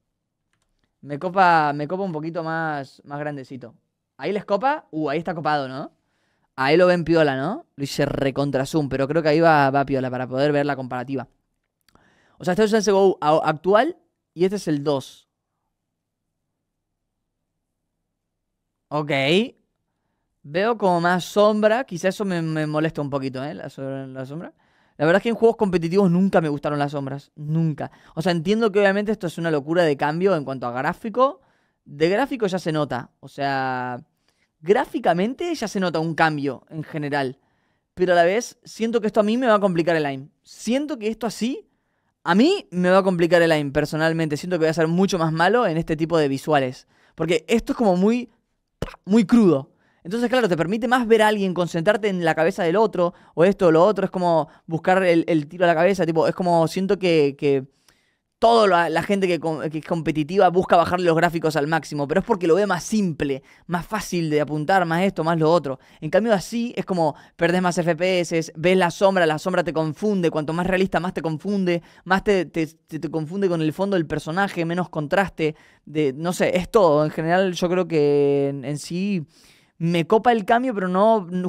S1: Me copa, me copa un poquito más, más grandecito. Ahí les copa. Uh, ahí está copado, ¿no? Ah, ahí lo ven piola, ¿no? Lo hice recontra zoom, pero creo que ahí va, piola para poder ver la comparativa. O sea, este es el CSGO actual y este es el 2. Ok. Veo como más sombra. Quizá eso me, molesta un poquito, ¿eh? La, la, sombra. La verdad es que en juegos competitivos nunca me gustaron las sombras. Nunca. O sea, entiendo que obviamente esto es una locura de cambio en cuanto a gráfico. De gráfico ya se nota. O sea, gráficamente ya se nota un cambio en general. Pero a la vez siento que esto a mí me va a complicar el aim. Siento que esto así a mí me va a complicar el aim personalmente. Siento que voy a ser mucho más malo en este tipo de visuales. Porque esto es como muy, muy crudo. Entonces, claro, te permite más ver a alguien, concentrarte en la cabeza del otro, o esto o lo otro, es como buscar el, tiro a la cabeza, tipo, es como siento que todo la, la, gente que, es competitiva busca bajarle los gráficos al máximo, pero es porque lo ve más simple, más fácil de apuntar, más esto, más lo otro. En cambio, así es como perdés más FPS, ves la sombra, la sombra te confunde, cuanto más realista, más te confunde, más te, confunde con el fondo del personaje, menos contraste, de, no sé, es todo. En general, yo creo que en, sí me copa el cambio, pero no en,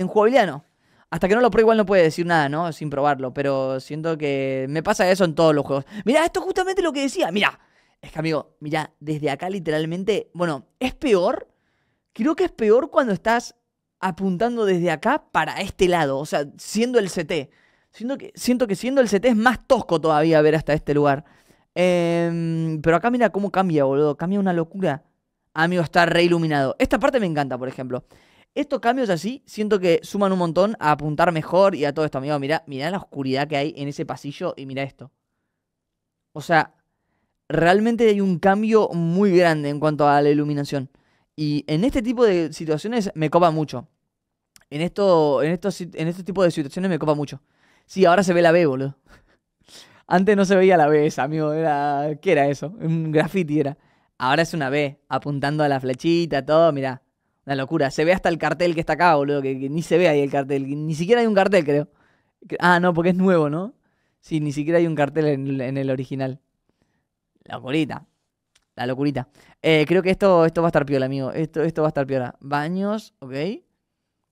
S1: en no. Hasta que no lo pruebe igual no puede decir nada, ¿no? Sin probarlo, pero siento que me pasa eso en todos los juegos. Mira, esto es justamente lo que decía. Mira, es que amigo, mira, desde acá literalmente, bueno, es peor. Creo que es peor cuando estás apuntando desde acá para este lado, o sea, siendo el CT. Siento que, siento que siendo el CT es más tosco todavía ver hasta este lugar. Em, pero acá mira cómo cambia, boludo. Cambia una locura. Amigo, está re Esta parte me encanta, por ejemplo. Estos cambios así siento que suman un montón a apuntar mejor y a todo esto, amigo. Mirá, mira la oscuridad que hay en ese pasillo y mira esto. O sea, realmente hay un cambio muy grande en cuanto a la iluminación. Y en este tipo de situaciones me copa mucho. En, esto, en, en este tipo de situaciones me copa mucho. Sí, ahora se ve la B, boludo. Antes no se veía la B esa, amigo. Era, ¿Qué era eso? Un graffiti era. Ahora es una B, apuntando a la flechita, todo, mirá. La locura. Se ve hasta el cartel que está acá, boludo. Que, ni se ve ahí el cartel. Ni siquiera hay un cartel, creo. Ah, no, porque es nuevo, ¿no? Sí, ni siquiera hay un cartel en, el original. La locurita. La locurita. Eh, creo que esto, esto va a estar piola, amigo. Esto, esto va a estar piola. Baños, ok.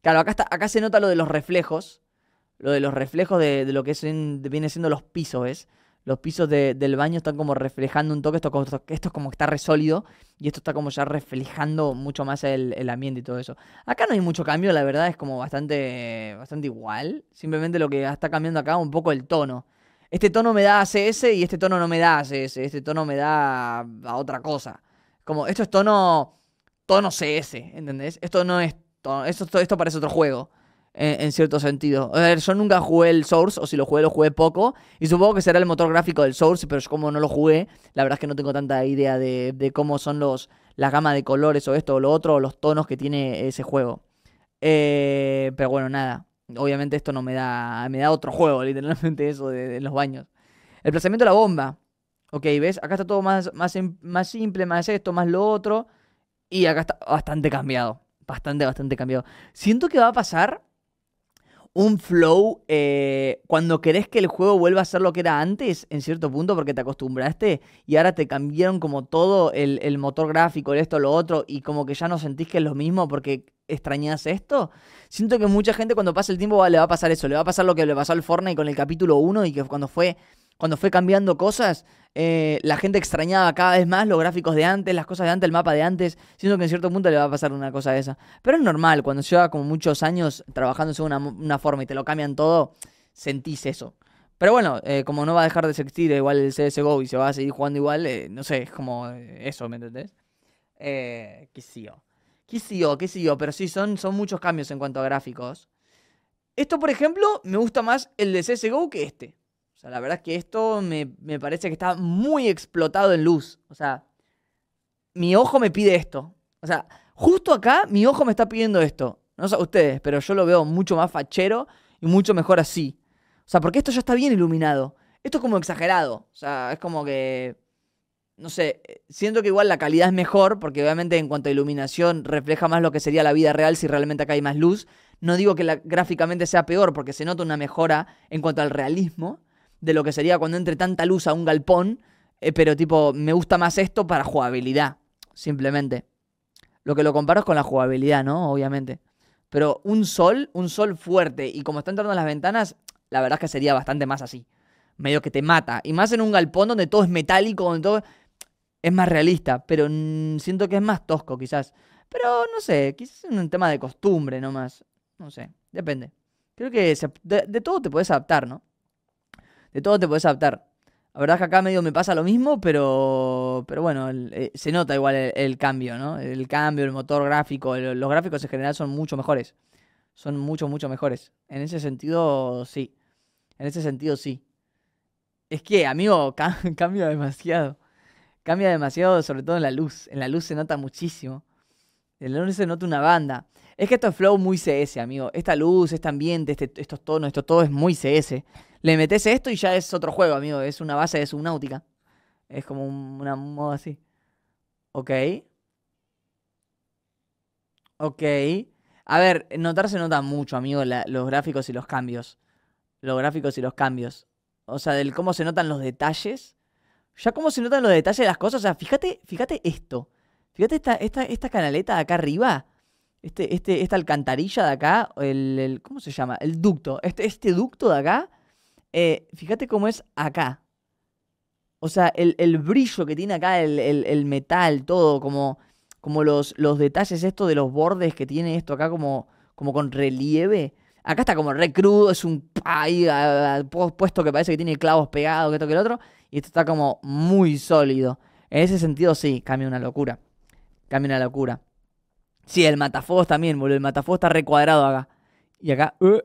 S1: Claro, acá, acá se nota lo de los reflejos. Lo de los reflejos de, lo que vienen viene siendo los pisos, ¿ves? los pisos del baño están como reflejando un toque, esto, esto como que está re y esto está como ya reflejando mucho más el, ambiente y todo eso. Acá no hay mucho cambio, la verdad es como bastante, bastante igual, simplemente lo que está cambiando acá un poco el tono. Este tono me da CS y este tono no me da CS, este tono me da a otra cosa. Como esto es tono, tono CS, ¿entendés? Esto no es, esto, esto parece otro juego. Eh, en, cierto sentido. A ver, yo nunca jugué el Source, o si lo jugué, lo jugué poco. Y supongo que será el motor gráfico del Source, pero yo como no lo jugué, la verdad es que no tengo tanta idea de, cómo son los, la gama de colores o esto o lo otro, o los tonos que tiene ese juego. Eh, pero bueno, nada. Obviamente esto no me da. Me da otro juego, literalmente, eso de, los baños. El plazamiento de la bomba. Ok, ¿ves? Acá está todo más, más, más simple, más esto, más lo otro. Y acá está bastante cambiado. Bastante, bastante cambiado. Siento que va a pasar un flow eh, cuando querés que el juego vuelva a ser lo que era antes, en cierto punto, porque te acostumbraste y ahora te cambiaron como todo el, motor gráfico, el esto, lo otro, y como que ya no sentís que es lo mismo porque extrañas esto. Siento que mucha gente cuando pasa el tiempo le va a pasar eso, le va a pasar lo que le pasó al Fortnite con el capítulo 1 y que cuando fue cuando fue cambiando cosas, eh, la gente extrañaba cada vez más los gráficos de antes, las cosas de antes, el mapa de antes. Siento que en cierto punto le va a pasar una cosa de esa. Pero es normal, cuando lleva como muchos años trabajando de una, forma y te lo cambian todo, sentís eso. Pero bueno, eh, como no va a dejar de existir igual el CSGO y se va a seguir jugando igual, eh, no sé, es como eso, ¿me entendés? Eh, qué sé yo. Qué sé qué sé pero sí, son, son muchos cambios en cuanto a gráficos. Esto, por ejemplo, me gusta más el de CSGO que este la verdad es que esto me, parece que está muy explotado en luz. O sea, mi ojo me pide esto. O sea, justo acá mi ojo me está pidiendo esto. No sé ustedes, pero yo lo veo mucho más fachero y mucho mejor así. O sea, porque esto ya está bien iluminado. Esto es como exagerado. O sea, es como que. No sé, siento que igual la calidad es mejor, porque obviamente en cuanto a iluminación refleja más lo que sería la vida real si realmente acá hay más luz. No digo que gráficamente sea peor, porque se nota una mejora en cuanto al realismo de lo que sería cuando entre tanta luz a un galpón, eh, pero tipo, me gusta más esto para jugabilidad, simplemente. Lo que lo comparo es con la jugabilidad, ¿no? Obviamente. Pero un sol, un sol fuerte, y como está entrando a las ventanas, la verdad es que sería bastante más así. Medio que te mata. Y más en un galpón donde todo es metálico, donde todo es más realista, pero siento que es más tosco quizás. Pero no sé, quizás es un tema de costumbre nomás. No sé, depende. Creo que de todo te puedes adaptar, ¿no? de todo te podés adaptar. La verdad es que acá medio me pasa lo mismo, pero, pero bueno, eh, se nota igual el, cambio, ¿no? El cambio, el motor gráfico, los gráficos en general son mucho mejores. Son mucho, mucho mejores. En ese sentido, sí. En ese sentido, sí. Es que, amigo, cambia demasiado. Cambia demasiado, sobre todo en la luz. En la luz se nota muchísimo. En la luz se nota una banda. Es que esto es flow muy CS, amigo. Esta luz, este ambiente, este, estos tonos, esto todo es muy CS. Le metes esto y ya es otro juego, amigo. Es una base de subnáutica. Es como una moda así. Ok. Ok. A ver, notar se nota mucho, amigo, los gráficos y los cambios. Los gráficos y los cambios. O sea, del cómo se notan los detalles. Ya cómo se notan los detalles de las cosas. O sea, fíjate, fíjate esto. Fíjate esta, esta, esta canaleta de acá arriba. Este, este, esta alcantarilla de acá. ¿Cómo se llama? El ducto. Este, este ducto de acá eh, fíjate cómo es acá. O sea, el, brillo que tiene acá, el, metal, todo, como, como los, los, detalles esto de los bordes que tiene esto acá como, como con relieve. Acá está como re crudo, es un ahí, puesto que parece que tiene clavos pegados, que esto que el otro. Y esto está como muy sólido. En ese sentido, sí, cambia una locura. Cambia una locura. Sí, el Matafuegos también, boludo. El Matafuegos está recuadrado acá. Y acá, uh,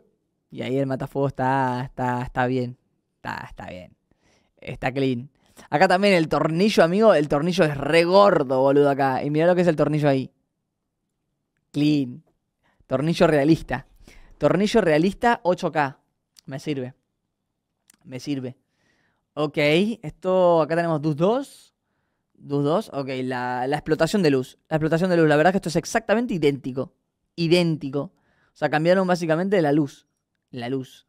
S1: y ahí el matafuego está, está, está bien. Está, está bien. Está clean. Acá también el tornillo, amigo. El tornillo es re gordo, boludo, acá. Y mira lo que es el tornillo ahí. Clean. Tornillo realista. Tornillo realista 8K. Me sirve. Me sirve. Ok, esto, acá tenemos DUS 2. DUS 2, ok, la, la, explotación de luz. La explotación de luz, la verdad es que esto es exactamente idéntico. Idéntico. O sea, cambiaron básicamente la luz. La luz.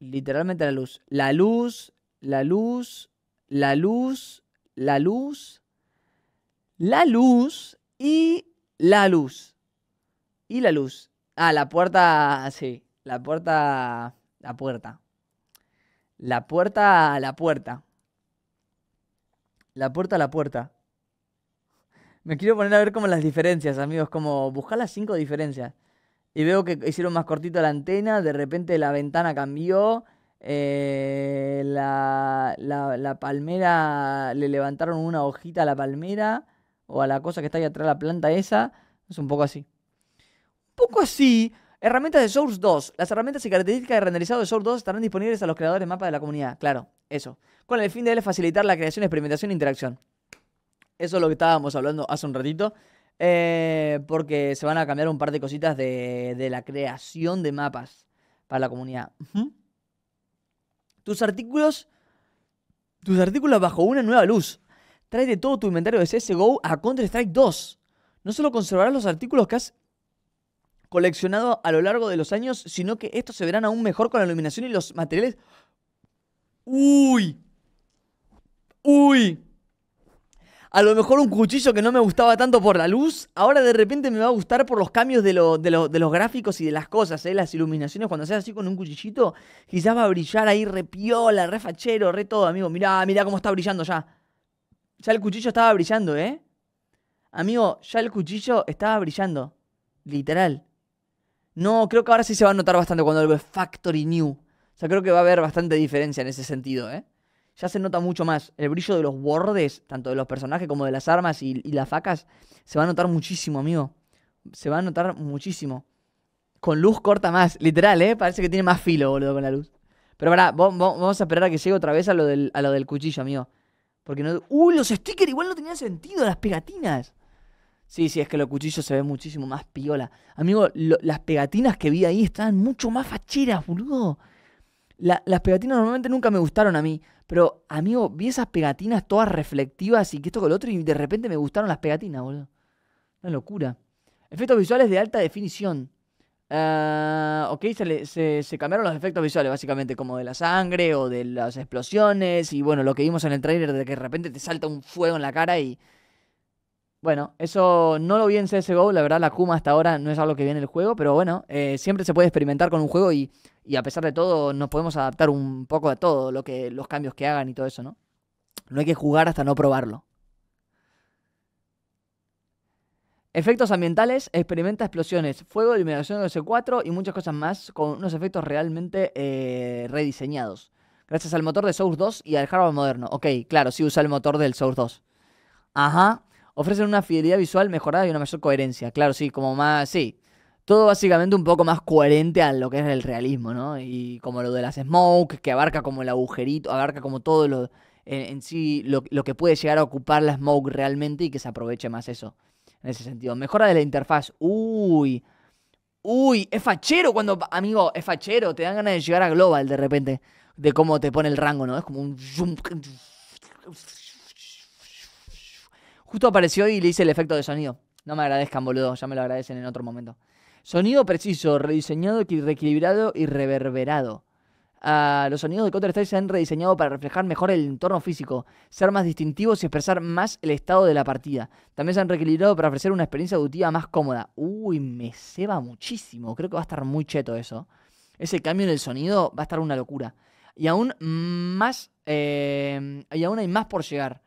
S1: Literalmente la luz. La luz, la luz, la luz, la luz, la luz y la luz. Y la luz. Ah, la puerta, sí. La puerta, la puerta. La puerta, la puerta. La puerta, la puerta. Me quiero poner a ver como las diferencias, amigos, como buscar las cinco diferencias y veo que hicieron más cortito la antena, de repente la ventana cambió, eh, la, palmera, le levantaron una hojita a la palmera o a la cosa que está ahí atrás, la planta esa, es un poco así. Un poco así, herramientas de Source 2. Las herramientas y características de renderizado de Source 2 estarán disponibles a los creadores de mapas de la comunidad, claro, eso. Con el fin de facilitar la creación, experimentación e interacción. Eso es lo que estábamos hablando hace un ratito. Eh, porque se van a cambiar un par de cositas de, la creación de mapas para la comunidad. Tus artículos. Tus artículos bajo una nueva luz. Trae de todo tu inventario de CSGO a Counter-Strike 2. No solo conservarás los artículos que has coleccionado a lo largo de los años, sino que estos se verán aún mejor con la iluminación y los materiales. ¡Uy! ¡Uy! a lo mejor un cuchillo que no me gustaba tanto por la luz, ahora de repente me va a gustar por los cambios de, los gráficos y de las cosas, ¿eh? las iluminaciones. Cuando sea así con un cuchillito, quizás va a brillar ahí re piola, re fachero, re todo, amigo. Mirá, mirá cómo está brillando ya. Ya el cuchillo estaba brillando, ¿eh? Amigo, ya el cuchillo estaba brillando. Literal. No, creo que ahora sí se va a notar bastante cuando lo ve Factory New. O sea, creo que va a haber bastante diferencia en ese sentido, ¿eh? ya se nota mucho más. El brillo de los bordes, tanto de los personajes como de las armas y, las facas, se va a notar muchísimo, amigo. Se va a notar muchísimo. Con luz corta más, literal, ¿eh? Parece que tiene más filo, boludo, con la luz. Pero pará, vamos a esperar a que llegue otra vez a lo del, cuchillo, amigo. Porque no. ¡Uh! Los stickers igual no tenían sentido, las pegatinas. Sí, sí, es que los cuchillos se ven muchísimo más piola. Amigo, las pegatinas que vi ahí estaban mucho más facheras, boludo. las pegatinas normalmente nunca me gustaron a mí. Pero, amigo, vi esas pegatinas todas reflectivas y que esto con lo otro y de repente me gustaron las pegatinas, boludo. Una locura. Efectos visuales de alta definición. Ah, ok, se, cambiaron los efectos visuales, básicamente, como de la sangre o de las explosiones. Y bueno, lo que vimos en el trailer de que de repente te salta un fuego en la cara y. Bueno, eso no lo vi en CSGO, la verdad, la Kuma hasta ahora no es algo que viene en el juego, pero bueno, eh, siempre se puede experimentar con un juego y y a pesar de todo nos podemos adaptar un poco a todo, lo que, los cambios que hagan y todo eso, ¿no? No hay que jugar hasta no probarlo. Efectos ambientales, experimenta explosiones, fuego, iluminación de C4 y muchas cosas más con unos efectos realmente eh, rediseñados. Gracias al motor de Source 2 y al hardware moderno. Ok, claro, sí usa el motor del Source 2. Ajá. Ofrecen una fidelidad visual mejorada y una mayor coherencia. Claro, sí, como más. Sí todo básicamente un poco más coherente a lo que es el realismo, ¿no? Y como lo de las smoke, que abarca como el agujerito, abarca como todo lo en, sí, lo, que puede llegar a ocupar la smoke realmente y que se aproveche más eso, en ese sentido. Mejora de la interfaz, uy, uy, es fachero cuando, amigo, es fachero, te dan ganas de llegar a global de repente, de cómo te pone el rango, ¿no? Es como un... Justo apareció y le hice el efecto de sonido. No me agradezcan, boludo, ya me lo agradecen en otro momento. Sonido preciso, rediseñado, reequilibrado y reverberado. Ah, los sonidos de Counter-Strike se han rediseñado para reflejar mejor el entorno físico, ser más distintivos y expresar más el estado de la partida. También se han reequilibrado para ofrecer una experiencia auditiva más cómoda. Uy, me ceba muchísimo. Creo que va a estar muy cheto eso. Ese cambio en el sonido va a estar una locura. Y aún más. Eh, y aún hay más por llegar.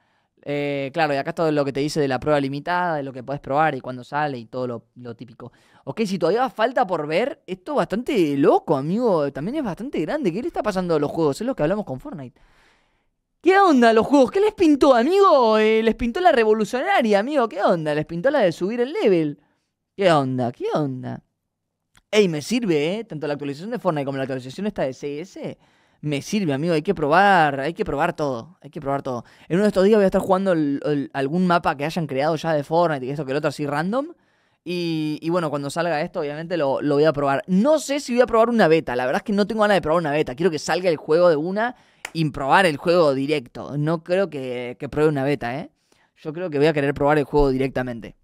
S1: Eh, claro, y acá todo lo que te dice de la prueba limitada, de lo que podés probar y cuándo sale y todo lo, típico. Ok, si todavía falta por ver, esto es bastante loco, amigo. También es bastante grande. ¿Qué le está pasando a los juegos? Es lo que hablamos con Fortnite. ¿Qué onda los juegos? ¿Qué les pintó, amigo? Eh, les pintó la revolucionaria, amigo. ¿Qué onda? Les pintó la de subir el level. ¿Qué onda? ¿Qué onda? Ey, me sirve, ¿eh? Tanto la actualización de Fortnite como la actualización esta de CS me sirve, amigo. Hay que probar, hay que probar todo. Hay que probar todo. En uno de estos días voy a estar jugando algún mapa que hayan creado ya de Fortnite y esto que el otro así random. Y, bueno, cuando salga esto, obviamente lo, voy a probar. No sé si voy a probar una beta. La verdad es que no tengo ganas de probar una beta. Quiero que salga el juego de una y probar el juego directo. No creo que, que pruebe una beta, ¿eh? Yo creo que voy a querer probar el juego directamente.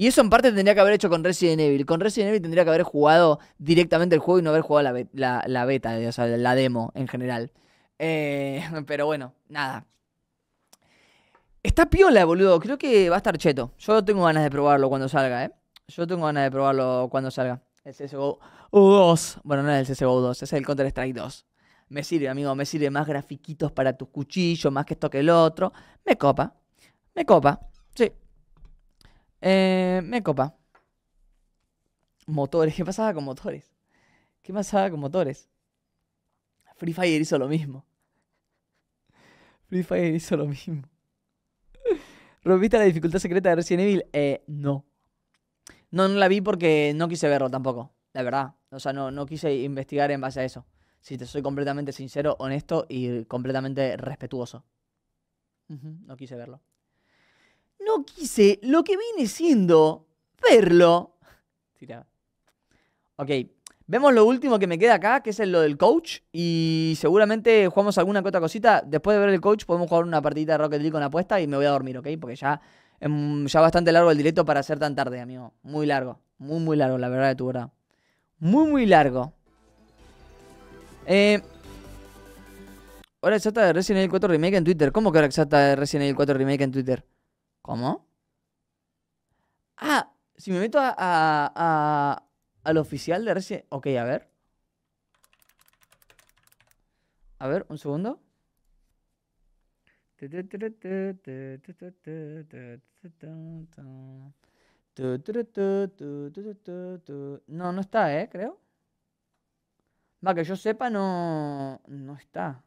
S1: Y eso en parte tendría que haber hecho con Resident Evil. Con Resident Evil tendría que haber jugado directamente el juego y no haber jugado la, beta, o sea, la demo en general. Eh, pero bueno, nada. Está piola, boludo. Creo que va a estar cheto. Yo tengo ganas de probarlo cuando salga, ¿eh? Yo tengo ganas de probarlo cuando salga. El CSGO 2. Bueno, no es el CSGO 2, es el Counter-Strike 2. Me sirve, amigo, me sirve más grafiquitos para tus cuchillos, más que esto que el otro. Me copa, me copa. Eh, me copa. Motores. ¿Qué pasaba con motores? ¿Qué pasaba con motores? Free Fire hizo lo mismo. Free Fire hizo lo mismo. ¿Rompiste la dificultad secreta de Resident Evil? Eh, no. No, la vi porque no quise verlo tampoco, la verdad. O sea, no, no quise investigar en base a eso. Si te soy completamente sincero, honesto y completamente respetuoso. no quise verlo no quise lo que viene siendo verlo. Ok, vemos lo último que me queda acá, que es lo del coach. Y seguramente jugamos alguna que otra cosita. Después de ver el coach podemos jugar una partidita de Rocket League con apuesta y me voy a dormir, ¿ok? Porque ya ya bastante largo el directo para ser tan tarde, amigo. Muy largo. Muy, muy largo, la verdad de tu verdad. Muy, muy largo. Eh... Hora exacta de Resident Evil 4 Remake en Twitter. ¿Cómo que hora exacta de Resident Evil 4 Remake en Twitter? ¿Cómo? Ah, si me meto a, al oficial de recién... Ok, a ver. A ver, un segundo. No, no está, ¿eh? Creo. Va, que yo sepa, no, no está.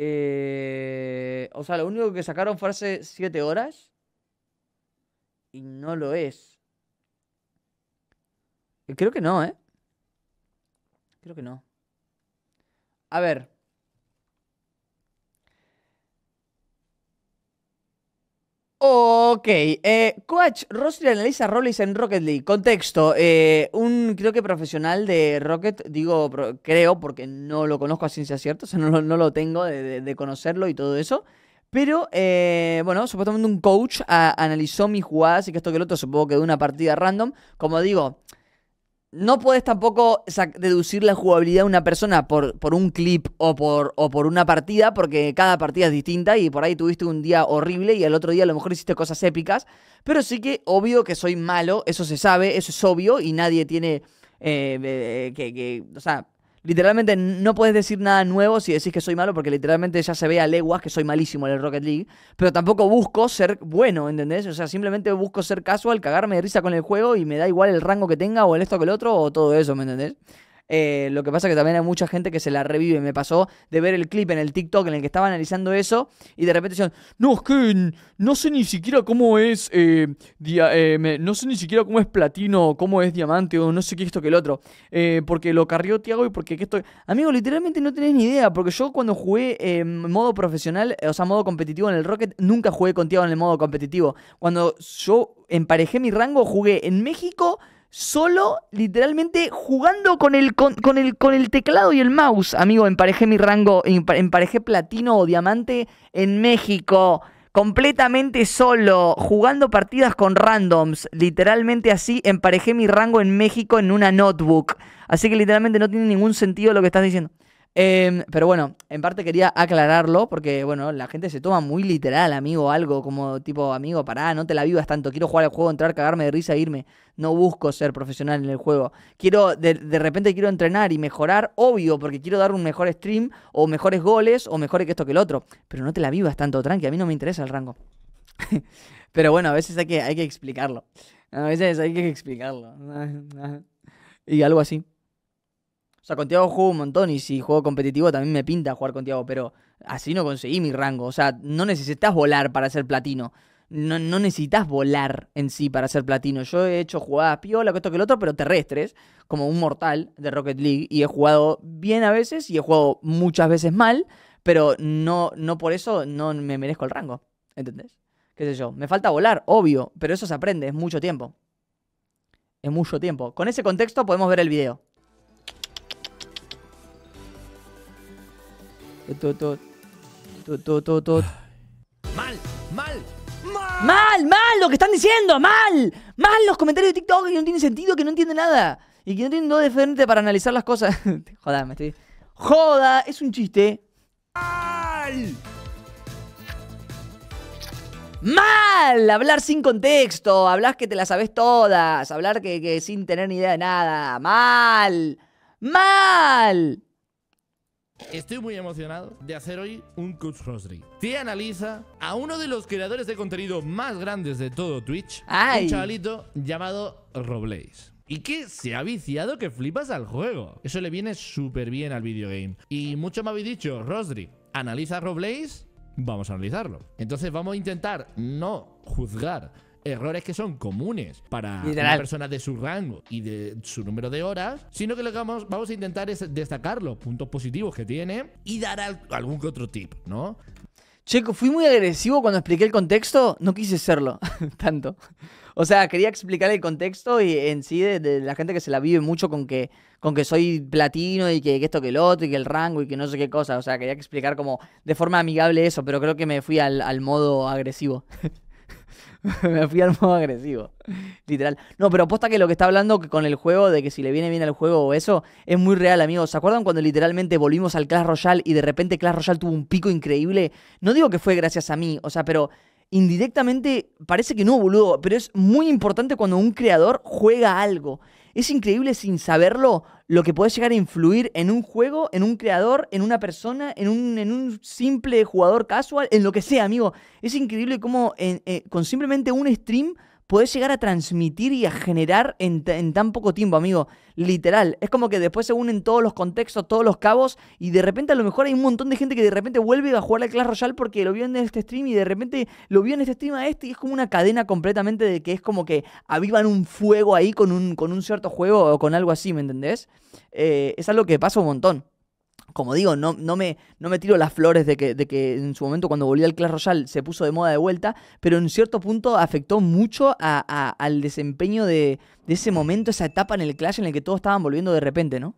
S1: Eh, o sea, lo único que sacaron fue hace 7 horas. Y no lo es. Creo que no, ¿eh? Creo que no. A ver. Ok, eh, coach, Rossi analiza roles en Rocket League. Contexto, eh, un creo que profesional de Rocket, digo creo porque no lo conozco a ciencia cierta, o sea, no, lo tengo de, conocerlo y todo eso. Pero, eh, bueno, supuestamente un coach analizó mis jugadas y que esto que el otro, supongo que de una partida random. Como digo, no puedes tampoco deducir la jugabilidad de una persona por, por un clip o por, o por una partida, porque cada partida es distinta y por ahí tuviste un día horrible y al otro día a lo mejor hiciste cosas épicas. Pero sí que obvio que soy malo, eso se sabe, eso es obvio y nadie tiene eh, eh, que, que, o sea, Literalmente no puedes decir nada nuevo si decís que soy malo, porque literalmente ya se ve a leguas que soy malísimo en el Rocket League. Pero tampoco busco ser bueno, ¿entendés? O sea, simplemente busco ser casual, cagarme de risa con el juego y me da igual el rango que tenga o el esto que el otro o todo eso, ¿me entendés? Eh, lo que pasa que también hay mucha gente que se la revive. Me pasó de ver el clip en el TikTok en el que estaba analizando eso y de repente decían, no, es que no sé ni siquiera cómo es, eh, eh, no sé ni siquiera cómo es platino, cómo es diamante o no sé qué esto que el otro. porque lo carrió Tiago y porque esto... Amigo, literalmente no tenés ni idea, porque yo cuando jugué en em, modo profesional, o sea, modo competitivo en el Rocket, nunca jugué con Tiago en el modo competitivo. Cuando yo emparejé mi rango, jugué en México solo, literalmente, jugando con el, con, el, con el teclado y el mouse. Amigo, emparejé mi rango, emparejé platino o diamante en México. Completamente solo, jugando partidas con randoms. Literalmente así, emparejé mi rango en México en una notebook. Así que literalmente no tiene ningún sentido lo que estás diciendo. Em, pero bueno, en parte quería aclararlo porque, bueno, la gente se toma muy literal, amigo, algo como tipo, amigo, pará, no te la vivas tanto, quiero jugar al juego, entrar, cagarme de risa, e irme. No busco ser profesional en el juego. Quiero, de, repente quiero entrenar y mejorar, obvio, porque quiero dar un mejor stream o mejores goles o mejores que esto que el otro. Pero no te la vivas tanto, tranqui, a mí no me interesa el rango. pero bueno, a veces hay que, hay que explicarlo. A veces hay que explicarlo. y algo así. O sea, con Tiago juego un montón y si juego competitivo también me pinta jugar con Tiago, pero así no conseguí mi rango. O sea, no necesitas volar para ser platino. No, necesitas volar en sí para ser platino. Yo he hecho jugadas piola, que esto que el otro, pero terrestres, como un mortal de Rocket League, y he jugado bien a veces y he jugado muchas veces mal, pero no, no por eso no me merezco el rango. ¿Entendés? ¿Qué sé yo? Me falta volar, obvio, pero eso se aprende, es mucho tiempo. Es mucho tiempo. Con ese contexto podemos ver el video. Todo, todo, Mal, mal, mal. Mal, mal lo que están diciendo, mal. Mal los comentarios de TikTok que no tienen sentido, que no entienden nada. Y que no tienen de frente para analizar las cosas. Joda, me estoy... Joda, es un chiste. Mal. Mal, hablar sin contexto, hablar que te la sabes todas, hablar que, que sin tener ni idea de nada. Mal. Mal.
S4: Estoy muy emocionado de hacer hoy un Coach Rosary. Te analiza a uno de los creadores de contenido más grandes de todo Twitch, un chavalito llamado Roblaze. Y que se ha viciado que flipas al juego. Eso le viene súper bien al videogame. Y mucho me habéis dicho, Rosary, analiza Roblaze, vamos a analizarlo. Entonces vamos a intentar no juzgar errores que son comunes para las una de su rango y de su número de horas, sino que lo que vamos, vamos a intentar es destacar los puntos positivos que tiene y dar
S1: algún que otro tip, ¿no? Checo, fui muy agresivo cuando expliqué el contexto, no quise serlo tanto. O sea, quería explicar el contexto y en sí de, la gente que se la vive mucho con que, con que soy platino y que, esto que el otro y que el rango y que no sé qué cosa. O sea, quería explicar como de forma amigable eso, pero creo que me fui al, al modo agresivo. me fui al modo agresivo. Literal. No, pero aposta que lo que está hablando con el juego, de que si le viene bien al juego o eso, es muy real, amigos. ¿Se acuerdan cuando literalmente volvimos al Clash Royale y de repente Clash Royale tuvo un pico increíble? No digo que fue gracias a mí, o sea, pero indirectamente parece que no, boludo, pero es muy importante cuando un creador juega algo. Es increíble sin saberlo lo que puede llegar a influir en un juego, en un creador, en una persona, en un, en un simple jugador casual, en lo que sea, amigo. Es increíble cómo eh, con simplemente un stream puedes llegar a transmitir y a generar en, tan poco tiempo, amigo. Literal. Es como que después se unen todos los contextos, todos los cabos, y de repente a lo mejor hay un montón de gente que de repente vuelve a jugar al Clash Royale porque lo vio en este stream y de repente lo vio en este stream a este, y es como una cadena completamente de que es como que avivan un fuego ahí con un, con un cierto juego o con algo así, ¿me entendés? Eh, es algo que pasa un montón como digo, no, no, me, no me tiro las flores de que, de que en su momento cuando volví al Clash Royale se puso de moda de vuelta, pero en cierto punto afectó mucho a, al desempeño de, ese momento, esa etapa en el Clash en el que todos estaban volviendo de repente, ¿no?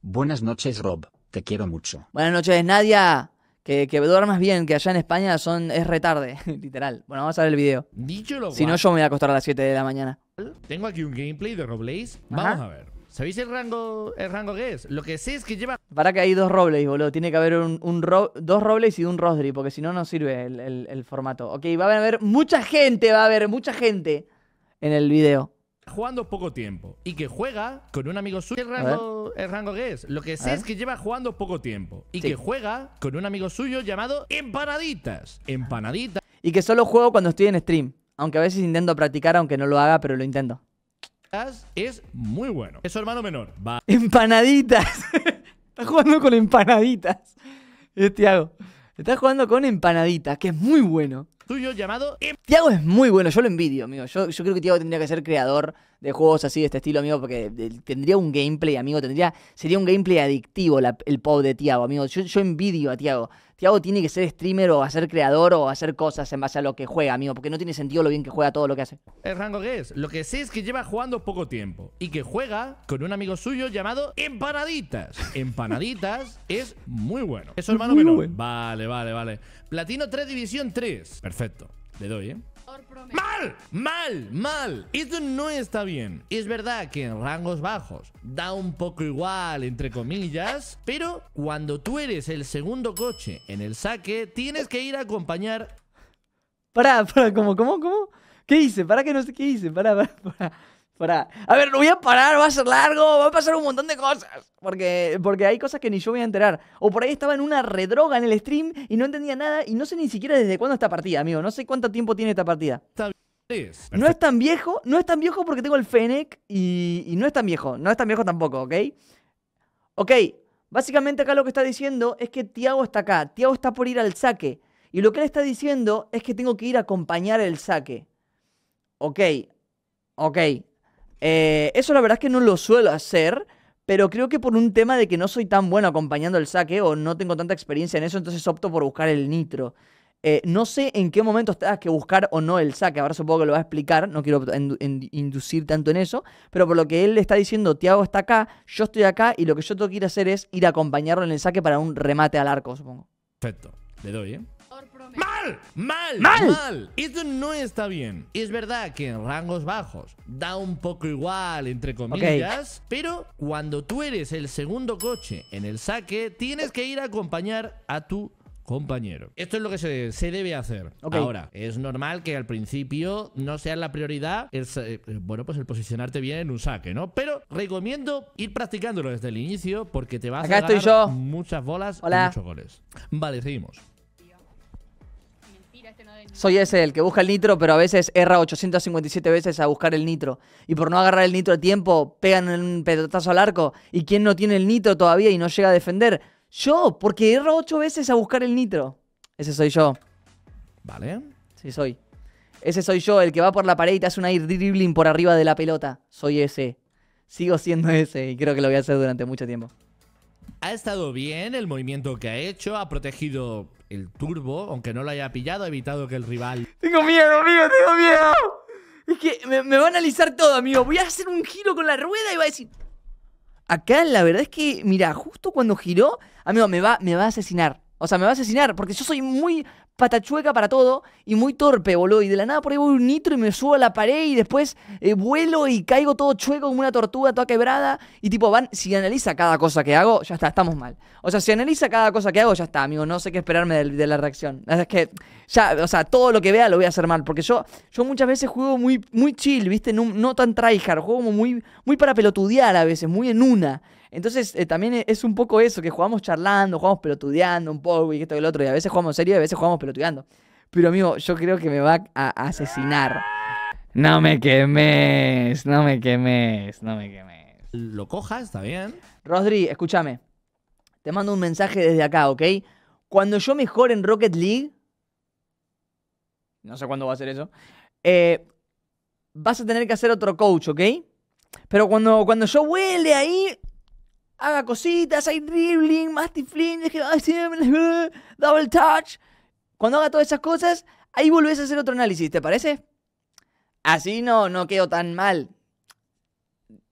S2: Buenas noches, Rob. Te quiero mucho.
S1: Buenas noches, Nadia. Que, que, duermas bien, que allá en España son es retarde, literal. Bueno, vamos a ver el video. Dicho lo si no, yo me voy a acostar a las 7 de la mañana.
S4: Tengo aquí un gameplay de Roblaze. Vamos a ver. ¿Sabéis el rango, el rango que es? Lo que sé es que lleva...
S1: Para que hay dos robles, boludo. Tiene que haber un, dos robles y un rodri porque si no, no sirve el, formato. Ok, va a haber mucha gente, va a haber mucha gente en el video
S4: jugando poco tiempo y que juega con un amigo suyo. ¿El rango, el rango que es? Lo que sé es que lleva jugando poco tiempo y que juega
S1: con un amigo suyo llamado Empanaditas. Empanaditas. Y que solo juego cuando estoy en stream. Aunque a veces intento practicar, aunque no lo haga, pero lo intento
S4: es muy bueno. Es
S1: hermano menor. Va. Empanaditas. Está jugando con empanaditas. Eh, Tiago. Está jugando con empanaditas, que es muy bueno.
S4: Tuyo llamado.
S1: Tiago es muy bueno, yo lo envidio, amigo. Yo, yo creo que Tiago tendría que ser creador de juegos así de este estilo, amigo, porque eh, tendría un gameplay, amigo, tendría, sería un gameplay adictivo el pop de Tiago, amigo. Yo, envidio a Tiago. Tiago tiene que ser streamer o hacer creador o hacer cosas en base a lo que juega, amigo, porque no tiene sentido lo bien que juega todo lo que hace.
S4: El rango que es, lo que sé es que lleva jugando poco tiempo y que juega con un amigo suyo llamado Empanaditas. Empanaditas es muy bueno. Eso hermano menor. Vale, vale, vale. Platino 3 División 3. Perfecto. Le doy, ¿eh? ¡Mal! ¡Mal! ¡Mal! Esto no está bien. Es verdad que en rangos bajos da un poco igual, entre comillas, pero cuando tú eres el segundo coche en el saque, tienes que ir a acompañar...
S1: ¿Para, para, cómo, cómo? ¿Qué hice? ¿Para que no sé qué hice, para, para? A ver, lo voy a parar, va a ser largo, va a pasar un montón de cosas. Porque, porque hay cosas que ni yo voy a enterar. O por ahí estaba en una redroga en el stream y no entendía nada y no sé ni siquiera desde cuándo está partida, amigo. No sé cuánto tiempo tiene esta partida. No es tan viejo, no es tan viejo porque tengo el Fennec y, y no es tan viejo, no es tan viejo tampoco, ¿ok? Ok, básicamente acá lo que está diciendo es que Tiago está acá, Tiago está por ir al saque. Y lo que él está diciendo es que tengo que ir a acompañar el saque. Ok, ok, eh, eso la verdad es que no lo suelo hacer, pero creo que por un tema de que no soy tan bueno acompañando el saque o no tengo tanta experiencia en eso, entonces opto por buscar el nitro. Eh, no sé en qué momento tengas que buscar o no el saque, ahora supongo que lo va a explicar, no quiero inducir tanto en eso, pero por lo que él le está diciendo, Tiago está acá, yo estoy acá y lo que yo tengo que ir a hacer es ir a acompañarlo en el saque para un remate al arco, supongo.
S4: Perfecto, le doy, ¿eh?
S1: mal, mal, mal,
S4: Esto no está bien. Es verdad que en rangos bajos da un poco igual, entre comillas, pero cuando tú eres el segundo coche en el saque, tienes que ir a acompañar a tu compañero. Esto es lo que se, debe, hacer. Ahora, es normal que al principio no sea la prioridad el, eh, eh, bueno, pues el posicionarte bien en un saque, ¿no? Pero recomiendo ir practicándolo desde el inicio porque te vas a dar muchas bolas y muchos goles.
S1: Vale, seguimos. Soy ese, el que busca el nitro, pero a veces erra 857 veces a buscar el nitro. Y por no agarrar el nitro a tiempo, pegan un pedotazo al arco. ¿Y quién no tiene el nitro todavía y no llega a defender? Yo, porque erro 8 veces a buscar el nitro. Ese soy yo. ¿Vale? Sí, soy. Ese soy yo, el que va por la pared y te hace una dribbling por arriba de la pelota. Soy ese. Sigo siendo ese y creo que lo voy a hacer durante mucho tiempo.
S4: Ha estado bien el movimiento que ha hecho, ha protegido el turbo, aunque no lo haya pillado, ha evitado que el rival...
S1: ¡Tengo miedo, amigo! ¡Tengo miedo! Es que me, va a analizar todo, amigo. Voy a hacer un giro con la rueda y va a decir... Acá la verdad es que, mira, justo cuando giró, amigo, me va, me va a asesinar. O sea, me va a asesinar porque yo soy muy patachueca para todo y muy torpe, boludo. Y de la nada por ahí voy un nitro y me subo a la pared y después eh, vuelo y caigo todo chueco como una tortuga toda quebrada. Y tipo, van, si analiza cada cosa que hago, ya está, estamos mal. O sea, si analiza cada cosa que hago, ya está, amigo. No sé qué esperarme de, la reacción. Es que, ya, o sea, todo lo que vea lo voy a hacer mal. Porque yo, yo muchas veces juego muy, muy chill, ¿viste? No, no tan tryhard. Juego como muy, muy para pelotudear a veces, muy en una. Entonces eh, también e, es un poco eso, que jugamos charlando, jugamos pelotudeando un poco y esto y el otro, y a veces jugamos en serio y a veces jugamos pelotudeando. Pero amigo, yo creo que me va a asesinar. No me quemes, no me quemes, no me quemes. Lo cojas, está bien. Rodri, escúchame. Te mando un mensaje desde acá, ¿ok? Cuando yo mejore en Rocket League, no sé cuándo va a ser eso, eh, vas a tener que hacer otro coach, ¿ok? Pero cuando, cuando yo huele ahí, haga cositas, hay dribbling, más que, double touch. Cuando haga todas esas cosas, ahí volvés a hacer otro análisis, ¿te parece? Así no, no quedo tan mal.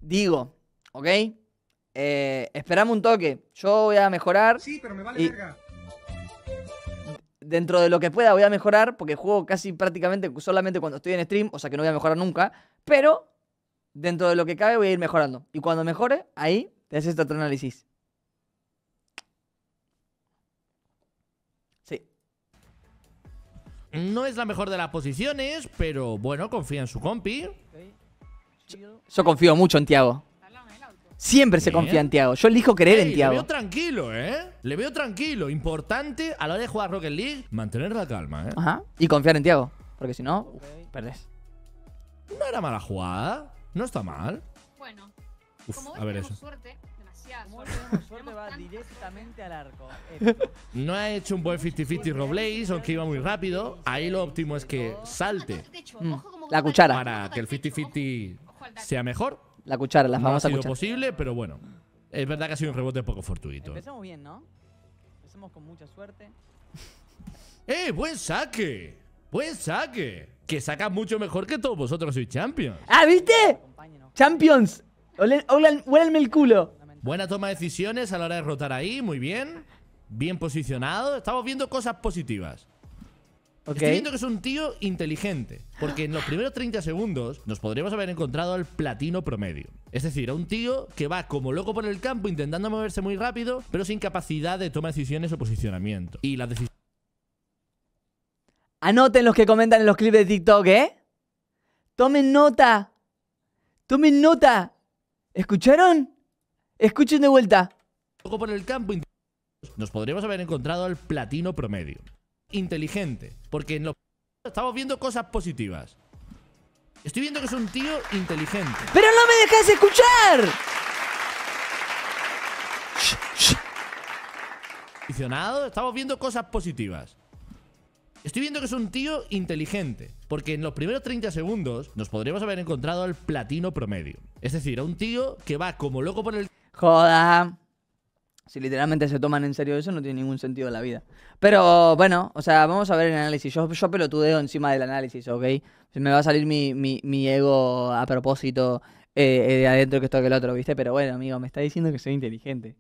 S1: Digo, ¿ok? Eh, esperame un toque. Yo voy a mejorar. Sí, pero me vale y... Dentro de lo que pueda voy a mejorar, porque juego casi prácticamente solamente cuando estoy en stream, o sea que no voy a mejorar nunca. Pero dentro de lo que cabe voy a ir mejorando. Y cuando mejore, ahí te haces otro análisis.
S4: Sí. No es la mejor de las posiciones, pero
S1: bueno, confía en su compi. Yo, confío mucho en Tiago. Siempre se confía en Tiago. Yo elijo creer en Tiago. Le veo
S4: tranquilo, ¿eh? Le veo tranquilo. Importante a la hora de jugar Rocket League, mantener la calma, ¿eh? Ajá.
S1: Y confiar en Tiago. Porque si no,
S4: perdés. No era mala jugada. No está mal.
S1: Bueno. Uf, a ver eso. No
S4: ha hecho un buen 50-50 Robles, aunque iba muy rápido. Ahí lo óptimo es que salte. Mm, la cuchara. Para que el 50-50 sea mejor. La cuchara, la famosa no ha posible, pero bueno. Es verdad que ha sido un rebote poco fortuito. ¿eh?
S1: Empezamos bien, ¿no? Empezamos con mucha suerte.
S4: ¡Eh, buen saque! ¡Buen saque! Que saca mucho mejor que todos vosotros sois Champions.
S1: ¡Ah, viste! Champions,
S4: ¡Huélame el culo. Buena toma de decisiones a la hora de rotar ahí, muy bien. Bien posicionado. Estamos viendo cosas positivas. Estoy viendo que es un tío inteligente, porque en los primeros 30 segundos nos podríamos haber encontrado al platino promedio. Es decir, a un tío que va como loco por el campo intentando moverse muy rápido, pero sin capacidad de toma de decisiones o posicionamiento.
S1: Y las decisiones... Anoten los que comentan en los clips de TikTok, ¿eh? Tomen nota. Tomen nota. ¿Escucharon? Escuchen de vuelta. Poco por el campo,
S4: nos podríamos haber encontrado al platino promedio. Inteligente, porque en los estamos viendo cosas positivas. Estoy viendo que es un tío inteligente. ¡Pero no me dejes escuchar! Estamos viendo cosas positivas. Estoy viendo que es un tío inteligente. Porque en los primeros 30 segundos nos podríamos haber encontrado al platino promedio. Es decir, a un tío que va como
S1: loco por el... Joda. Si literalmente se toman en serio eso, no tiene ningún sentido en la vida. Pero bueno, o sea, vamos a ver el análisis. Yo, yo pelotudeo encima del análisis, ¿ok? Me va a salir mi, ego a propósito eh, eh, de adentro que esto que el otro, ¿viste? Pero bueno, amigo, me está diciendo que soy inteligente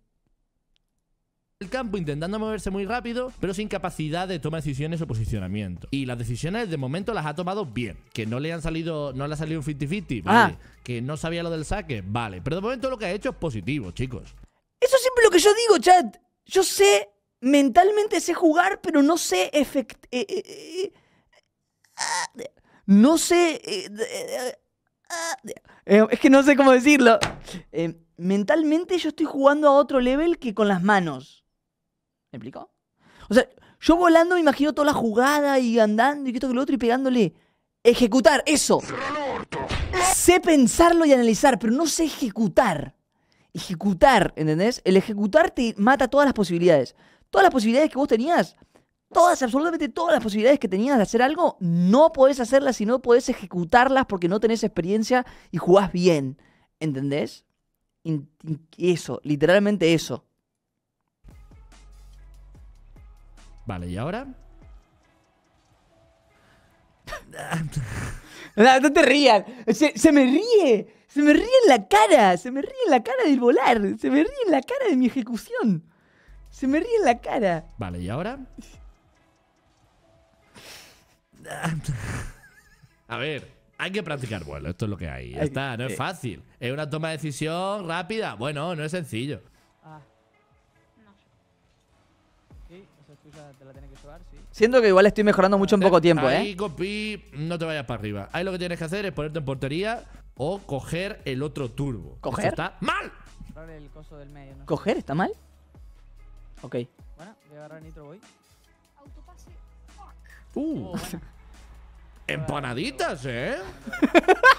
S4: el campo intentando moverse muy rápido, pero sin capacidad de toma de decisiones o posicionamiento. Y las decisiones de momento las ha tomado bien. Que no le han salido, no le ha salido un 50-50, vale. Ah. Que no sabía lo del saque, vale. Pero de momento lo que ha hecho es positivo, chicos.
S1: Eso es siempre lo que yo digo, chat. Yo sé, mentalmente sé jugar, pero no sé efect... Eh, eh, eh, no sé... es que no sé cómo decirlo mentalmente yo estoy jugando a otro level que con las manos. ¿Me O sea, yo volando me imagino toda la jugada y andando y esto que lo otro y pegándole. Ejecutar, eso. Sé pensarlo y analizar, pero no sé ejecutar. Ejecutar, ¿entendés? El ejecutar te mata todas las posibilidades. Todas las posibilidades que vos tenías, todas, absolutamente todas las posibilidades que tenías de hacer algo, no podés hacerlas si no podés ejecutarlas porque no tenés experiencia y jugás bien. ¿Entendés? Eso, literalmente eso. Vale, ¿y ahora? no, te rías. Se, me ríe. Se me ríe en la cara. Se me ríe en la cara del volar. Se me ríe en la cara de mi ejecución. Se me ríe en la cara.
S4: Vale, ¿y ahora? A ver, hay que practicar vuelo. Esto es lo que hay. está, no es eh. fácil. Es una toma de decisión rápida.
S1: Bueno, no es sencillo. Siento que igual estoy mejorando mucho en poco tiempo, ¿eh? Ahí,
S4: ¿eh? no te vayas para arriba. Ahí lo que tienes que hacer es ponerte en portería o coger el otro turbo. ¿Coger? está mal.
S1: ¿Coger? ¿Está mal? Ok. Bueno, voy a agarrar nitro, voy. Autopase. Uh. Oh, Empanaditas,
S4: ¿eh?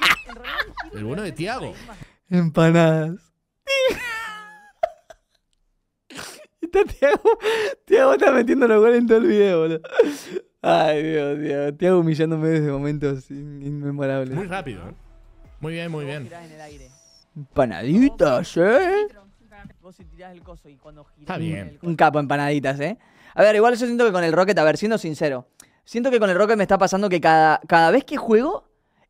S4: el bueno de Tiago.
S3: Empanadas. Está Tiago, Tiago está metiendo
S1: los goles en todo el video, boludo. Ay, Dios, Dios. Tiago humillándome desde momentos inmemorables. Muy rápido, ¿eh?
S4: Muy bien, muy bien.
S1: Empanaditas, ¿eh? Está bien. Un capo, empanaditas, ¿eh? A ver, igual yo siento que con el Rocket, a ver, siendo sincero, siento que con el Rocket me está pasando que cada, cada vez que juego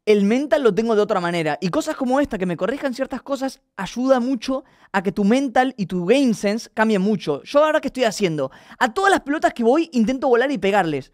S1: el mental lo tengo de otra manera. Y cosas como esta, que me corrijan ciertas cosas, ayuda mucho a que tu mental y tu game sense cambien mucho. Yo ahora que estoy haciendo, a todas las pelotas que voy intento volar y pegarles.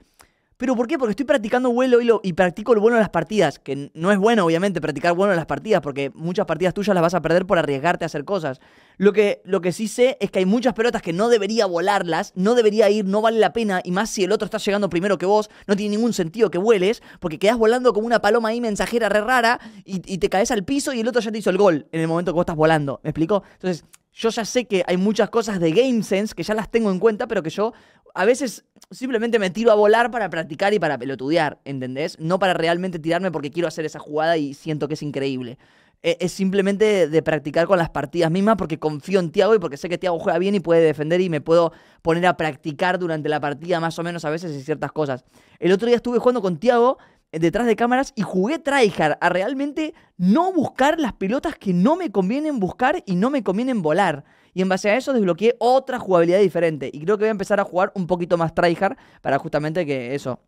S1: ¿Pero por qué? Porque estoy practicando vuelo y, lo, y practico el vuelo en las partidas, que no es bueno, obviamente, practicar vuelo en las partidas, porque muchas partidas tuyas las vas a perder por arriesgarte a hacer cosas. Lo que, lo que sí sé es que hay muchas pelotas que no debería volarlas, no debería ir, no vale la pena, y más si el otro está llegando primero que vos, no tiene ningún sentido que vueles, porque quedás volando como una paloma ahí mensajera re rara y, y te caes al piso y el otro ya te hizo el gol en el momento que vos estás volando. ¿Me explico? Entonces, yo ya sé que hay muchas cosas de Game Sense que ya las tengo en cuenta, pero que yo a veces simplemente me tiro a volar para practicar y para pelotudear, ¿entendés? No para realmente tirarme porque quiero hacer esa jugada y siento que es increíble. E, es simplemente de practicar con las partidas mismas porque confío en Tiago y porque sé que Tiago juega bien y puede defender y me puedo poner a practicar durante la partida más o menos a veces y ciertas cosas. El otro día estuve jugando con Tiago detrás de cámaras y jugué tryhard a realmente no buscar las pelotas que no me convienen buscar y no me convienen volar. Y en base a eso desbloqueé otra jugabilidad diferente. Y creo que voy a empezar a jugar un poquito más tryhard para justamente que eso.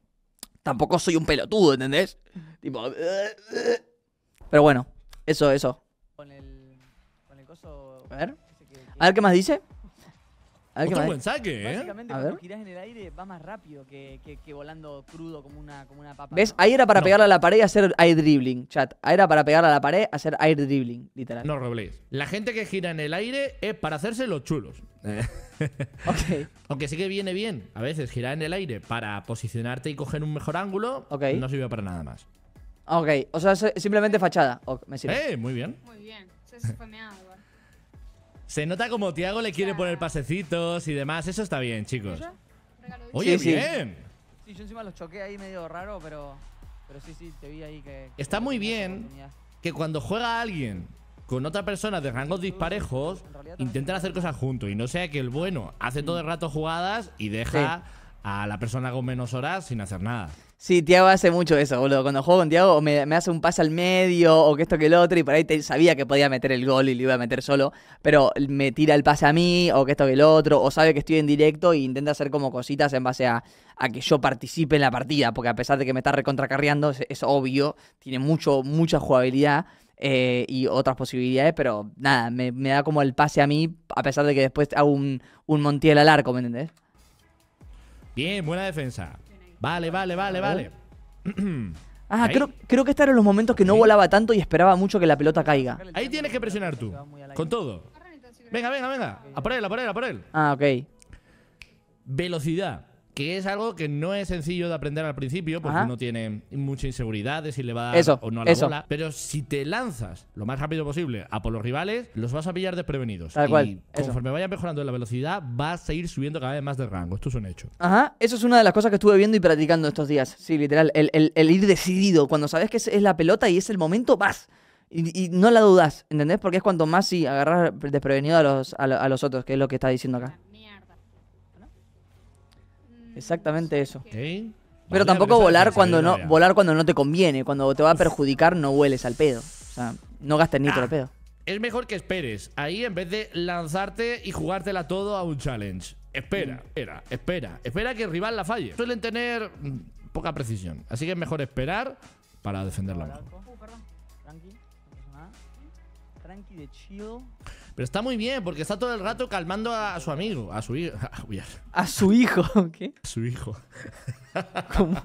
S1: Tampoco soy un pelotudo, ¿entendés? Tipo. Pero bueno, eso, eso. Con el. Con el coso. A ver. A ver qué más dice un buen saque, ¿eh? Básicamente, cuando giras en el aire, va más rápido que, volando crudo como una, papa. ¿Ves? Ahí era para pegarla pegarle a la pared y hacer air dribbling, chat. Ahí era para pegarle a la pared, hacer air dribbling, literal. No, Robles.
S4: La gente que gira en el aire es para hacerse los chulos. Ok. Aunque sí que viene bien a veces girar en el aire para posicionarte y coger un mejor ángulo, no sirve para nada más.
S1: Ok. O sea, simplemente fachada. me ¡Eh! Muy
S4: bien. Muy bien, se ha se nota como Tiago le quiere poner pasecitos y demás. Eso está bien, chicos. Oye, bien.
S1: Sí. yo encima lo choqué ahí medio raro, pero, sí, sí, te vi ahí que...
S4: está muy bien que cuando juega alguien con otra persona de rangos disparejos, intenten hacer cosas juntos y no sea que el bueno hace todo el mm. rato jugadas y deja a la persona con menos horas sin hacer nada.
S1: Sí, Tiago hace mucho eso, boludo. Cuando juego con Tiago, me, hace un pase al medio, o que esto que el otro, y por ahí sabía que podía meter el gol y lo iba a meter solo, pero me tira el pase a mí, o que esto que el otro, o sabe que estoy en directo e intenta hacer como cositas en base a, que yo participe en la partida, porque a pesar de que me está recontracarreando, es, es obvio, tiene mucho, mucha jugabilidad. Eh, y otras posibilidades, pero nada, me, da como el pase a mí, a pesar de que después hago un, un Montiel al arco, ¿me entendés?
S4: Bien, buena defensa. Vale, vale, vale, vale.
S1: Ah, creo, que estos eran los momentos que no volaba tanto y esperaba mucho que la pelota caiga.
S4: Ahí tienes que presionar tú, con todo. Venga, venga, venga. A por él, a él. Ah, ok. Velocidad que es algo que no es sencillo de aprender al principio, porque uno tiene mucha inseguridad de si le va a dar o no a la bola. Pero si te lanzas lo más rápido posible a por los rivales, los vas a pillar desprevenidos. Tal y cual. conforme vaya mejorando la velocidad, vas a ir subiendo cada vez más de rango. Esto es un hecho.
S1: Ajá, eso es una de las cosas que estuve viendo y practicando estos días. Sí, literal. El, ir decidido. Cuando sabes que es, la pelota y es el momento, vas. Y, no la dudas, ¿entendés? Porque es cuanto más si sí, agarras desprevenido a los, a, los otros, que es lo que está diciendo acá. Exactamente eso. Pero tampoco volar cuando no volar cuando no te conviene, cuando te va a perjudicar no hueles al pedo. O sea, no gastes ni todo ah, el pedo.
S4: Es mejor que esperes ahí en vez de lanzarte y jugártela todo a un challenge. Espera, mm. espera, espera, espera que el rival la falle. Suelen tener mm, poca precisión, así que es mejor esperar para defenderla.
S1: Uh, Tranqui de
S4: pero está muy bien, porque está todo el rato calmando a, su amigo, a su hijo. A su hijo, ¿qué? A su hijo. ¿Cómo?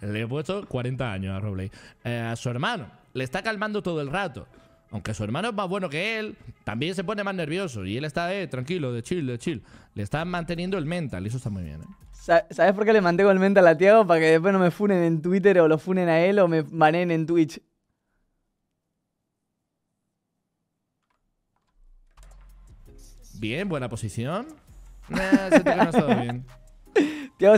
S4: Le he puesto 40 años a Robley. Eh, a su hermano. Le está calmando todo el rato. Aunque su hermano es más bueno que él, también se pone más nervioso. Y él está, eh, tranquilo, de chill, de chill. Le está manteniendo el mental, y eso está muy bien, eh.
S1: ¿Sabes por qué le mantengo el mental a Tiago? Para que después no me funen en Twitter o lo funen a él o me manen en Twitch.
S4: Bien, buena posición.
S1: Nah, se te ha bien.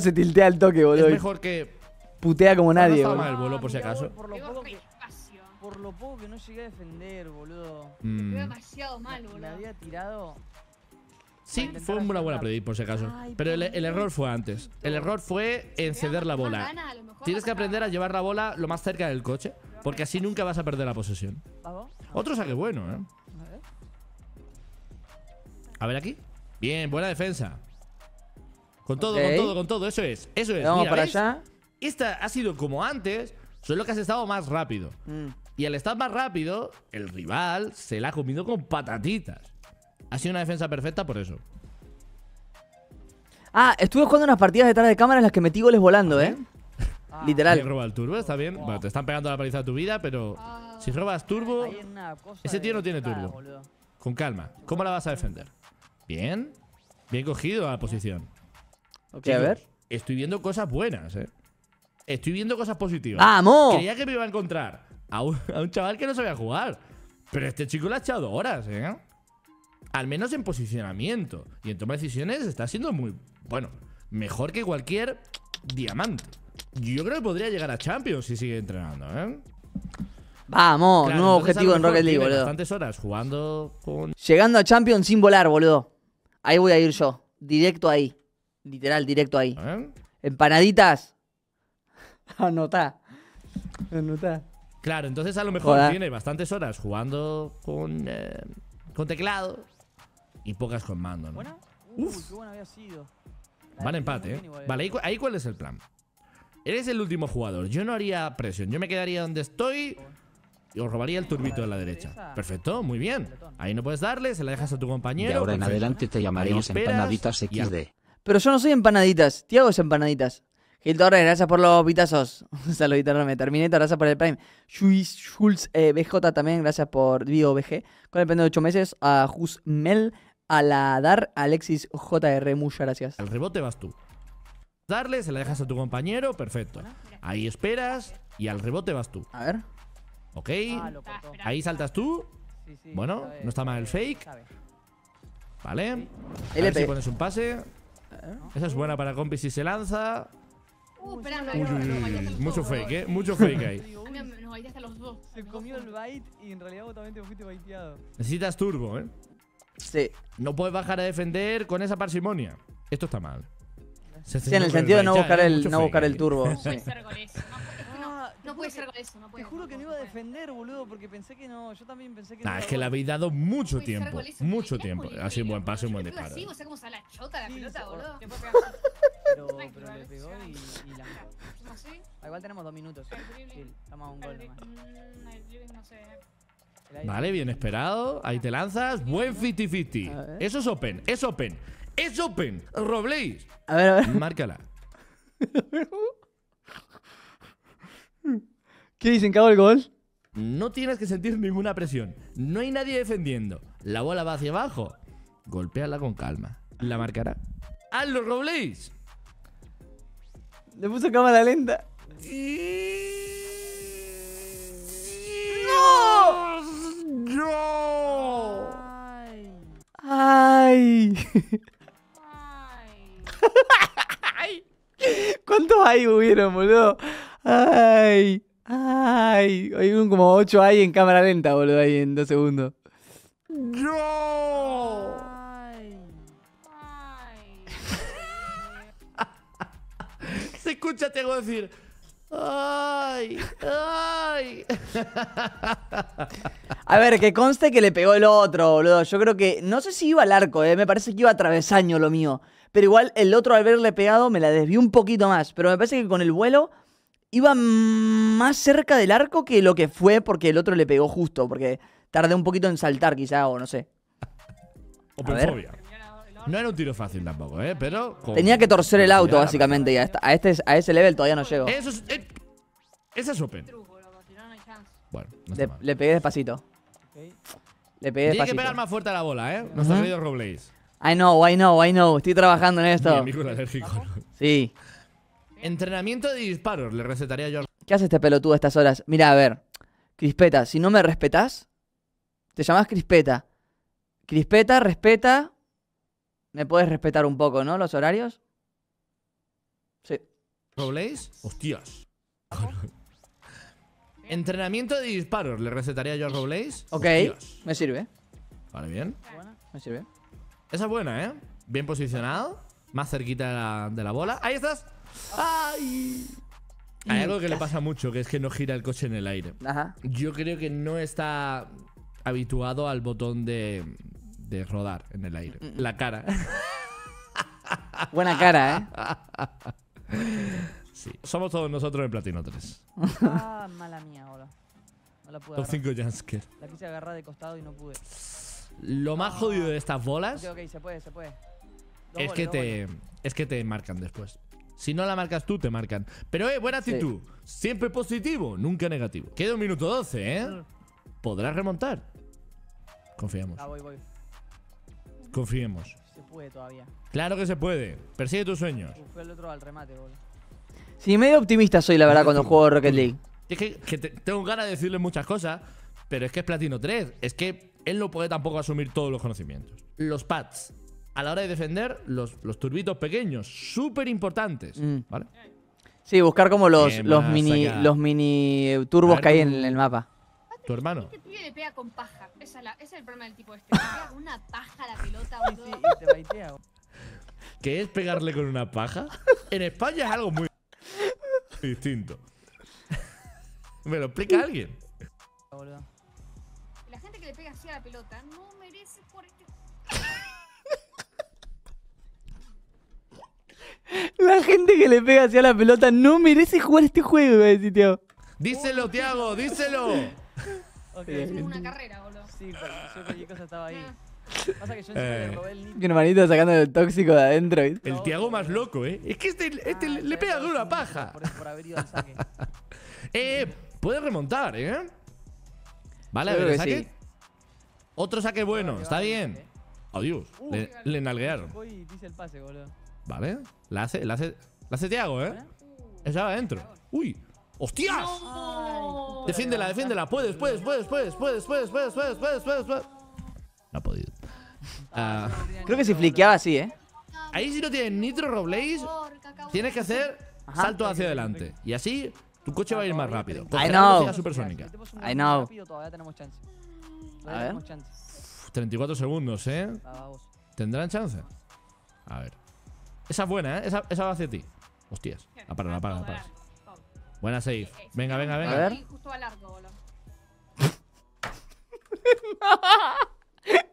S1: se tiltea el toque, boludo. Es mejor que. Putea como nadie, no, no mal boludo, por
S4: si acaso. Por
S1: lo, poco que, no llegué a defender, boludo. Mm. demasiado mal, boludo. Me había tirado.
S4: Sí, fue una buena predic, por si acaso. Pero el, error fue antes. El error fue enceder la bola. Tienes que aprender a llevar la bola lo más cerca del coche, porque así nunca vas a perder la posesión. Otro saque bueno, ¿eh? A ver aquí. Bien, buena defensa. Con todo, con todo, con todo. Eso es. Eso es. Vamos para allá. Esta ha sido como antes, solo que has estado más rápido. Mm. Y al estar más rápido, el rival se la ha comido con patatitas. Ha sido una defensa perfecta por eso.
S1: Ah, estuve jugando unas partidas detrás de cámara en las que metí goles volando, ¿eh?
S4: Ah. Literal. Te roba el turbo, está bien. Bueno, te están pegando la paliza de tu vida, pero ah. si robas turbo, ese tío no tiene turbo. Con calma. ¿Cómo la vas a defender? Bien. Bien cogido a la posición. Ok, a ver. Estoy viendo cosas buenas, eh. Estoy viendo cosas positivas. ¡Vamos! Creía que me iba a encontrar a un, chaval que no sabía jugar. Pero este chico le ha echado horas, eh. Al menos en posicionamiento. Y en toma de decisiones está siendo muy. Bueno, mejor que cualquier diamante. Yo creo que podría llegar a Champions si sigue entrenando, ¿eh?
S1: Vamos, nuevo objetivo en Rocket League, boludo.
S4: horas jugando con.
S1: Llegando a Champions sin volar, boludo. Ahí voy a ir yo. Directo ahí. Literal, directo ahí. Empanaditas. Anotá. Anotá.
S4: Claro, entonces a lo mejor tiene bastantes horas jugando con, teclados. Eh, con teclado y pocas con mando, ¿no?
S1: Uh, qué había sido.
S4: empate, ¿eh? ¿eh? Vale, ahí cuál es el plan. Eres el último jugador. Yo no haría presión. Yo me quedaría donde estoy y os robaría el turbito de la derecha. Perfecto, muy bien. Ahí no puedes darle, se la dejas a tu compañero. Y ahora en adelante te llamaremos empanaditas XD.
S1: Pero yo no soy empanaditas, Tiago es empanaditas. Gil Torres, gracias por los vitazos. Saludito enorme. Terminé, gracias por el Prime. Luis Schulz eh, BJ también, gracias por Vivo BG. Con el pendejo de 8 meses, a Jusmel, dar Alexis JR, muchas gracias. Al rebote vas tú.
S4: Darle, se la dejas a tu compañero, perfecto. Ahí esperas y al rebote vas tú. A ver. Ok. Ah, ahí saltas tú. bueno, no está mal el fake. Vale. A pones un pase. ¿Eh? Esa es buena para compis si se lanza. mucho fake, Mucho fake ahí. Necesitas turbo, eh. Sí. No puedes bajar a defender con esa parsimonia. Esto está mal. Sí, en el sentido de no buscar el, no buscar el turbo.
S1: No puede ser con eso, no puede Te juro que no iba a defender, boludo, porque pensé que no. Yo también pensé que no. es que le
S4: habéis dado mucho tiempo. mucho tiempo. Ha sido un buen paso y un buen disparo. Sí,
S1: o sea, como se la chota la pelota, boludo. Pero, pero le pegó y, y la... No ah, Igual tenemos dos minutos. estamos a un gol mm,
S4: Vale, bien esperado. Ahí te lanzas. Buen 50-50. Eso es open, es open. Es open. Robleis. A ver, a ver. Márcala. ¿Qué dicen? ¿Que el gol? No tienes que sentir ninguna presión. No hay nadie defendiendo. La bola va hacia abajo. Golpéala con calma. La marcará.
S1: los Robles! Le puso cámara lenta. ¡No! ¡No! ¡Ay! ¡Ay! ¿Cuántos hay hubieron, boludo? ¡Ay! Ay, hay un como 8 ahí en cámara lenta, boludo, ahí en dos segundos.
S4: Ay. Se escucha, tengo decir. ¡Ay! ¡Ay!
S1: A ver, que conste que le pegó el otro, boludo. Yo creo que. No sé si iba al arco, eh. Me parece que iba a travesaño lo mío. Pero igual el otro al verle pegado me la desvió un poquito más. Pero me parece que con el vuelo iba más cerca del arco que lo que fue porque el otro le pegó justo, porque tardé un poquito en saltar quizá, o no sé. Openfobia.
S4: No era un tiro fácil tampoco, ¿eh? Pero... Tenía que torcer el auto,
S1: básicamente, y a, este, a ese level todavía no llego. Eso
S4: es, eh, ese es Open.
S1: Bueno, no le, le, pegué despacito. Le pegué despacito. Tiene que pegar
S4: más fuerte a la bola, ¿eh? No se ha Robleis.
S1: I know, I know, I know. Estoy trabajando en esto.
S4: Sí. Entrenamiento de disparos, le recetaría yo.
S1: ¿Qué hace este pelotudo a estas horas? Mira, a ver. Crispeta, si no me respetas te llamas Crispeta. Crispeta, respeta. ¿Me puedes respetar un poco, no? ¿Los horarios? Sí.
S4: Roblace. Hostias. Entrenamiento de disparos, le recetaría yo a Robles Ok, me sirve. Vale, bien. Me sirve. Esa es buena, ¿eh? Bien posicionado. Más cerquita de la bola. Ahí estás. Hay algo que le pasa mucho, que es que no gira el coche en el aire. Yo creo que no está habituado al botón de, rodar en el aire. La cara. Buena cara, ¿eh? Somos todos nosotros en Platino 3.
S1: Ah, mala mía hola. No La de costado y no pude. Lo más ah. jodido de estas bolas es que te
S4: es que te marcan después. Si no la marcas tú, te marcan. Pero, eh, buena actitud. Siempre positivo, nunca negativo. Queda un minuto 12, ¿eh? Mm. Podrás remontar. Confiamos. Ah, voy, voy. Confiemos.
S1: Se puede todavía.
S4: Claro que se puede. Persigue tus sueños.
S1: Fue el otro al remate, Sí, medio optimista soy, la verdad, cuando juego Rocket League.
S4: Es que, tengo ganas de decirle muchas cosas, pero es que es Platino 3. Es que él no puede tampoco asumir todos los conocimientos. Los pads a la hora de defender los, turbitos pequeños, súper
S1: importantes, mm. ¿vale? Sí, buscar como los, mini los mini turbos que hay en, el mapa. Tu hermano. Que este pega con paja. es el problema del tipo este. Le pega una paja a la pelota
S4: ¿Qué es pegarle con una paja? En España es algo muy distinto. ¿Me lo explica alguien?
S1: La gente que le pega así a la pelota La gente que le pega así a la pelota no merece jugar este juego, iba a decir,
S4: Díselo, Tiago, díselo. Ok, es una carrera, boludo. Sí, porque yo estaba ahí. Ah. Pasa que yo eh. le
S1: robé el Mi hermanito sacando el tóxico de adentro. El Tiago más loco, ¿eh? Es que
S4: este, este ah, le pega duro una paja. Por, haber ido al saque. eh, puede remontar, ¿eh? ¿Vale? A ver, el saque. Otro saque bueno, ah, está bien. Adiós. Eh. Oh, uh, le, enalguearon. nalguearon.
S1: Voy y dice el pase, boludo.
S4: Vale. La hace, la hace, la hace Tiago, ¿eh? Esa va adentro. ¡Uy! ¡Hostias! defiéndela, defiéndela. Puedes, puedes, puedes, puedes, puedes, puedes, puedes, puedes, puedes, puedes, puedes. No ha
S1: podido. Ah, ah. Creo que si fliqueaba así, ¿eh?
S4: Ahí si no tienes nitro, Roblaze, tienes que hacer salto hacia adelante. Y así tu coche va a ir más rápido. I know. I know.
S1: Todavía tenemos chance. a ver.
S4: 34 segundos, ¿eh? ¿Tendrán chance? A ver. Esa es buena, ¿eh? Esa, esa va hacia ti. Hostias. La paran, la Buena safe. Venga, venga, venga. A ver.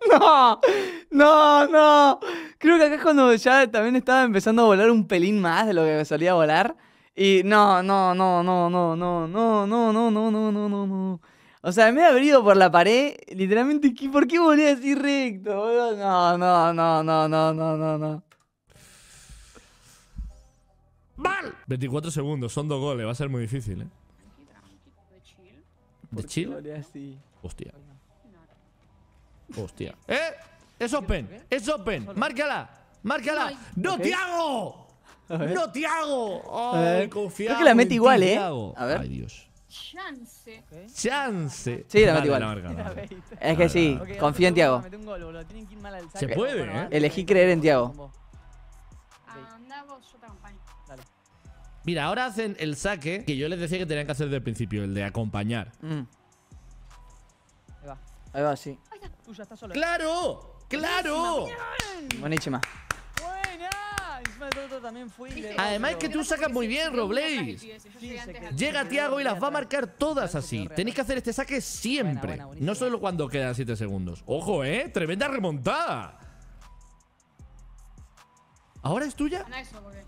S1: no, no, no. Creo que acá es cuando ya también estaba empezando a volar un pelín más de lo que me solía volar. Y no, no, no, no, no, no, no, no, no, no, no, no, no, no. O sea, me he abrido por la pared, literalmente, ¿por qué volé así recto? No, no, no, no, no, no, no, no.
S4: ¡Mal! 24 segundos, son dos goles, va a ser muy difícil, ¿eh? ¿De chill? Hostia. Hostia. ¡Eh! ¡Es open! ¡Es open! ¡Márcala! ¡Márcala! ¡No, okay. Tiago! ¡No, Tiago! Es Creo que la mete igual, ¿eh? Ay, Dios. Chance. Chance. Sí, la mete igual. Es que sí, confío en Tiago.
S1: Se puede, ¿eh? Elegí creer en Tiago.
S4: Mira, ahora hacen el saque que yo les decía que tenían que hacer desde el principio, el de acompañar.
S1: Mm. Ahí va. Ahí va, sí. ya solo, ¿eh? ¡Claro! ¡Claro! ¡Buenísima, Además que tú sacas muy bien, Robles. Llega Tiago y las
S4: va a marcar todas así. Tenéis que hacer este saque siempre. No solo cuando quedan 7 segundos. ¡Ojo, eh! ¡Tremenda remontada! ¿Ahora es tuya?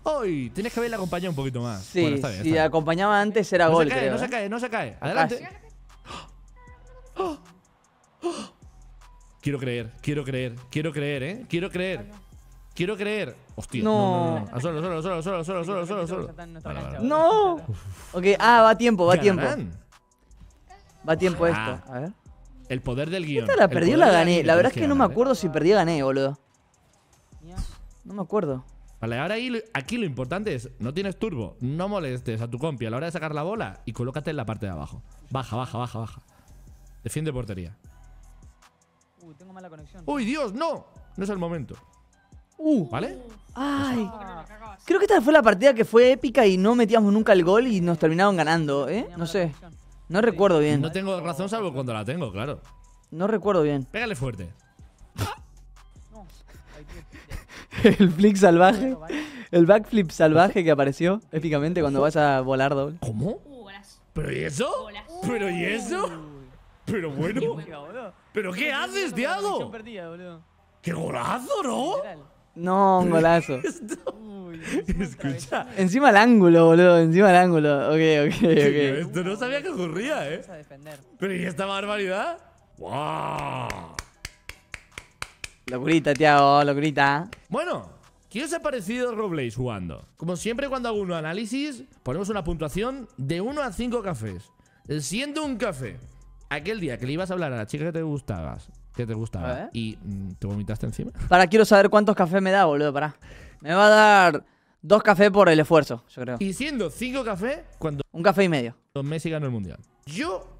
S4: Hoy Tienes que haberla acompañado un poquito más. Sí, está bien, si la acompañaba antes era no gol, se ¿eh? cae, No se cae, no se cae. Adelante. Quiero creer, quiero creer, quiero creer, ¿eh? Quiero creer. Quiero creer. Hostia. No. no, no, Solo, solo, solo, solo, solo, solo, solo, solo.
S1: no. Ok, ah, va a tiempo, va a tiempo. Va a tiempo esto.
S4: A ver. El poder del guión. Esta la perdió, la gané. La verdad es que no me ¿eh?
S1: acuerdo si perdí o gané, boludo. No me acuerdo.
S4: Vale, ahora aquí lo importante es, no tienes turbo, no molestes a tu compi a la hora de sacar la bola y colócate en la parte de abajo. Baja, baja, baja, baja. Defiende portería.
S1: Uy, tengo mala conexión. ¡Uy, Dios, no! No es el momento. Uh, ¿Vale? ¡Ay! Ah, Creo que esta fue la partida que fue épica y no metíamos nunca el gol y nos terminaron ganando, ¿eh? No sé. No recuerdo
S4: bien. No tengo razón salvo cuando la tengo, claro. No recuerdo bien. Pégale fuerte.
S1: el flick salvaje. El backflip salvaje que apareció épicamente cuando vas a volar doble. ¿Cómo? Uh, ¿Pero y eso?
S4: ¿Pero y eso? Pero bueno. ¿Pero qué haces, Diago? ¡Qué golazo, no!
S1: No, un golazo. Escucha. Encima el ángulo, boludo. Encima el ángulo. Ok, ok, ok.
S4: Esto no sabía que ocurría, ¿eh? Pero ¿y esta barbaridad? ¡Wow! Locurita, Tiago, grita Bueno, ¿qué os ha parecido Robles jugando? Como siempre, cuando hago un análisis, ponemos una puntuación de 1 a 5 cafés. Siendo un café, aquel día que le ibas a hablar a la chica que te gustabas, que te gustaba, y mm, te vomitaste encima.
S1: Para, quiero saber cuántos cafés me da, boludo, para. Me va a dar dos cafés por el esfuerzo, yo creo.
S4: Y siendo 5 cafés,
S1: cuando. Un café y medio. Messi ganó el mundial.
S4: Yo,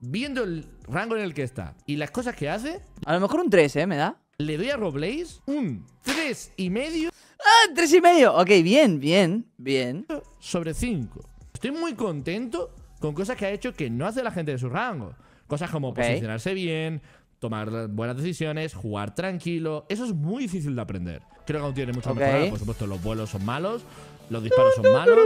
S4: viendo el rango en el que está y las cosas que hace. A lo mejor un 3, ¿eh? Me da. Le doy a Robles un 3,5 y medio. ¡Ah! ¡Tres y medio! Ok, bien, bien, bien. Sobre 5. Estoy muy contento con cosas que ha hecho que no hace la gente de su rango. Cosas como posicionarse bien, tomar buenas decisiones, jugar tranquilo. Eso es muy difícil de aprender. Creo que aún tiene mucho okay. mejorar Por supuesto, los vuelos son malos los disparos son malos,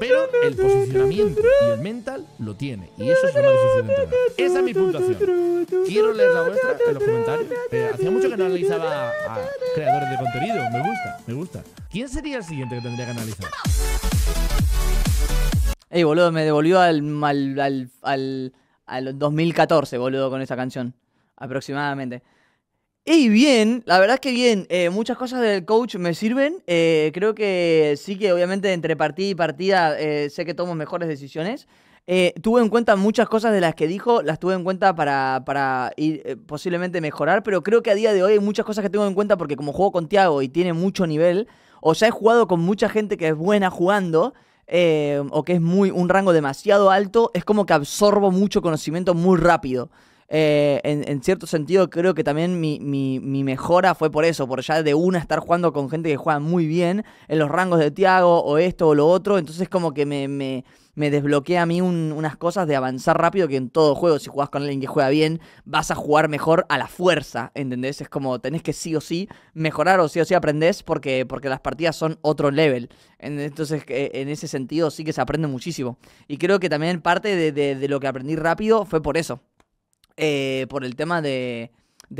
S4: pero el posicionamiento y el mental lo tiene. Y eso es lo más difícil de Esa es mi puntuación. Quiero leer la vuestra en los comentarios. hacía mucho que no
S1: analizaba a creadores de contenido. Me gusta, me gusta. ¿Quién sería el siguiente que tendría que analizar? Ey, boludo, me devolvió al, al 2014, boludo, con esa canción. Aproximadamente. Y bien, la verdad es que bien, eh, muchas cosas del coach me sirven. Eh, creo que sí que obviamente entre partida y partida eh, sé que tomo mejores decisiones. tuve en cuenta muchas cosas de las que dijo, las tuve en cuenta para, ir, posiblemente mejorar, pero creo que a día de hoy hay muchas cosas que tengo en cuenta porque como juego con Tiago y tiene mucho nivel, o sea, he jugado con mucha gente que es buena jugando, o que es muy un rango demasiado alto, es como que absorbo mucho conocimiento muy rápido. Eh, en, cierto sentido, creo que también mi, mejora fue por eso, por ya de una estar jugando con gente que juega muy bien en los rangos de Tiago o esto o lo otro. Entonces, como que me, desbloquea a mí unas cosas de avanzar rápido que en todo juego, si jugás con alguien que juega bien, vas a jugar mejor a la fuerza, ¿entendés? Es como tenés que sí o sí mejorar o sí o sí aprendés porque, porque las partidas son otro level. Entonces, eh, en ese sentido, sí que se aprende muchísimo. Y creo que también parte de lo que aprendí rápido fue por eso eh, por el tema de,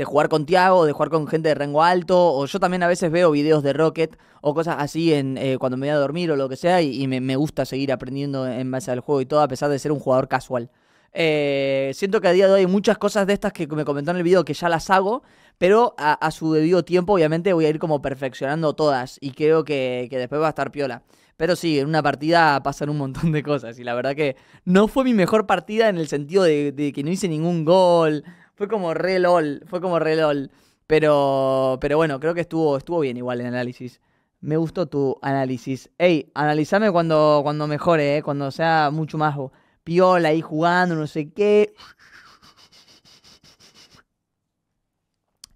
S1: jugar con Tiago, de jugar con gente de rango alto, o yo también a veces veo videos de Rocket o cosas así en, eh, cuando me voy a dormir o lo que sea, y, me, me, gusta seguir aprendiendo en base al juego y todo, a pesar de ser un jugador casual. Eh, siento que a día de hoy hay muchas cosas de estas que me comentó en el video que ya las hago, pero a, su debido tiempo, obviamente, voy a ir como perfeccionando todas y creo que, después va a estar piola. Pero sí, en una partida pasan un montón de cosas y la verdad que no fue mi mejor partida en el sentido de, que no hice ningún gol. Fue como re LOL, fue como re LOL. Pero, pero bueno, creo que estuvo, estuvo bien igual el análisis. Me gustó tu análisis. Ey, analizame cuando, cuando mejore, eh, cuando sea mucho más piola ahí jugando, no sé qué.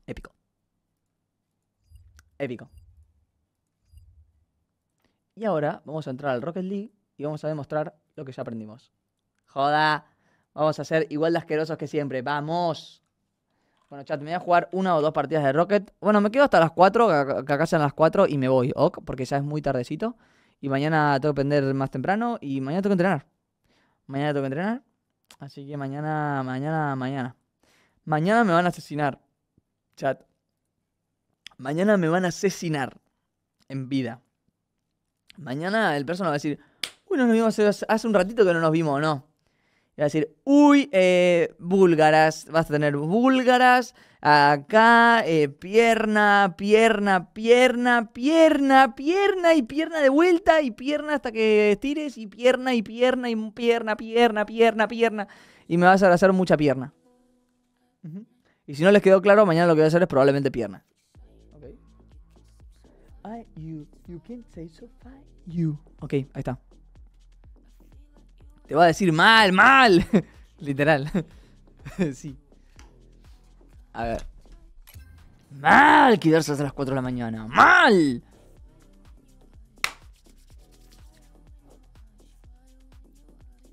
S1: Épico. Épico. Y ahora vamos a entrar al Rocket League y vamos a demostrar lo que ya aprendimos. Joda, vamos a ser igual de asquerosos que siempre. ¡Vamos! Bueno, chat, me voy a jugar una o dos partidas de Rocket. Bueno, me quedo hasta las 4, que acá sean las 4 y me voy, ok, porque ya es muy tardecito. Y mañana tengo que aprender más temprano y mañana tengo que entrenar. Mañana tengo que entrenar. Así que mañana, mañana, mañana. Mañana me van a asesinar. Chat. Mañana me van a asesinar. En vida. Mañana el personal va a decir, bueno, nos vimos hace un ratito que no nos vimos, ¿no? Iba a decir, uy, eh, búlgaras, vas a tener búlgaras, acá, eh, pierna, pierna, pierna, pierna, pierna y pierna de vuelta y pierna hasta que estires y pierna y pierna y pierna, pierna, pierna, pierna. Y me vas a hacer mucha pierna. Y si no les quedó claro, mañana lo que voy a hacer es probablemente pierna. Ok, ahí está. Te va a decir mal, mal. Literal. sí. A ver. Mal quedarse hasta las 4 de la mañana. Mal.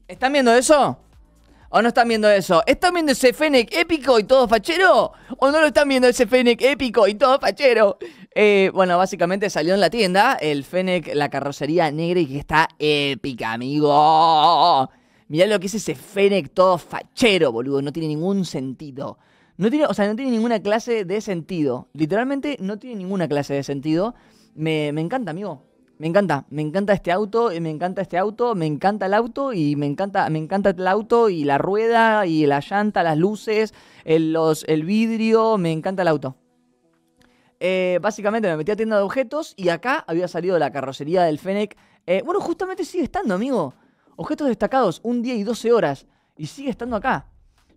S1: ¿Están viendo eso? ¿O no están viendo eso? ¿Están viendo ese Fennec épico y todo fachero? ¿O no lo están viendo ese Fennec épico y todo fachero? Eh, bueno, básicamente salió en la tienda el Fennec, la carrocería negra y que está épica, amigo. Mirá lo que es ese Fennec todo fachero, boludo. No tiene ningún sentido. No tiene, o sea, no tiene ninguna clase de sentido. Literalmente no tiene ninguna clase de sentido. Me, encanta, amigo. Me encanta. Me encanta este auto, eh, me encanta este auto, me encanta el auto y me encanta, me encanta el auto y la rueda y la llanta, las luces, los, el vidrio. Me encanta el auto. Eh, básicamente me metí a tienda de objetos y acá había salido la carrocería del Fennec. Eh, bueno, justamente sigue estando, amigo. Objetos destacados, un día y 12 horas. Y sigue estando acá.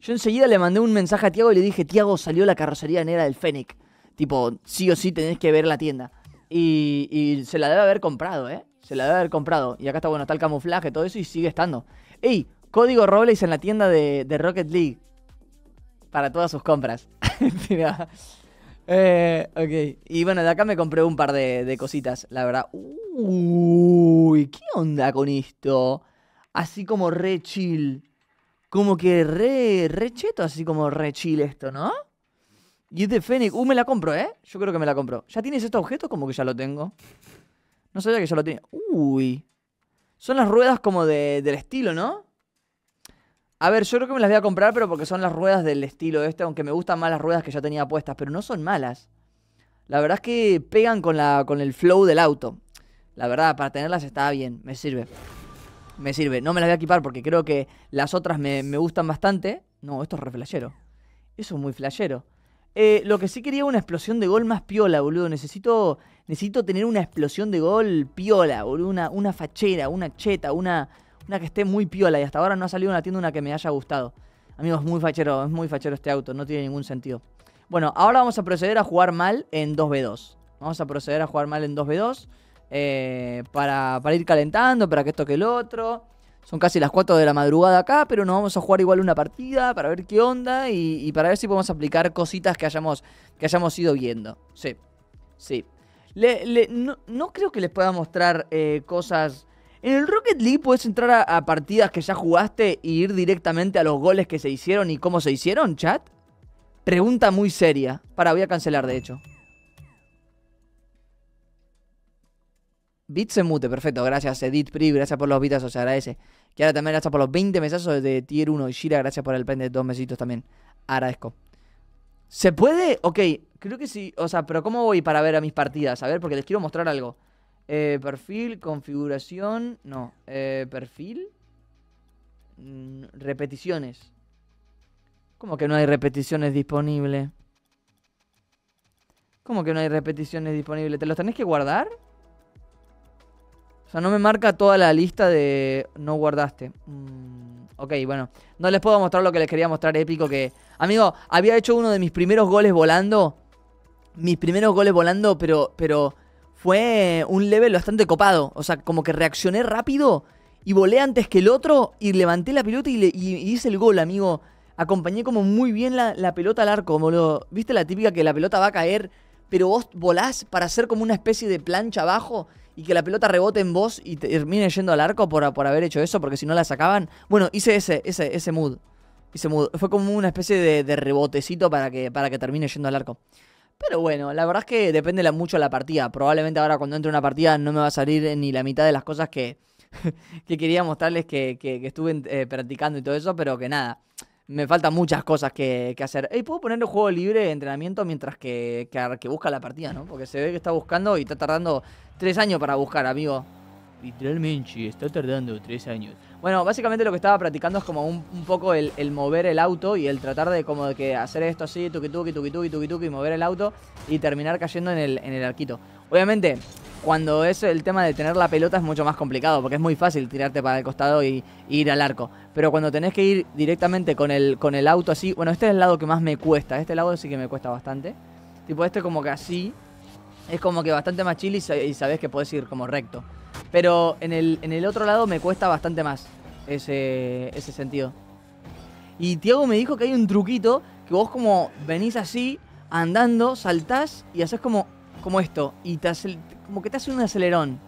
S1: Yo enseguida le mandé un mensaje a Tiago y le dije, Tiago, salió la carrocería negra del Fennec. Tipo, sí o sí tenés que ver la tienda. Y, se la debe haber comprado, ¿eh? Se la debe haber comprado. Y acá está, bueno, está el camuflaje, todo eso, y sigue estando. ¡Ey! Código Robles en la tienda de, Rocket League. Para todas sus compras. Eh, ok. Y bueno, de acá me compré un par de, cositas, la verdad. Uy, ¿qué onda con esto? Así como re chill. Como que re, re cheto, así como re chill esto, ¿no? Y de Fénix, Uh, me la compro, ¿eh? Yo creo que me la compro. ¿Ya tienes este objeto? Como que ya lo tengo. No sabía que ya lo tenía. Uy. Son las ruedas como del estilo, ¿no? A ver, yo creo que me las voy a comprar, pero porque son las ruedas del estilo este, aunque me gustan más las ruedas que ya tenía puestas, pero no son malas. La verdad es que pegan con, la, con el flow del auto. La verdad, para tenerlas está bien, me sirve. Me sirve. No me las voy a equipar porque creo que las otras me, me gustan bastante. No, esto es re flashero. Eso es muy flashero. Eh, lo que sí quería una explosión de gol más piola, boludo. Necesito, necesito tener una explosión de gol piola, boludo. Una, una fachera, una cheta, una una que esté muy piola y hasta ahora no ha salido en la tienda una que me haya gustado. Amigos, muy fachero, es muy fachero este auto, no tiene ningún sentido. Bueno, ahora vamos a proceder a jugar mal en 2v2. Vamos a proceder a jugar mal en 2v2 eh, para, ir calentando, para que esto que el otro. Son casi las 4 de la madrugada acá, pero nos vamos a jugar igual una partida para ver qué onda y, para ver si podemos aplicar cositas que hayamos, que hayamos ido viendo. Sí, sí. no, creo que les pueda mostrar eh, cosas en el Rocket League puedes entrar a, partidas que ya jugaste y ir directamente a los goles que se hicieron y cómo se hicieron, chat. Pregunta muy seria. Para, voy a cancelar, de hecho. Bit se mute, perfecto. Gracias, Edith Pri, gracias por los bits o se agradece. ahora también gracias por los 20 mesazos de Tier 1. Y Shira, gracias por el pende de dos mesitos también. Agradezco. ¿Se puede? Ok, creo que sí. O sea, pero ¿cómo voy para ver a mis partidas? A ver, porque les quiero mostrar algo. Eh, perfil, configuración, no. Eh, perfil, mm, repeticiones. ¿Cómo que no hay repeticiones disponibles? ¿Cómo que no hay repeticiones disponibles? ¿Te los tenés que guardar? O sea, no me marca toda la lista de no guardaste. Mm, ok, bueno. No les puedo mostrar lo que les quería mostrar épico que... Amigo, había hecho uno de mis primeros goles volando. Mis primeros goles volando, pero... pero fue un level bastante copado. O sea, como que reaccioné rápido y volé antes que el otro y levanté la pelota y, hice el gol, amigo. Acompañé como muy bien la, pelota al arco, lo, ¿Viste la típica que la pelota va a caer, pero vos volás para hacer como una especie de plancha abajo y que la pelota rebote en vos y termine yendo al arco por, por haber hecho eso, porque si no la sacaban. Bueno, hice ese, ese, ese mood. Hice mood. Fue como una especie de, de rebotecito para que, para que termine yendo al arco. Pero bueno, la verdad es que depende mucho de la partida. Probablemente ahora cuando entre una partida no me va a salir ni la mitad de las cosas que, que quería mostrarles que, que, estuve eh, practicando y todo eso, pero que nada, me faltan muchas cosas que, hacer. Y ¿Puedo poner el juego libre de entrenamiento mientras que, que, busca la partida, no? Porque se ve que está buscando y está tardando tres años para buscar, amigo. Literalmente, está tardando tres años. Bueno, básicamente lo que estaba practicando es como un, poco el, mover el auto y el tratar de como de que hacer esto así, tuki tuki, tuki Y mover el auto y terminar cayendo en el, en el arquito. Obviamente, cuando es el tema de tener la pelota es mucho más complicado, porque es muy fácil tirarte para el costado y, ir al arco. Pero cuando tenés que ir directamente con el, con el auto así, bueno, este es el lado que más me cuesta, este lado sí que me cuesta bastante. Tipo, este como que así, es como que bastante más chill y, sabes sabés que podés ir como recto. Pero en el, otro lado me cuesta bastante más ese, sentido. Y Tiago me dijo que hay un truquito que vos como venís así, andando, saltás y haces como, como esto. Y te como que te hace un acelerón.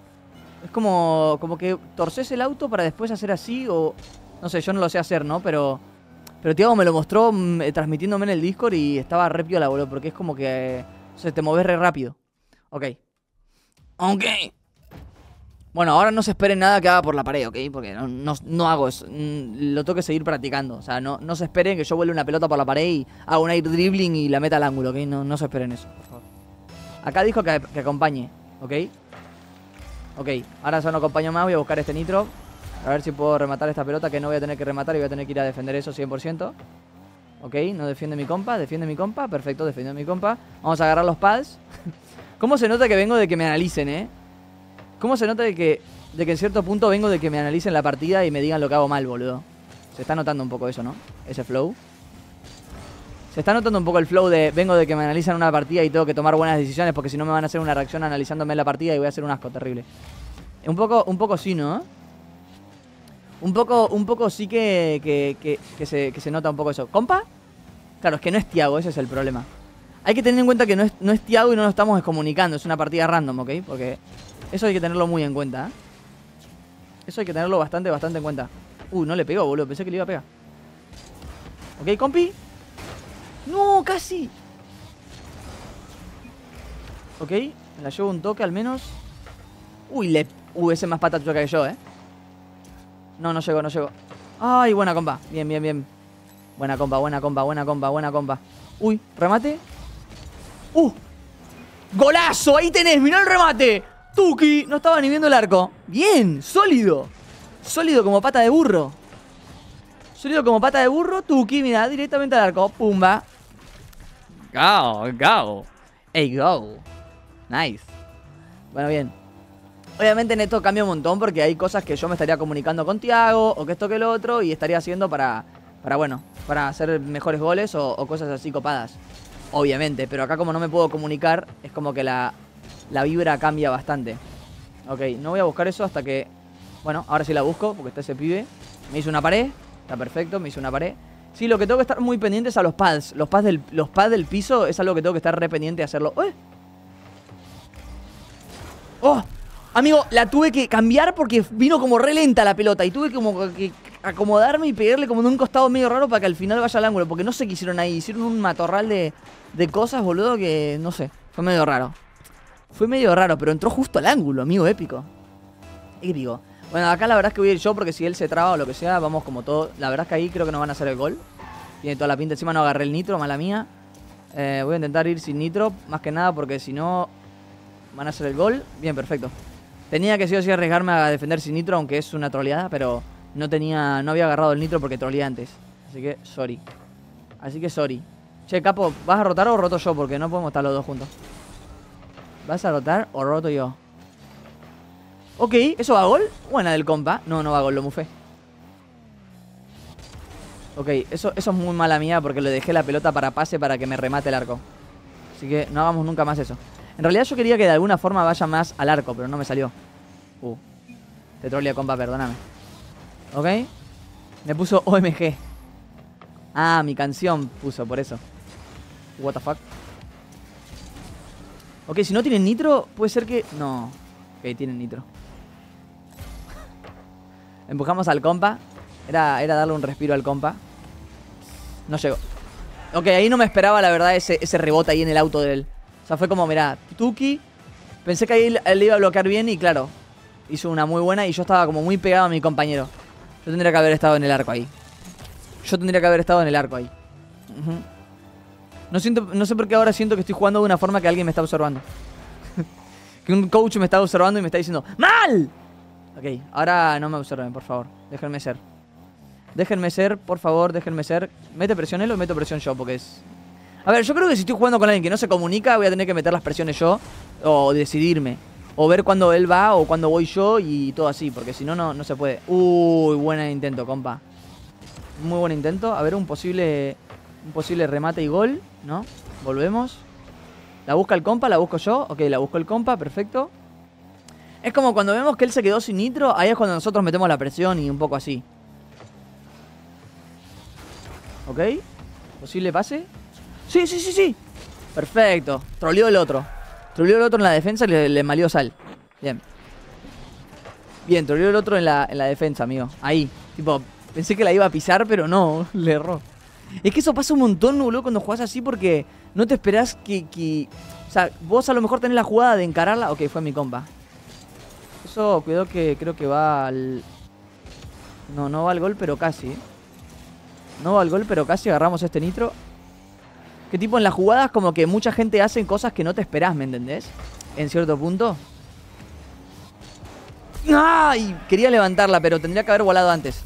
S1: Es como, como que torces el auto para después hacer así o... No sé, yo no lo sé hacer, ¿no? Pero... Pero Tiago me lo mostró mm, eh, transmitiéndome en el Discord y estaba re la boludo, porque es como que... Eh, se te moves re rápido. Ok. Ok. Bueno, ahora no se espere nada que haga por la pared, ¿ok? Porque no, hago eso. Mm, lo tengo que seguir practicando. O sea, no, no se esperen que yo vuelva una pelota por la pared y haga un air dribbling y la meta al ángulo, ¿ok? No, se esperen eso, por favor. Acá dijo que, que acompañe, ¿ok? Ok, ahora ya no acompaño más. Voy a buscar este nitro. A ver si puedo rematar esta pelota que no voy a tener que rematar y voy a tener que ir a defender eso 100%. Ok, no defiende mi compa, defiende mi compa, perfecto, defiende mi compa. Vamos a agarrar los pads. ¿Cómo se nota que vengo de que me analicen, eh? ¿Cómo se nota de que, de en cierto punto vengo de que me analicen la partida y me digan lo que hago mal, boludo? Se está notando un poco eso, ¿no? Ese flow. Se está notando un poco el flow de vengo de que me analizan una partida y tengo que tomar buenas decisiones porque si no me van a hacer una reacción analizándome la partida y voy a hacer un asco terrible. Un poco, un poco sí, ¿no? Un poco, un poco sí que, se, nota un poco eso. ¿Compa? Claro, es que no es Tiago, ese es el problema. Hay que tener en cuenta que no es, no es Tiago y no lo estamos comunicando, es una partida random, ¿ok? Porque eso hay que tenerlo muy en cuenta, ¿eh? Eso hay que tenerlo bastante, bastante en cuenta. Uh, no le pegó, boludo. Pensé que le iba a pegar. Ok, compi. No, casi. Ok, me la llevo un toque al menos. Uy, le... Uy, uh, ese es más pata que yo, ¿eh? No, no llegó, no llegó. Ay, buena compa. Bien, bien, bien. Buena compa, buena compa, buena compa, buena compa. Uy, remate. ¡Uh! ¡Golazo! Ahí tenés, mirá el remate. Tuki, no estaba ni viendo el arco. Bien, sólido. Sólido como pata de burro. Sólido como pata de burro, Tuki, mira, directamente al arco. Pumba. Go, go. Ey, go. Nice. Bueno, bien. Obviamente en esto cambia un montón porque hay cosas que yo me estaría comunicando con Tiago o que esto que lo otro y estaría haciendo para, para bueno, para hacer mejores goles o cosas así copadas. Obviamente, pero acá como no me puedo comunicar, es como que la la vibra cambia bastante. Ok, no voy a buscar eso hasta que... Bueno, ahora sí la busco porque está ese pibe. Me hizo una pared. Está perfecto, me hizo una pared. Sí, lo que tengo que estar muy pendiente es a los pads. Los pads del, los del piso es algo que tengo que estar re pendiente de hacerlo. ¡Eh! ¡Oh! Amigo, la tuve que cambiar porque vino como re lenta la pelota y tuve como que acomodarme y pegarle como de un costado medio raro para que al final vaya al ángulo. Porque no sé qué hicieron ahí. Hicieron un matorral de, de cosas, boludo, que no sé. Fue medio raro. Fue medio raro, pero entró justo al ángulo, amigo, épico. digo Bueno, acá la verdad es que voy a ir yo porque si él se traba o lo que sea, vamos como todo. La verdad es que ahí creo que no van a hacer el gol. Tiene toda la pinta. Encima no agarré el nitro, mala mía. Eh, voy a intentar ir sin nitro, más que nada porque si no van a hacer el gol. Bien, perfecto. Tenía que sí o sí arriesgarme a defender sin nitro, aunque es una troleada, pero no tenía, no había agarrado el nitro porque troleé antes. Así que, sorry. Así que, sorry. Che, capo, ¿vas a rotar o roto yo? Porque no podemos estar los dos juntos. ¿Vas a rotar o roto yo? Ok, ¿eso va a gol? Buena del compa. No, no va a gol, lo mufé. Ok, eso, eso es muy mala mía porque le dejé la pelota para pase para que me remate el arco. Así que no hagamos nunca más eso. En realidad yo quería que de alguna forma vaya más al arco, pero no me salió. Uh. Te compa, perdóname. Ok. Me puso OMG. Ah, mi canción puso, por eso. What the fuck. Ok, si no tienen nitro, puede ser que... No. Ok, tienen nitro. Empujamos al compa. Era, era darle un respiro al compa. No llegó. Ok, ahí no me esperaba, la verdad, ese, ese rebote ahí en el auto de él. O sea, fue como, mira, Tuki. Pensé que ahí le iba a bloquear bien y claro, hizo una muy buena y yo estaba como muy pegado a mi compañero. Yo tendría que haber estado en el arco ahí. Yo tendría que haber estado en el arco ahí. Ajá. No, siento, no sé por qué ahora siento que estoy jugando de una forma que alguien me está observando. que un coach me está observando y me está diciendo ¡Mal! Ok, ahora no me observen, por favor. Déjenme ser. Déjenme ser, por favor, déjenme ser. ¿Mete presión él o meto presión yo? Porque es... A ver, yo creo que si estoy jugando con alguien que no se comunica, voy a tener que meter las presiones yo. O decidirme. O ver cuándo él va o cuándo voy yo y todo así. Porque si no, no, no se puede. Uy, buen intento, compa. Muy buen intento. A ver, un posible... Un posible remate y gol, ¿no? Volvemos. ¿La busca el compa? ¿La busco yo? Ok, la busco el compa, perfecto. Es como cuando vemos que él se quedó sin nitro, ahí es cuando nosotros metemos la presión y un poco así. Ok. Posible pase. Sí, sí, sí, sí. Perfecto. Troleó el otro. Troleó el otro en la defensa y le, malió sal. Bien. Bien, troleó el otro en la, en la defensa, amigo. Ahí. Tipo, pensé que la iba a pisar, pero no. Le erró. Es que eso pasa un montón, boludo, cuando jugás así porque no te esperás que, O sea, vos a lo mejor tenés la jugada de encararla. Ok, fue mi compa. Eso, cuidado que creo que va al... No, no va al gol, pero casi. ¿eh? No va al gol, pero casi agarramos este nitro. Que tipo, en las jugadas como que mucha gente hace cosas que no te esperás, ¿me entendés? En cierto punto. ¡Ay! Quería levantarla, pero tendría que haber volado antes.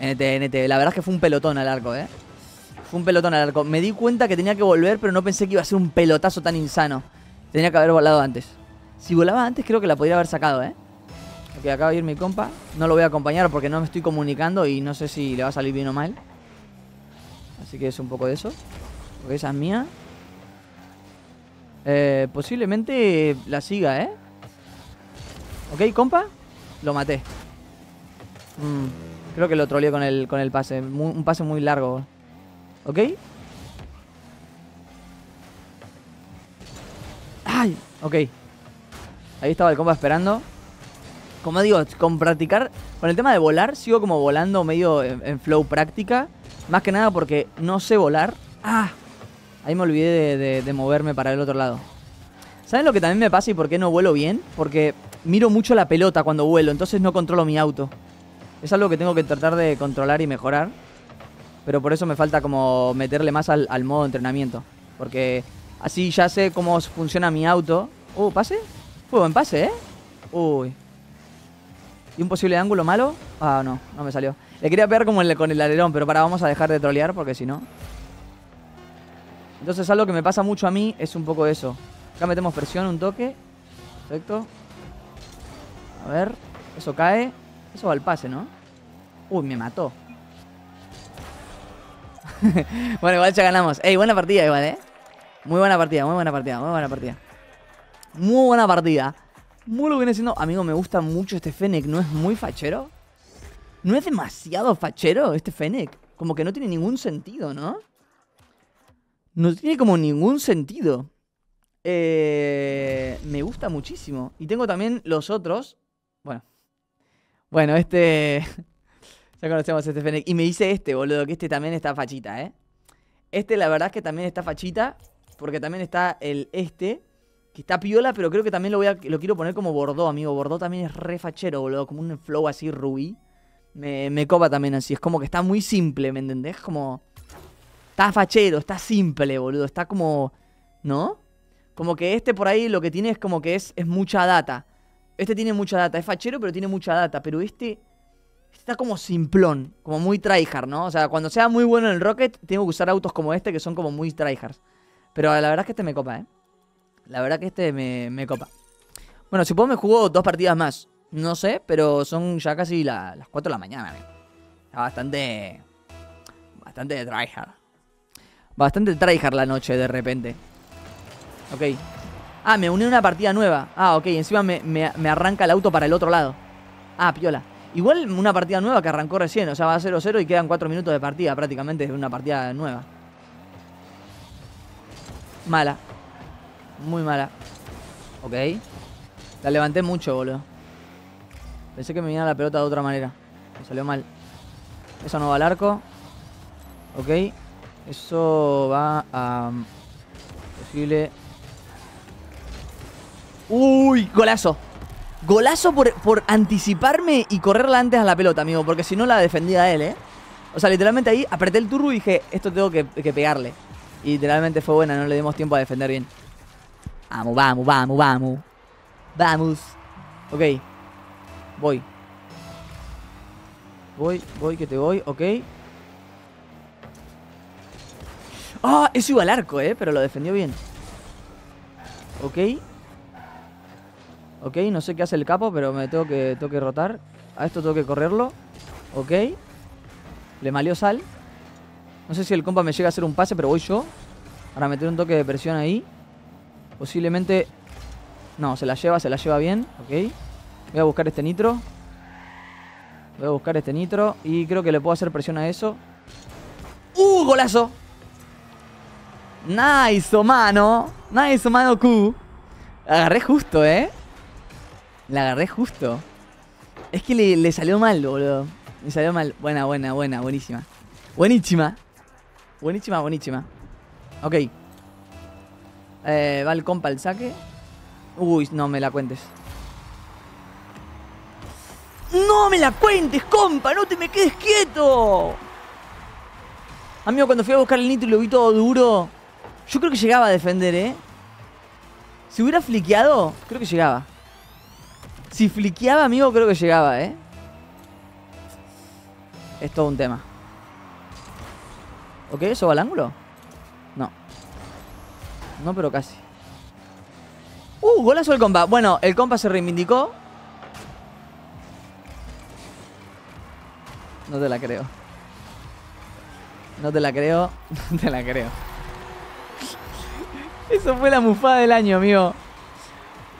S1: NT, NT. La verdad es que fue un pelotón al arco, ¿eh? Fue un pelotón al arco. Me di cuenta que tenía que volver, pero no pensé que iba a ser un pelotazo tan insano. Tenía que haber volado antes. Si volaba antes, creo que la podría haber sacado, ¿eh? Ok, acaba de ir mi compa. No lo voy a acompañar porque no me estoy comunicando y no sé si le va a salir bien o mal. Así que es un poco de eso. Porque esa es mía. Eh, posiblemente la siga, ¿eh? Ok, compa. Lo maté. Mmm. Creo que lo trollé con el, con el pase. un pase muy largo. ¿Ok? ¡Ay! Ok. Ahí estaba el compa esperando. Como digo, con practicar... Con el tema de volar, sigo como volando medio en, flow práctica. Más que nada porque no sé volar. ¡Ah! Ahí me olvidé de, de moverme para el otro lado. ¿Saben lo que también me pasa y por qué no vuelo bien? Porque miro mucho la pelota cuando vuelo, entonces no controlo mi auto. Es algo que tengo que tratar de controlar y mejorar. Pero por eso me falta como meterle más al, al modo entrenamiento. Porque así ya sé cómo funciona mi auto. Uh, pase. Fue uh, buen pase, ¿eh? Uy. ¿Y un posible ángulo malo? Ah, no, no me salió. Le quería pegar como con el alerón, pero para, vamos a dejar de trolear porque si no... Entonces algo que me pasa mucho a mí es un poco eso. Acá metemos presión, un toque. Perfecto. A ver, eso cae. Eso va al pase, ¿no? Uy, me mató. bueno, igual ya ganamos. Ey, buena partida igual, ¿eh? Muy buena partida, muy buena partida, muy buena partida. Muy buena partida. Muy lo que viene siendo. Amigo, me gusta mucho este Fennec. ¿No es muy fachero? ¿No es demasiado fachero este Fennec? Como que no tiene ningún sentido, ¿no? No tiene como ningún sentido. Eh, me gusta muchísimo. Y tengo también los otros. Bueno, bueno, este. ya conocemos este Fennec. Y me dice este, boludo, que este también está fachita, ¿eh? Este, la verdad es que también está fachita. Porque también está el este. Que está piola, pero creo que también lo voy a, lo quiero poner como Bordeaux, amigo. Bordeaux también es re fachero, boludo. Como un flow así rubí. Me, copa también así. Es como que está muy simple, ¿me entendés? Como. Está fachero, está simple, boludo. Está como. ¿No? Como que este por ahí lo que tiene es como que es, es mucha data. Este tiene mucha data. Es fachero, pero tiene mucha data. Pero este está como simplón, como muy tryhard, ¿no? O sea, cuando sea muy bueno en el Rocket, tengo que usar autos como este que son como muy tryhards. Pero la verdad es que este me copa, ¿eh? La verdad que este me, copa. Bueno, supongo me jugó dos partidas más. No sé, pero son ya casi las 4 de la mañana. ¿eh? Está bastante... Bastante tryhard. Bastante tryhard la noche de repente. Ok, Ah, me uní a una partida nueva. Ah, ok, encima me, arranca el auto para el otro lado. Ah, piola. Igual una partida nueva que arrancó recién, o sea, va a 0-0 y quedan 4 minutos de partida prácticamente, de una partida nueva. Mala. Muy mala. Ok. La levanté mucho, boludo. Pensé que me venía la pelota de otra manera. Me salió mal. Eso no va al arco. Ok. Eso va a... Mm, posible Uy, golazo. Golazo por, anticiparme y correrla antes a la pelota, amigo. Porque si no la defendía él, ¿eh? O sea, literalmente ahí apreté el turbo y dije, esto tengo que, pegarle. Y literalmente fue buena, no le dimos tiempo a defender bien. Vamos, vamos, vamos, vamos. Vamos. Ok. Voy. Voy, voy, que te voy. Ok. ¡Ah! eso iba al arco, ¿eh? Pero lo defendió bien. Ok. Ok, no sé qué hace el capo, pero me tengo que, tengo rotar. A esto tengo que correrlo. Ok. Le malió sal. No sé si el compa me llega a hacer un pase, pero voy yo. Para meter un toque de presión ahí. Posiblemente... No, se la lleva, se la lleva bien. Ok. Voy a buscar este nitro. Voy a buscar este nitro. Y creo que le puedo hacer presión a eso. ¡Uh, golazo! Nice, mano. Nice, mano Q. Agarré justo, ¿eh? La agarré justo. Es que le, salió mal, boludo. Le salió mal. Buena, buena, buena, buenísima. Buenísima. Buenísima, buenísima. Ok. Eh, va el compa al saque. Uy, no me la cuentes. ¡No me la cuentes, compa! ¡No te me quedes quieto! Amigo, cuando fui a buscar el nitro y lo vi todo duro, yo creo que llegaba a defender, ¿eh? Si hubiera fliqueado, creo que llegaba. Si fliqueaba, amigo, creo que llegaba, ¿eh? Es todo un tema. ¿Ok? ¿Eso va al ángulo? No. No, pero casi. ¡Uh! Golazo el compa. Bueno, el compa se reivindicó. No te la creo. No te la creo. No te la creo. Eso fue la mufada del año, amigo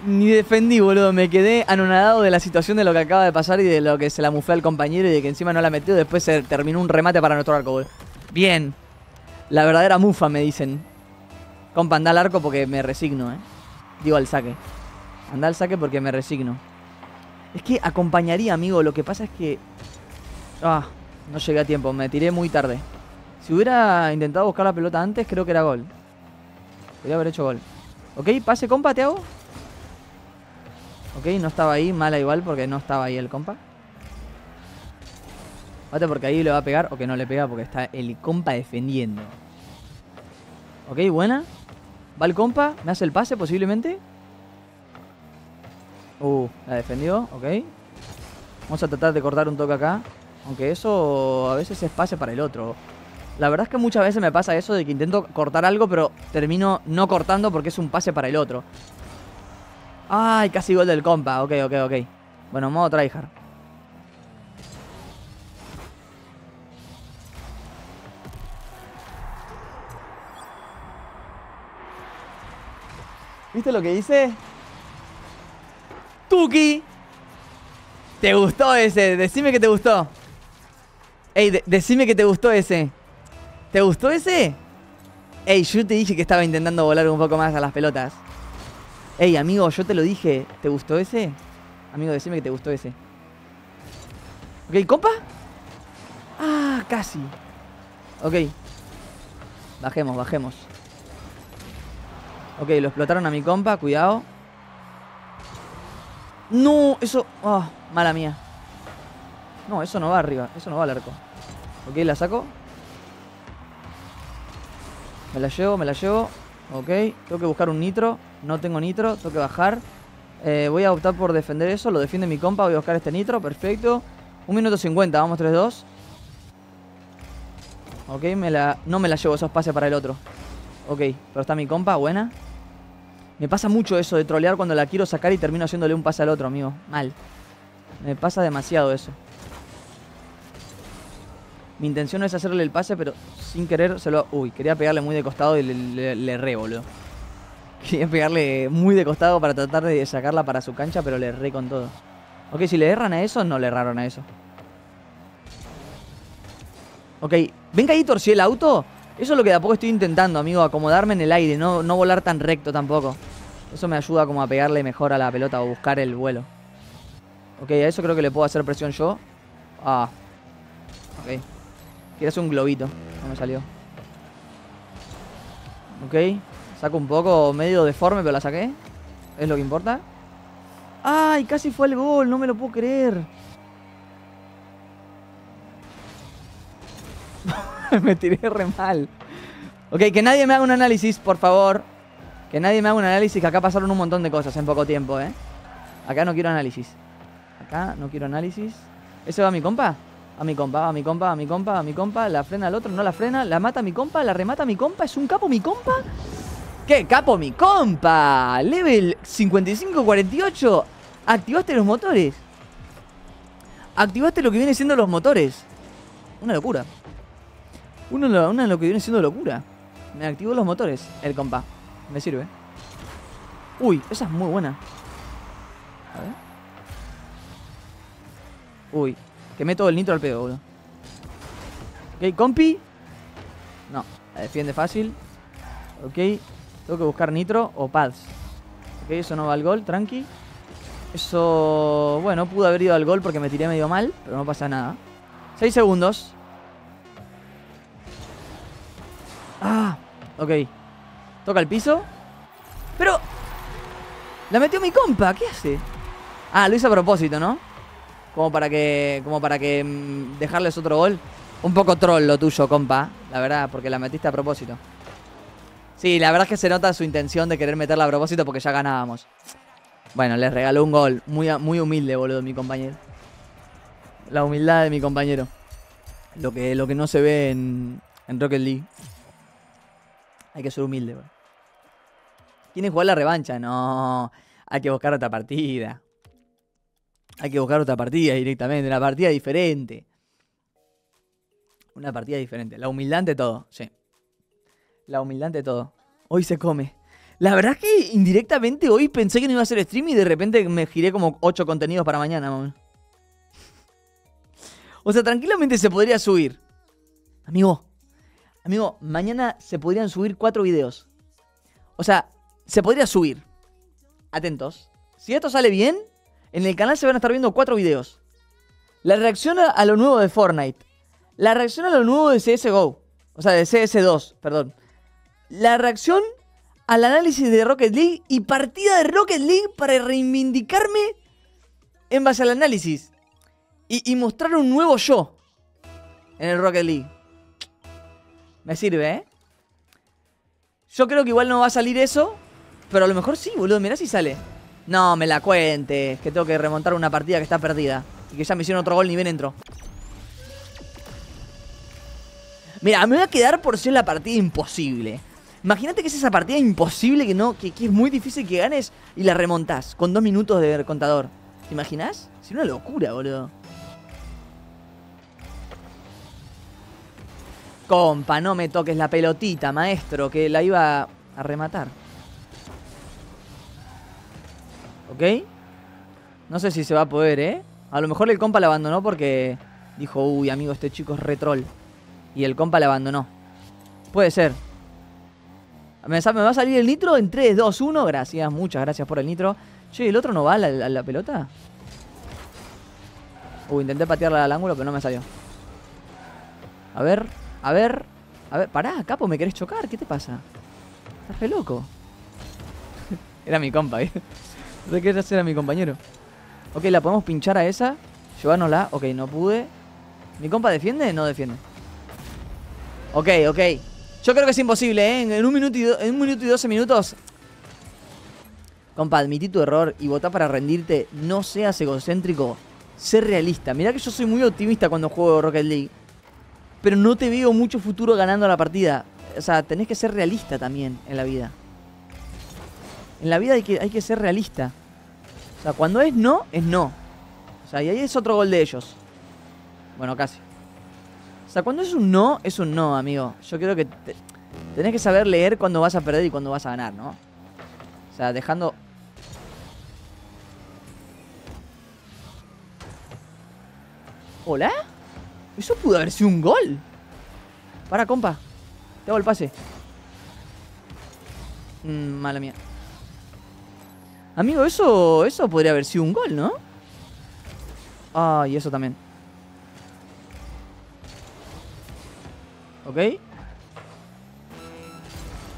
S1: ni defendí, boludo. Me quedé anonadado de la situación de lo que acaba de pasar y de lo que se la mufé al compañero y de que encima no la metió. Después se terminó un remate para nuestro arco, boludo. Bien. La verdadera mufa, me dicen. Compa, anda al arco porque me resigno, eh. Digo al saque. Anda al saque porque me resigno. Es que acompañaría, amigo. Lo que pasa es que... Ah, no llegué a tiempo. Me tiré muy tarde. Si hubiera intentado buscar la pelota antes, creo que era gol. Podría haber hecho gol. ¿Ok? ¿Pase, compa, te hago? Ok, no estaba ahí, mala igual porque no estaba ahí el compa. Vate porque ahí le va a pegar o que no le pega porque está el compa defendiendo. Ok, buena. Va el compa, me hace el pase posiblemente. Uh, la defendió, ok. Vamos a tratar de cortar un toque acá. Aunque eso a veces es pase para el otro. La verdad es que muchas veces me pasa eso de que intento cortar algo, pero termino no cortando porque es un pase para el otro. Ay, casi gol del compa. Ok, ok, ok. Bueno, modo tryhard. ¿Viste lo que hice? Tuki. ¿Te gustó ese? Decime que te gustó. Ey, decime que te gustó ese. ¿Te gustó ese? Ey, yo te dije que estaba intentando volar un poco más a las pelotas. Ey, amigo, yo te lo dije. ¿Te gustó ese? Amigo, decime que te gustó ese. Ok, compa. Ah, casi. Ok. Bajemos, bajemos. Ok, lo explotaron a mi compa, cuidado. No, eso... Oh, mala mía. No, eso no va arriba, eso no va al arco. Ok, la saco. Me la llevo, me la llevo. Ok, tengo que buscar un nitro. No tengo nitro, tengo que bajar. Eh, voy a optar por defender eso. Lo defiende mi compa. Voy a buscar este nitro. Perfecto. Un minuto 50. Vamos 3-2. Ok, me la... no me la llevo esos pases para el otro. Ok, pero está mi compa. Buena. Me pasa mucho eso de trolear cuando la quiero sacar y termino haciéndole un pase al otro, amigo. Mal. Me pasa demasiado eso. Mi intención no es hacerle el pase, pero sin querer se lo... Uy, quería pegarle muy de costado y le, le, boludo. Quería pegarle muy de costado para tratar de sacarla para su cancha, pero le erré con todo. Ok, si le erran a eso, no le erraron a eso. Ok, ven que ahí torcí el auto. Eso es lo que de a poco estoy intentando, amigo. Acomodarme en el aire, no, no volar tan recto tampoco. Eso me ayuda como a pegarle mejor a la pelota o buscar el vuelo. Ok, a eso creo que le puedo hacer presión yo. Ah. Ok. Quiero un globito. No me salió. Ok. Saco un poco medio deforme, pero la saqué. Es lo que importa. ¡Ay! Casi fue el gol. No me lo puedo creer. me tiré re mal. Ok, que nadie me haga un análisis, por favor. Que nadie me haga un análisis, que acá pasaron un montón de cosas en poco tiempo, ¿eh? Acá no quiero análisis. Acá no quiero análisis. ¿Ese va mi compa? A mi compa, a mi compa, a mi compa, a mi compa. La frena al otro, no la frena. La mata mi compa, la remata mi compa. ¿Es un capo mi compa? ¡Qué capo mi compa! Level 55-48. Activaste los motores. Activaste lo que viene siendo los motores. Una locura. Una, una lo que viene siendo locura. Me activó los motores, el compa. Me sirve. Uy, esa es muy buena. A ver. Uy, que meto el nitro al pedo, boludo. Ok, compi. No, la defiende fácil. Ok, tengo que buscar nitro o pads. Ok, eso no va al gol, tranqui. Eso, bueno, pudo haber ido al gol porque me tiré medio mal, pero no pasa nada. 6 segundos. Ah, ok. Toca el piso. Pero... La metió mi compa, ¿qué hace? Ah, lo hizo a propósito, ¿no? como para que como para que mm, dejarles otro gol. Un poco troll lo tuyo, compa, la verdad, porque la metiste a propósito. Sí, la verdad es que se nota su intención de querer meterla a propósito porque ya ganábamos. Bueno, les regaló un gol. Muy, muy humilde, boludo, mi compañero. La humildad de mi compañero. Lo que, lo que no se ve en, en Rocket League. Hay que ser humilde, boludo. ¿Quieren jugar la revancha? No, hay que buscar otra partida. Hay que buscar otra partida directamente, una partida diferente. Una partida diferente. La humildad ante todo, sí. La humildad ante todo. Hoy se come. La verdad es que indirectamente hoy pensé que no iba a ser stream y de repente me giré como 8 contenidos para mañana, Mamá. O sea, tranquilamente se podría subir. Amigo, amigo, mañana se podrían subir 4 videos. O sea, se podría subir. Atentos. Si esto sale bien, en el canal se van a estar viendo cuatro videos. La reacción a lo nuevo de Fortnite. La reacción a lo nuevo de CSGO. O sea, de CS2, perdón. La reacción al análisis de Rocket League y partida de Rocket League para reivindicarme en base al análisis. Y, mostrar un nuevo yo en el Rocket League. Me sirve, ¿eh? Yo creo que igual no va a salir eso. Pero a lo mejor sí, boludo. Mirá si sale. No, me la cuente. Que tengo que remontar una partida que está perdida. Y que ya me hicieron otro gol, ni bien entró. Mira, me voy a quedar por ser la partida imposible. Imagínate que es esa partida imposible que no, que, que, es muy difícil que ganes y la remontás con dos minutos de contador. ¿Te imaginas? Sería una locura, boludo. Compa, no me toques la pelotita, maestro, que la iba a rematar. ¿Ok? No sé si se va a poder, ¿eh? A lo mejor el compa la abandonó porque dijo, uy, amigo, este chico es retrol. Y el compa la abandonó. Puede ser. ¿Me va a salir el nitro en 3, 2, 1? Gracias, muchas gracias por el nitro. Che, ¿el otro no va a la, pelota? Uy, intenté patearla al ángulo, pero no me salió. A ver, a ver. A ver, pará, capo, ¿me querés chocar? ¿Qué te pasa? Estás re loco. Era mi compa, ¿eh? ¿De qué hacer a mi compañero? Ok, la podemos pinchar a esa. Llevárnosla. Ok, no pude. ¿Mi compa defiende no defiende? Ok, ok. Yo creo que es imposible, ¿eh? En un minuto y, en un minuto y 12 minutos. Compa, admití tu error y votá para rendirte. No seas egocéntrico. Sé realista. Mirá que yo soy muy optimista cuando juego Rocket League. Pero no te veo mucho futuro ganando la partida. O sea, tenés que ser realista también en la vida. En la vida hay que, ser realista. O sea, cuando es no, es no. O sea, y ahí es otro gol de ellos. Bueno, casi. O sea, cuando es un no, es un no, amigo. Yo creo que tenés que saber leer cuando vas a perder y cuando vas a ganar, ¿no? O sea, dejando... ¿Hola? Eso pudo haber sido un gol. Para, compa. Te hago el pase. Mm, mala mía. Amigo, eso, eso podría haber sido un gol, ¿no? Ah, y eso también. Ok.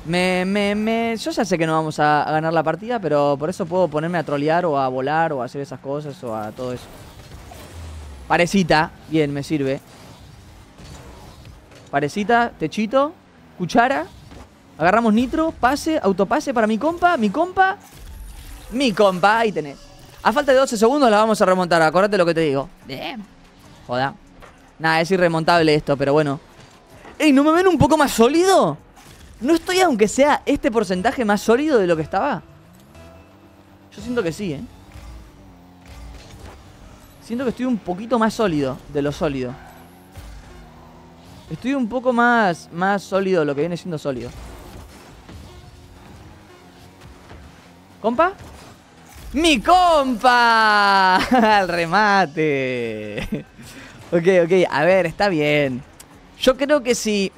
S1: Me, me, me... Yo ya sé que no vamos a, a, ganar la partida, pero por eso puedo ponerme a trolear o a volar o a hacer esas cosas o a todo eso. Parecita. Bien, me sirve. Parecita, techito, cuchara. Agarramos nitro, pase, autopase para mi compa, mi compa. Mi compa, ahí tenés. A falta de 12 segundos la vamos a remontar, acordate lo que te digo. Joda. Nada, es irremontable esto, pero bueno. ¡Ey, no me ven un poco más sólido! ¿No estoy, aunque sea este porcentaje, más sólido de lo que estaba? Yo siento que sí, ¿eh? Siento que estoy un poquito más sólido de lo sólido. Estoy un poco más, más sólido de lo que viene siendo sólido. ¿Compa? mi compa. Al remate. Ok, ok, a ver, está bien. Yo creo que si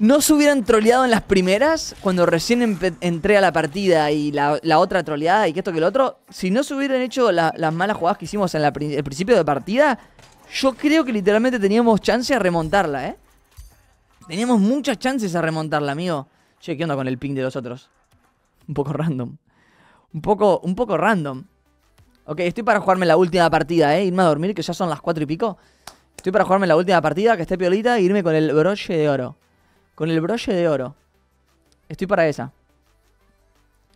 S1: no se hubieran troleado en las primeras, cuando recién entré a la partida y la, otra troleada y que esto que lo otro, si no se hubieran hecho las malas jugadas que hicimos en el principio de partida, yo creo que literalmente teníamos chance a remontarla, ¿eh? Teníamos muchas chances a remontarla, amigo. Che, ¿qué onda con el ping de los otros? Un poco random un poco, un poco random. Ok, estoy para jugarme la última partida, ¿eh? Irme a dormir, que ya son las cuatro y pico. Estoy para jugarme la última partida, que esté piolita, e irme con el broche de oro. Con el broche de oro. Estoy para esa.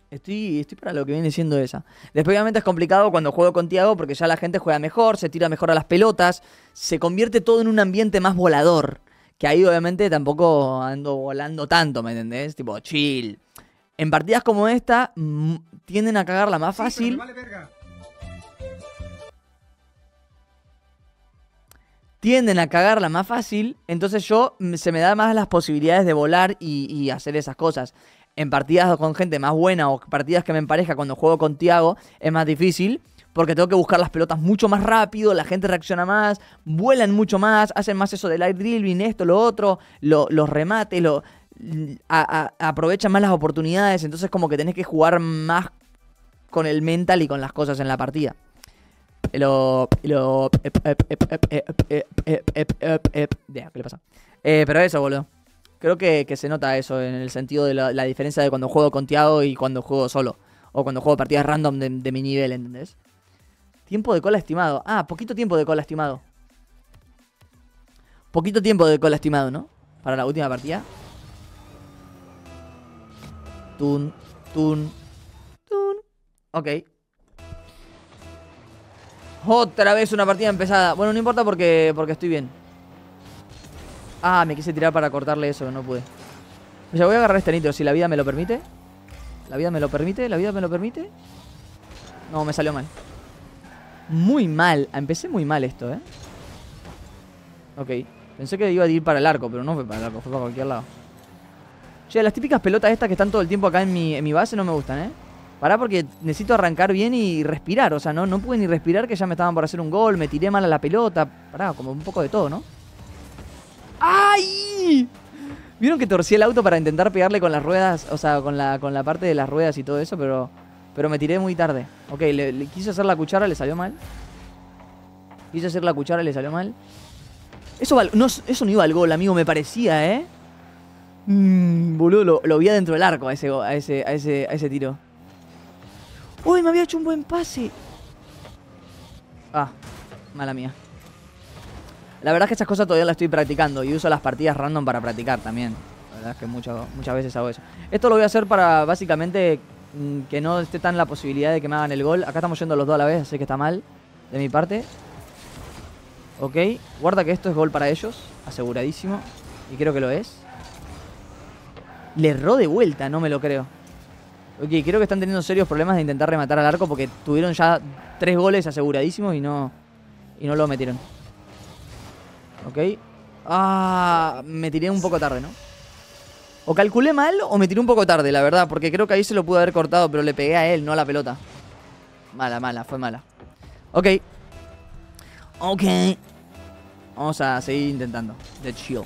S1: Estoy, estoy para lo que viene siendo esa. Después obviamente es complicado cuando juego con Tiago porque ya la gente juega mejor, se tira mejor a las pelotas, se convierte todo en un ambiente más volador. Que ahí obviamente tampoco ando volando tanto, ¿me entendés? Tipo, chill. En partidas como esta, mm, tienden a cagarla más fácil. Tienden a cagarla más fácil, entonces yo mm, se me da más las posibilidades de volar y, hacer esas cosas. En partidas con gente más buena o partidas que me empareja cuando juego con Tiago es más difícil porque tengo que buscar las pelotas mucho más rápido, la gente reacciona más, vuelan mucho más, hacen más eso del light drilling, esto, lo otro, los remates, lo, aprovecha más las oportunidades, entonces como que tenés que jugar más con el mental y con las cosas en la partida. pero eso, boludo. Creo que, se nota eso en el sentido de la, diferencia de cuando juego con y cuando juego solo. O cuando juego partidas random de, de mi nivel, ¿entendés? Tiempo de cola estimado. Ah, poquito tiempo de cola estimado. Poquito tiempo de cola estimado, ¿no? Para la última partida. Tun, tun, tun. Ok. Otra vez una partida empezada. Bueno, no importa porque, porque estoy bien. Ah, me quise tirar para cortarle eso, no pude. O sea, voy a agarrar este nitro, si la vida me lo permite. La vida me lo permite, la vida me lo permite. No, me salió mal. Muy mal. Empecé muy mal esto, ¿eh? Ok. Pensé que iba a ir para el arco, pero no fue para el arco, fue para cualquier lado. Che, las típicas pelotas estas que están todo el tiempo acá en mi, base no me gustan, ¿eh? Pará porque necesito arrancar bien y respirar. O sea, no, pude ni respirar que ya me estaban por hacer un gol. Me tiré mal a la pelota. Pará, como un poco de todo, ¿no?
S5: ¡Ay!
S1: Vieron que torcí el auto para intentar pegarle con las ruedas. O sea, con la, con la parte de las ruedas y todo eso, pero... Pero me tiré muy tarde. Ok, le, quise hacer la cuchara, le salió mal. Quise hacer la cuchara, le salió mal. Eso, eso no iba al gol, amigo, me parecía, ¿eh? Mmm, boludo, lo, vi adentro del arco a ese, ese, ese, a ese tiro. ¡Uy, me había hecho un buen pase! Ah, mala mía. La verdad es que estas cosas todavía las estoy practicando y uso las partidas random para practicar también. La verdad es que muchas, muchas veces hago eso. Esto lo voy a hacer para básicamente mm, que no esté tan la posibilidad de que me hagan el gol. Acá estamos yendo los dos a la vez, así que está mal de mi parte. Ok, guarda que esto es gol para ellos, aseguradísimo. Y creo que lo es. Le erró de vuelta, no me lo creo. Ok, creo que están teniendo serios problemas de intentar rematar al arco porque tuvieron ya tres goles aseguradísimos y no, y no lo metieron. Ok. Ah, me tiré un poco tarde, ¿no? O calculé mal o me tiré un poco tarde, la verdad, porque creo que ahí se lo pude haber cortado, pero le pegué a él, no a la pelota. Mala, mala, fue mala. Ok. Ok. Vamos a seguir intentando. The chill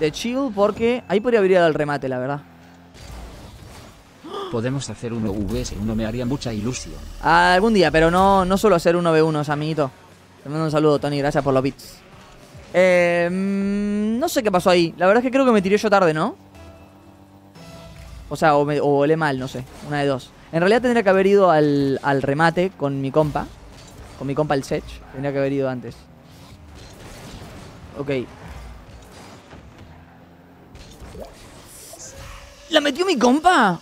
S1: de Chill porque ahí podría haber ido al remate, la verdad. Podemos hacer
S2: uno VS, uno me haría mucha ilusión.
S1: Algún día, pero no, no suelo hacer uno v 1 amiguito. Te mando un saludo, Tony, gracias por los bits. Eh, mm, no sé qué pasó ahí. La verdad es que creo que me tiré yo tarde, ¿no? O sea, o, mal, no sé. Una de dos. En realidad tendría que haber ido al, al remate con mi compa. Con mi compa el Sech. Tendría que haber ido antes. Ok. ¿La metió mi compa?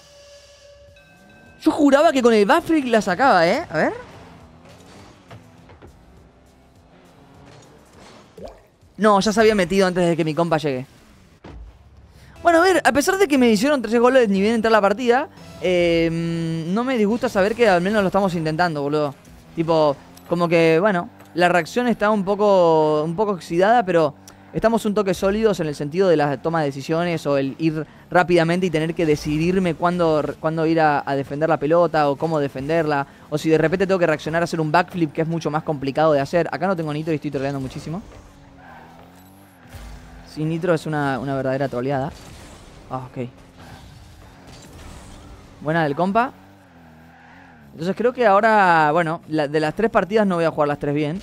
S1: Yo juraba que con el buffrick la sacaba, ¿eh? A ver. No, ya se había metido antes de que mi compa llegue. Bueno, a ver, a pesar de que me hicieron tres goles ni bien entrar la partida, em, no me disgusta saber que al menos lo estamos intentando, boludo. Tipo, como que, bueno, la reacción está un poco, un poco oxidada, pero estamos un toque sólidos en el sentido de la toma de decisiones o el ir rápidamente y tener que decidirme cuándo, ir a, defender la pelota o cómo defenderla. O si de repente tengo que reaccionar a hacer un backflip que es mucho más complicado de hacer. Acá no tengo nitro y estoy troleando muchísimo. Sin nitro es una, verdadera troleada. Ah, ok. Buena del compa. Entonces creo que ahora, bueno, de las tres partidas no voy a jugar las tres bien.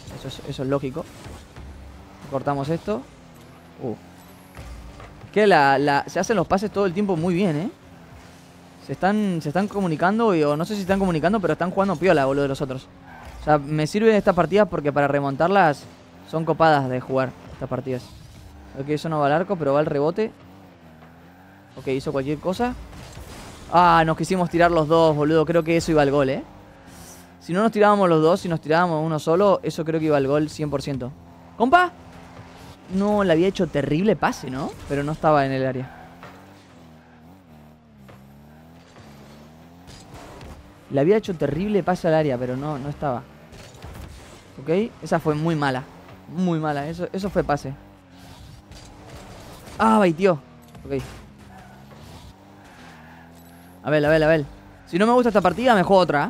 S1: eso es lógico. Cortamos esto. Uh. Que la, se hacen los pases todo el tiempo muy bien, ¿eh? Se están, se están comunicando, o no sé si están comunicando, pero están jugando piola, boludo, de los otros. O sea, me sirven estas partidas porque para remontarlas son copadas de jugar estas partidas. Ok, eso no va al arco, pero va al rebote. Ok, hizo cualquier cosa. Ah, nos quisimos tirar los dos, boludo. Creo que eso iba al gol, ¿eh? Si no nos tirábamos los dos, si nos tirábamos uno solo, eso creo que iba al gol 100%. ¡Compa! No, le había hecho terrible pase, ¿no? Pero no estaba en el área. Le había hecho terrible pase al área, pero no, no estaba. ¿Ok? Esa fue muy mala. Muy mala. Eso, eso fue pase. Ah, tío. Ok. A ver, a ver, a ver. Si no me gusta esta partida, me juego otra. ¿eh?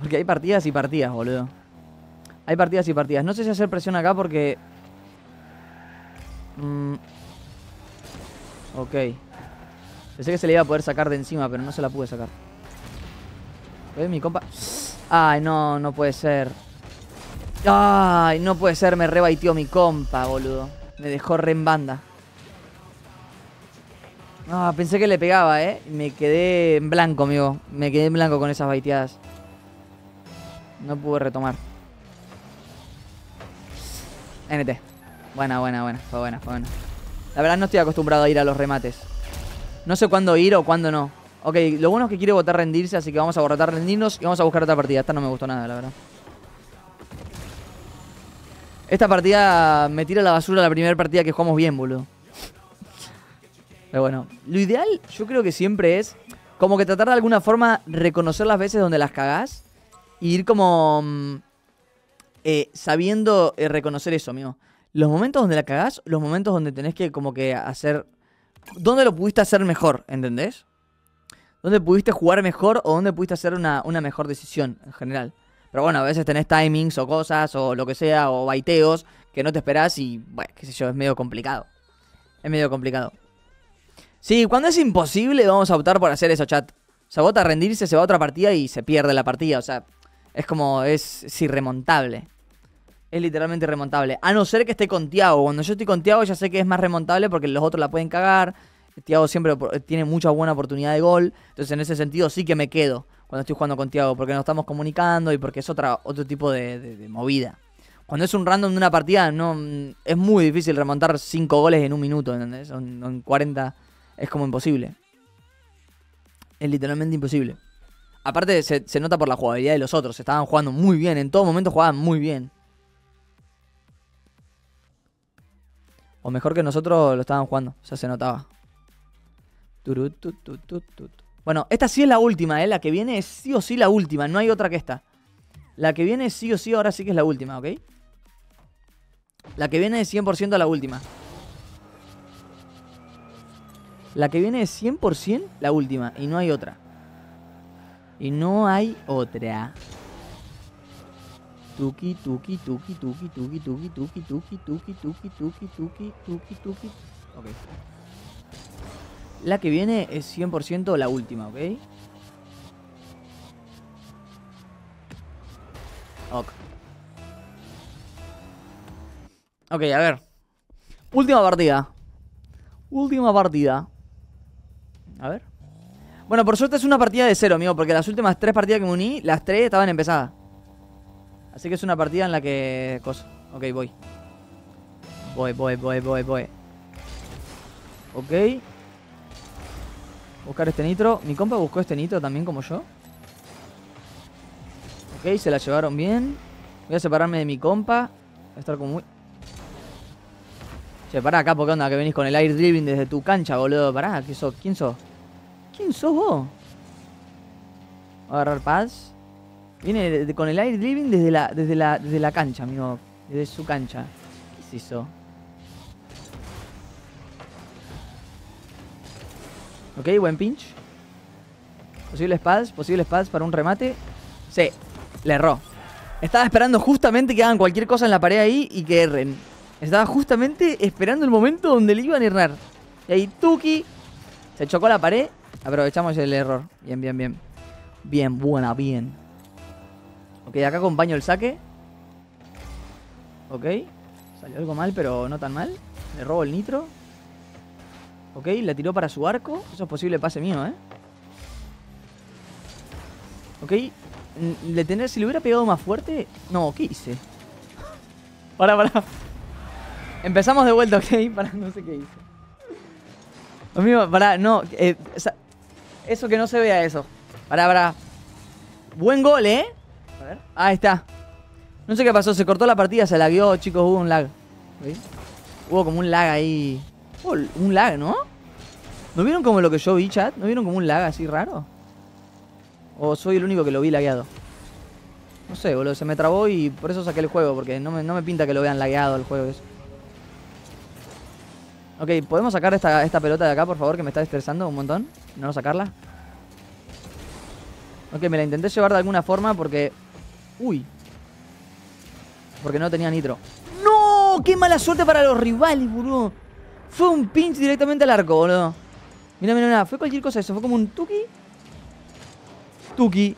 S1: Porque hay partidas y partidas, boludo. Hay partidas y partidas. No sé si hacer presión acá porque Mm. Ok. Pensé que se le iba a poder sacar de encima, pero no se la pude sacar. ¿Ves mi compa? Ay, no, no puede ser. Ay, no puede ser, me rebaitió mi compa, boludo. Me dejó re en banda. Ah, pensé que le pegaba, eh. Me quedé en blanco, amigo. Me quedé en blanco con esas baiteadas. No pude retomar. NT. Buena, buena, buena. Fue buena, fue buena. La verdad no estoy acostumbrado a ir a los remates. No sé cuándo ir o cuándo no. Ok, lo bueno es que quiere votar rendirse, así que vamos a borrar rendirnos y vamos a buscar otra partida. Esta no me gustó nada, la verdad. Esta partida me tira la basura la primera partida que jugamos bien, boludo. Pero bueno, lo ideal yo creo que siempre es como que tratar de alguna forma reconocer las veces donde las cagás y ir como mm, eh, sabiendo eh, reconocer eso, amigo los momentos donde la cagás, los momentos donde tenés que como que hacer... ¿Dónde lo pudiste hacer mejor? ¿Entendés? ¿Dónde pudiste jugar mejor o dónde pudiste hacer una, mejor decisión en general? Pero bueno, a veces tenés timings o cosas o lo que sea, o baiteos que no te esperás y, bueno, qué sé yo, es medio complicado. Es medio complicado. Sí, cuando es imposible vamos a optar por hacer eso, chat. Se vota a rendirse, se va a otra partida y se pierde la partida. O sea, es como, es irremontable es literalmente remontable. A no ser que esté con Tiago. Cuando yo estoy con Tiago ya sé que es más remontable porque los otros la pueden cagar. Tiago siempre tiene mucha buena oportunidad de gol. Entonces en ese sentido sí que me quedo cuando estoy jugando con Tiago. Porque nos estamos comunicando y porque es otra, otro tipo de, movida. Cuando es un random de una partida, no mm, es muy difícil remontar 5 goles en un minuto, en 40 es como imposible. Es literalmente imposible. Aparte, se, nota por la jugabilidad de los otros. Estaban jugando muy bien. En todo momento jugaban muy bien. O mejor que nosotros lo estaban jugando. O sea, se notaba. Bueno, esta sí es la última, ¿eh? La que viene es sí o sí la última. No hay otra que esta. La que viene sí o sí, ahora sí que es la última, ¿ok? La que viene es 100% la última. La que viene es 100% la última. Y no hay otra. Y no hay otra tuki tuki tuki tuki tuki tuki tuki tuki tuki tuki tuki tuki tuki tuki ok la que viene es 100% la última ok ok ok a ver última partida última partida a ver bueno por suerte es una partida de cero amigo porque las últimas tres partidas que me uní las tres estaban empezadas Así que es una partida en la que... Cosa. Ok, voy. Voy, voy, voy, voy, voy. Ok. Buscar este nitro. Mi compa buscó este nitro también como yo. Ok, se la llevaron bien. Voy a separarme de mi compa. Voy a estar como muy... Che, pará acá, ¿por qué onda que venís con el air driving desde tu cancha, boludo? Pará, ¿quién sos? ¿Quién sos? ¿Quién sos vos? Voy a agarrar paz. Viene con el air living desde la, desde la cancha, amigo. Desde su cancha. ¿Qué es Ok, buen pinch. posible pads, posible pads para un remate. Sí, le erró. Estaba esperando justamente que hagan cualquier cosa en la pared ahí y que erren. Estaba justamente esperando el momento donde le iban a errar. Y ahí Tuki se chocó la pared. Aprovechamos el error. Bien, bien, bien. Bien, buena, bien. Ok, acá acompaño el saque. Ok. Salió algo mal, pero no tan mal. Le robo el nitro. Ok, le tiró para su arco. Eso es posible pase mío, ¿eh? Ok. Le si le hubiera pegado más fuerte... No, ¿qué hice? Para, para. Empezamos de vuelta, ok. Para, no sé qué hice. Amigo, para, no. Eh, eso que no se vea eso. Para, para. Buen gol, ¿eh? Ah, ahí está. No sé qué pasó, se cortó la partida, se lagueó, chicos, hubo un lag. Hubo como un lag ahí. un lag, ¿no? ¿No vieron como lo que yo vi, chat? ¿No vieron como un lag así raro? ¿O soy el único que lo vi lagueado? No sé, boludo, se me trabó y por eso saqué el juego, porque no me, pinta que lo vean lagueado el juego Ok, ¿podemos sacar esta, esta pelota de acá, por favor, que me está estresando un montón? ¿No sacarla? Ok, me la intenté llevar de alguna forma porque Uy. Porque no tenía nitro. ¡No! ¡Qué mala suerte para los rivales, boludo! Fue un pinch directamente al arco, boludo. Mira, mira, mira. Fue cualquier cosa eso. Fue como un tuki. Tuki.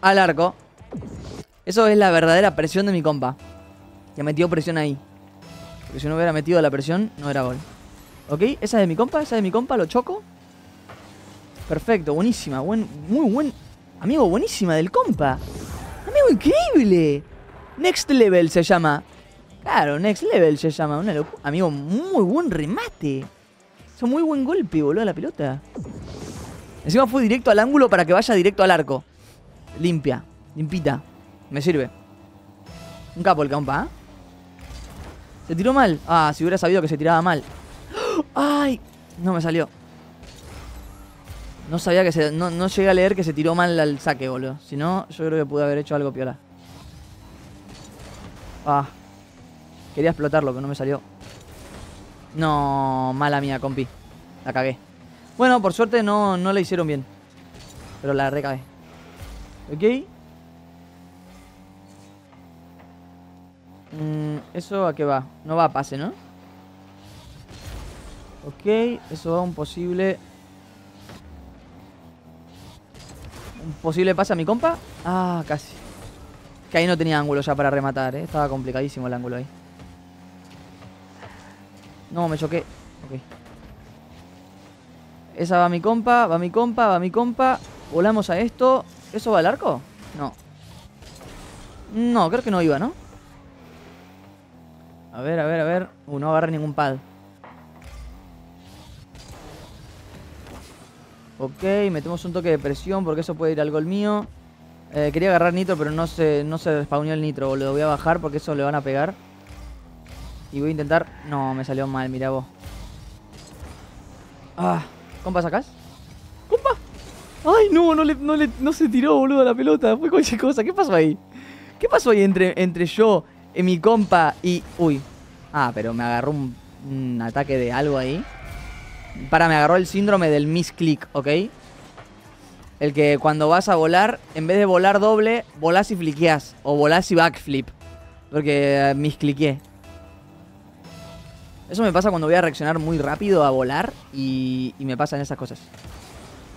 S1: Al arco. Eso es la verdadera presión de mi compa. Que metido presión ahí. Porque si no hubiera metido la presión, no era gol. ¿Ok? Esa es de mi compa. Esa es de mi compa. Lo choco. Perfecto. Buenísima. muy buen... Amigo, buenísima del compa increíble. Next Level se llama. Claro, Next Level se llama. Una Amigo, muy buen remate. Es muy buen golpe, boludo, la pelota. Encima fue directo al ángulo para que vaya directo al arco. Limpia. Limpita. Me sirve. Un capo el campa, ¿ah? Se tiró mal. Ah, si hubiera sabido que se tiraba mal. ¡Ay! No me salió. No sabía que se. No, no, llegué a leer que se tiró mal al saque, boludo. Si no, yo creo que pude haber hecho algo piola. Ah. Quería explotarlo, pero no me salió. No, mala mía, compi. La cagué. Bueno, por suerte no, no la hicieron bien. Pero la recagué. ¿Ok? Mm, ¿Eso a qué va? No va a pase, ¿no? Ok, eso va a un posible Un posible pase a mi compa. Ah, casi. Que ahí no tenía ángulo ya para rematar, ¿eh? Estaba complicadísimo el ángulo ahí. No, me choqué. Ok. Esa va mi compa, va mi compa, va mi compa. Volamos a esto. ¿Eso va al arco? No. No, creo que no iba, ¿no? A ver, a ver, a ver. Uh, no agarré ningún pal Ok, metemos un toque de presión porque eso puede ir al gol mío. Eh, quería agarrar nitro, pero no se, no se el nitro, boludo. Voy a bajar porque eso le van a pegar. Y voy a intentar... No, me salió mal, mirá vos. Ah, compa, ¿sacás? ¡Compa! ¡Ay, no! No, se tiró, boludo, a la pelota. Fue cualquier cosa. ¿Qué pasó ahí? ¿Qué pasó ahí entre, entre yo, mi compa y... Uy. Ah, pero me agarró un ataque de algo ahí. Para, me agarró el síndrome del misclick, ¿ok? El que cuando vas a volar, en vez de volar doble, volás y fliqueás. O volás y backflip. Porque eh, miscliqué. Eso me pasa cuando voy a reaccionar muy rápido a volar y, me pasan esas cosas.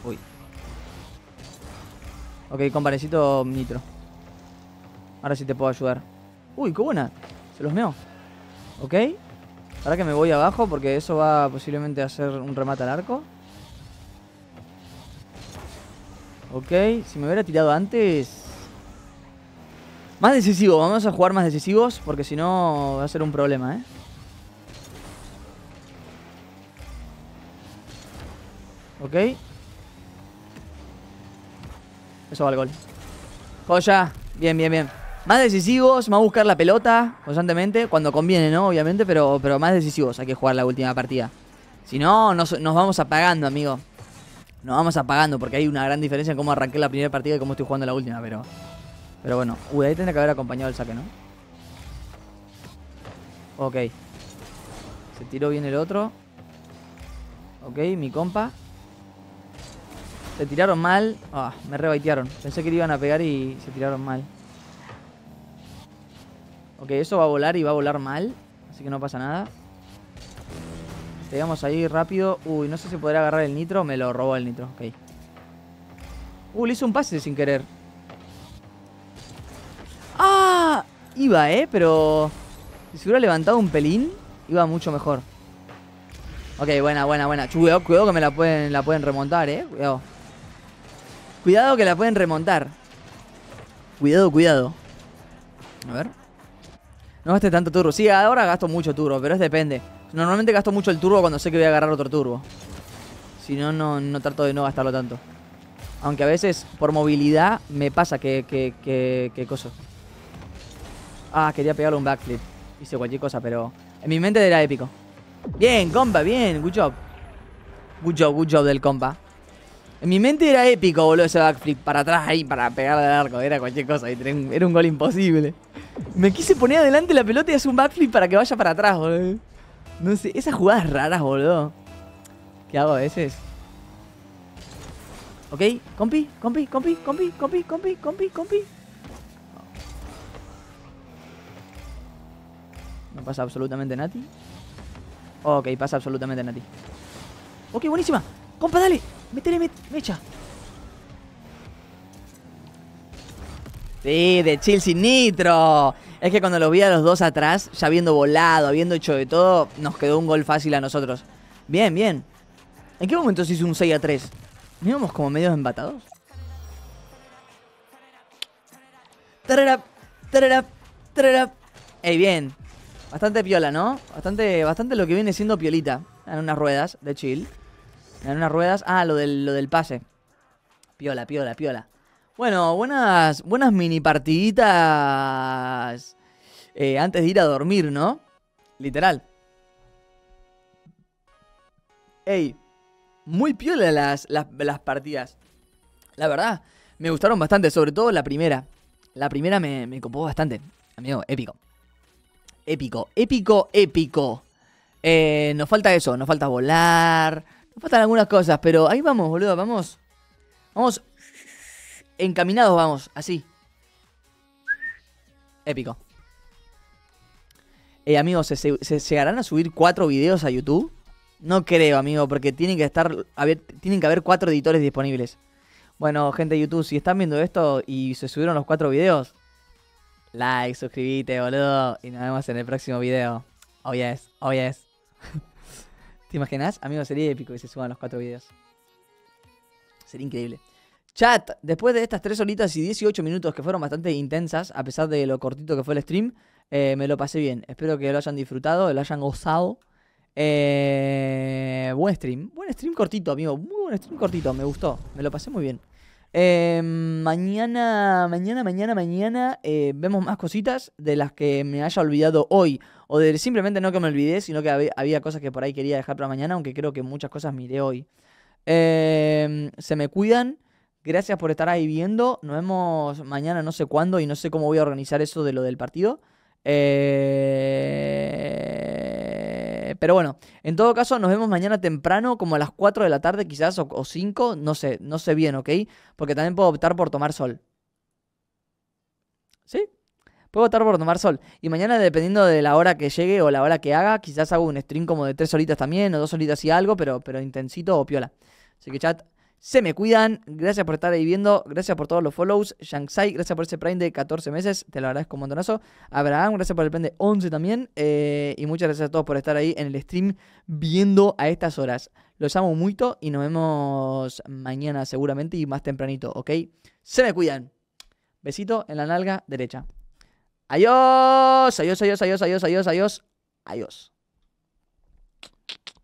S1: Uy. Ok, comparecito nitro. Ahora sí te puedo ayudar. Uy, qué buena. Se los meo. Ok. Ahora que me voy abajo porque eso va posiblemente a ser un remate al arco. Ok, si me hubiera tirado antes... Más decisivo, vamos a jugar más decisivos porque si no va a ser un problema, ¿eh? Ok. Eso va al gol. Joya. Bien, bien, bien. Más decisivos, más buscar la pelota constantemente, cuando conviene, ¿no? Obviamente, pero, pero más decisivos hay que jugar la última partida. Si no, nos, vamos apagando, amigo. Nos vamos apagando, porque hay una gran diferencia en cómo arranqué la primera partida y cómo estoy jugando la última, pero... Pero bueno, uy, ahí tendría que haber acompañado el saque, ¿no? Ok. Se tiró bien el otro. Ok, mi compa. Se tiraron mal. Ah, me rebaitearon. Pensé que le iban a pegar y se tiraron mal. Ok, eso va a volar y va a volar mal. Así que no pasa nada. Pegamos ahí rápido. Uy, no sé si podrá agarrar el nitro. Me lo robó el nitro. Ok. Uh, le hizo un pase sin querer. ¡Ah! Iba, ¿eh? Pero... Si hubiera levantado un pelín, iba mucho mejor. Ok, buena, buena, buena. Cuidado, cuidado que me la pueden, la pueden remontar, ¿eh? Cuidado. Cuidado que la pueden remontar. Cuidado, cuidado. A ver. No gasté tanto turbo. Sí, ahora gasto mucho turbo, pero es depende. Normalmente gasto mucho el turbo cuando sé que voy a agarrar otro turbo. Si no, no, trato de no gastarlo tanto. Aunque a veces por movilidad me pasa que, que, que, que cosa. Ah, quería pegarle un backflip. Hice cualquier cosa, pero en mi mente era épico. Bien, compa, bien. Good job. Good job, good job del compa mi mente era épico, boludo, ese backflip. Para atrás ahí, para pegarle al arco. Era cualquier cosa. Era un gol imposible. Me quise poner adelante la pelota y hacer un backflip para que vaya para atrás, boludo. No sé, esas jugadas raras, boludo. ¿Qué hago a veces? ¿Ok? Compi, compi, compi, compi, compi, compi, compi, compi. No pasa absolutamente nada. Ok, pasa absolutamente ti Ok, buenísima. Compa, dale. ¡Métele me mecha! Sí, de chill sin nitro. Es que cuando lo vi a los dos atrás, ya habiendo volado, habiendo hecho de todo, nos quedó un gol fácil a nosotros. Bien, bien. ¿En qué momento se hizo un 6 a 3? íbamos como medios empatados? Ey, bien. Bastante piola, ¿no? Bastante, bastante lo que viene siendo piolita en unas ruedas de chill en unas ruedas. Ah, lo del, lo del pase. Piola, piola, piola. Bueno, buenas, buenas mini partiditas eh, antes de ir a dormir, ¿no? Literal. Ey, muy piola las, las, partidas. La verdad, me gustaron bastante, sobre todo la primera. La primera me, me copó bastante. Amigo, épico. Épico, épico, épico. Eh, nos falta eso, nos falta volar, nos faltan algunas cosas, pero ahí vamos, boludo, vamos. Vamos. Encaminados vamos, así. Épico. Eh, amigos, ¿se, ¿se, llegarán a subir cuatro videos a YouTube? No creo, amigo, porque tienen que estar. tienen que haber cuatro editores disponibles. Bueno, gente de YouTube, si están viendo esto y se subieron los cuatro videos, like, suscríbete, boludo. Y nos vemos en el próximo video. Oh es oh yes. ¿Te imaginas? Amigo, sería épico que se suban los cuatro videos. Sería increíble. Chat, después de estas tres horitas y 18 minutos que fueron bastante intensas, a pesar de lo cortito que fue el stream, eh, me lo pasé bien. Espero que lo hayan disfrutado, lo hayan gozado. Eh, buen stream, buen stream cortito, amigo. Muy buen stream cortito, me gustó, me lo pasé muy bien. Eh, mañana, mañana, mañana, mañana eh, vemos más cositas de las que me haya olvidado hoy. O de simplemente no que me olvidé, sino que había, cosas que por ahí quería dejar para mañana, aunque creo que muchas cosas miré hoy. Em, se me cuidan. Gracias por estar ahí viendo. Nos vemos mañana, no sé cuándo, y no sé cómo voy a organizar eso de lo del partido. Eh pero bueno, en todo caso, nos vemos mañana temprano, como a las 4 de la tarde quizás, o, 5, no sé, no sé bien, ¿ok? Porque también puedo optar por tomar sol. ¿Sí? Puedo optar por tomar sol. Y mañana, dependiendo de la hora que llegue o la hora que haga, quizás hago un stream como de 3 horitas también, o 2 horitas y algo, pero, pero intensito o piola. Así que chat, se me cuidan. Gracias por estar ahí viendo. Gracias por todos los follows. Shanksai, gracias por ese prime de 14 meses. Te lo agradezco un montonazo. Abraham, gracias por el prime de 11 también. Eh, y muchas gracias a todos por estar ahí en el stream viendo a estas horas. Los amo mucho y nos vemos mañana seguramente y más tempranito, ¿ok? Se me cuidan. Besito en la nalga derecha. Adiós, adiós, adiós, adiós, adiós, adiós, adiós. Adiós.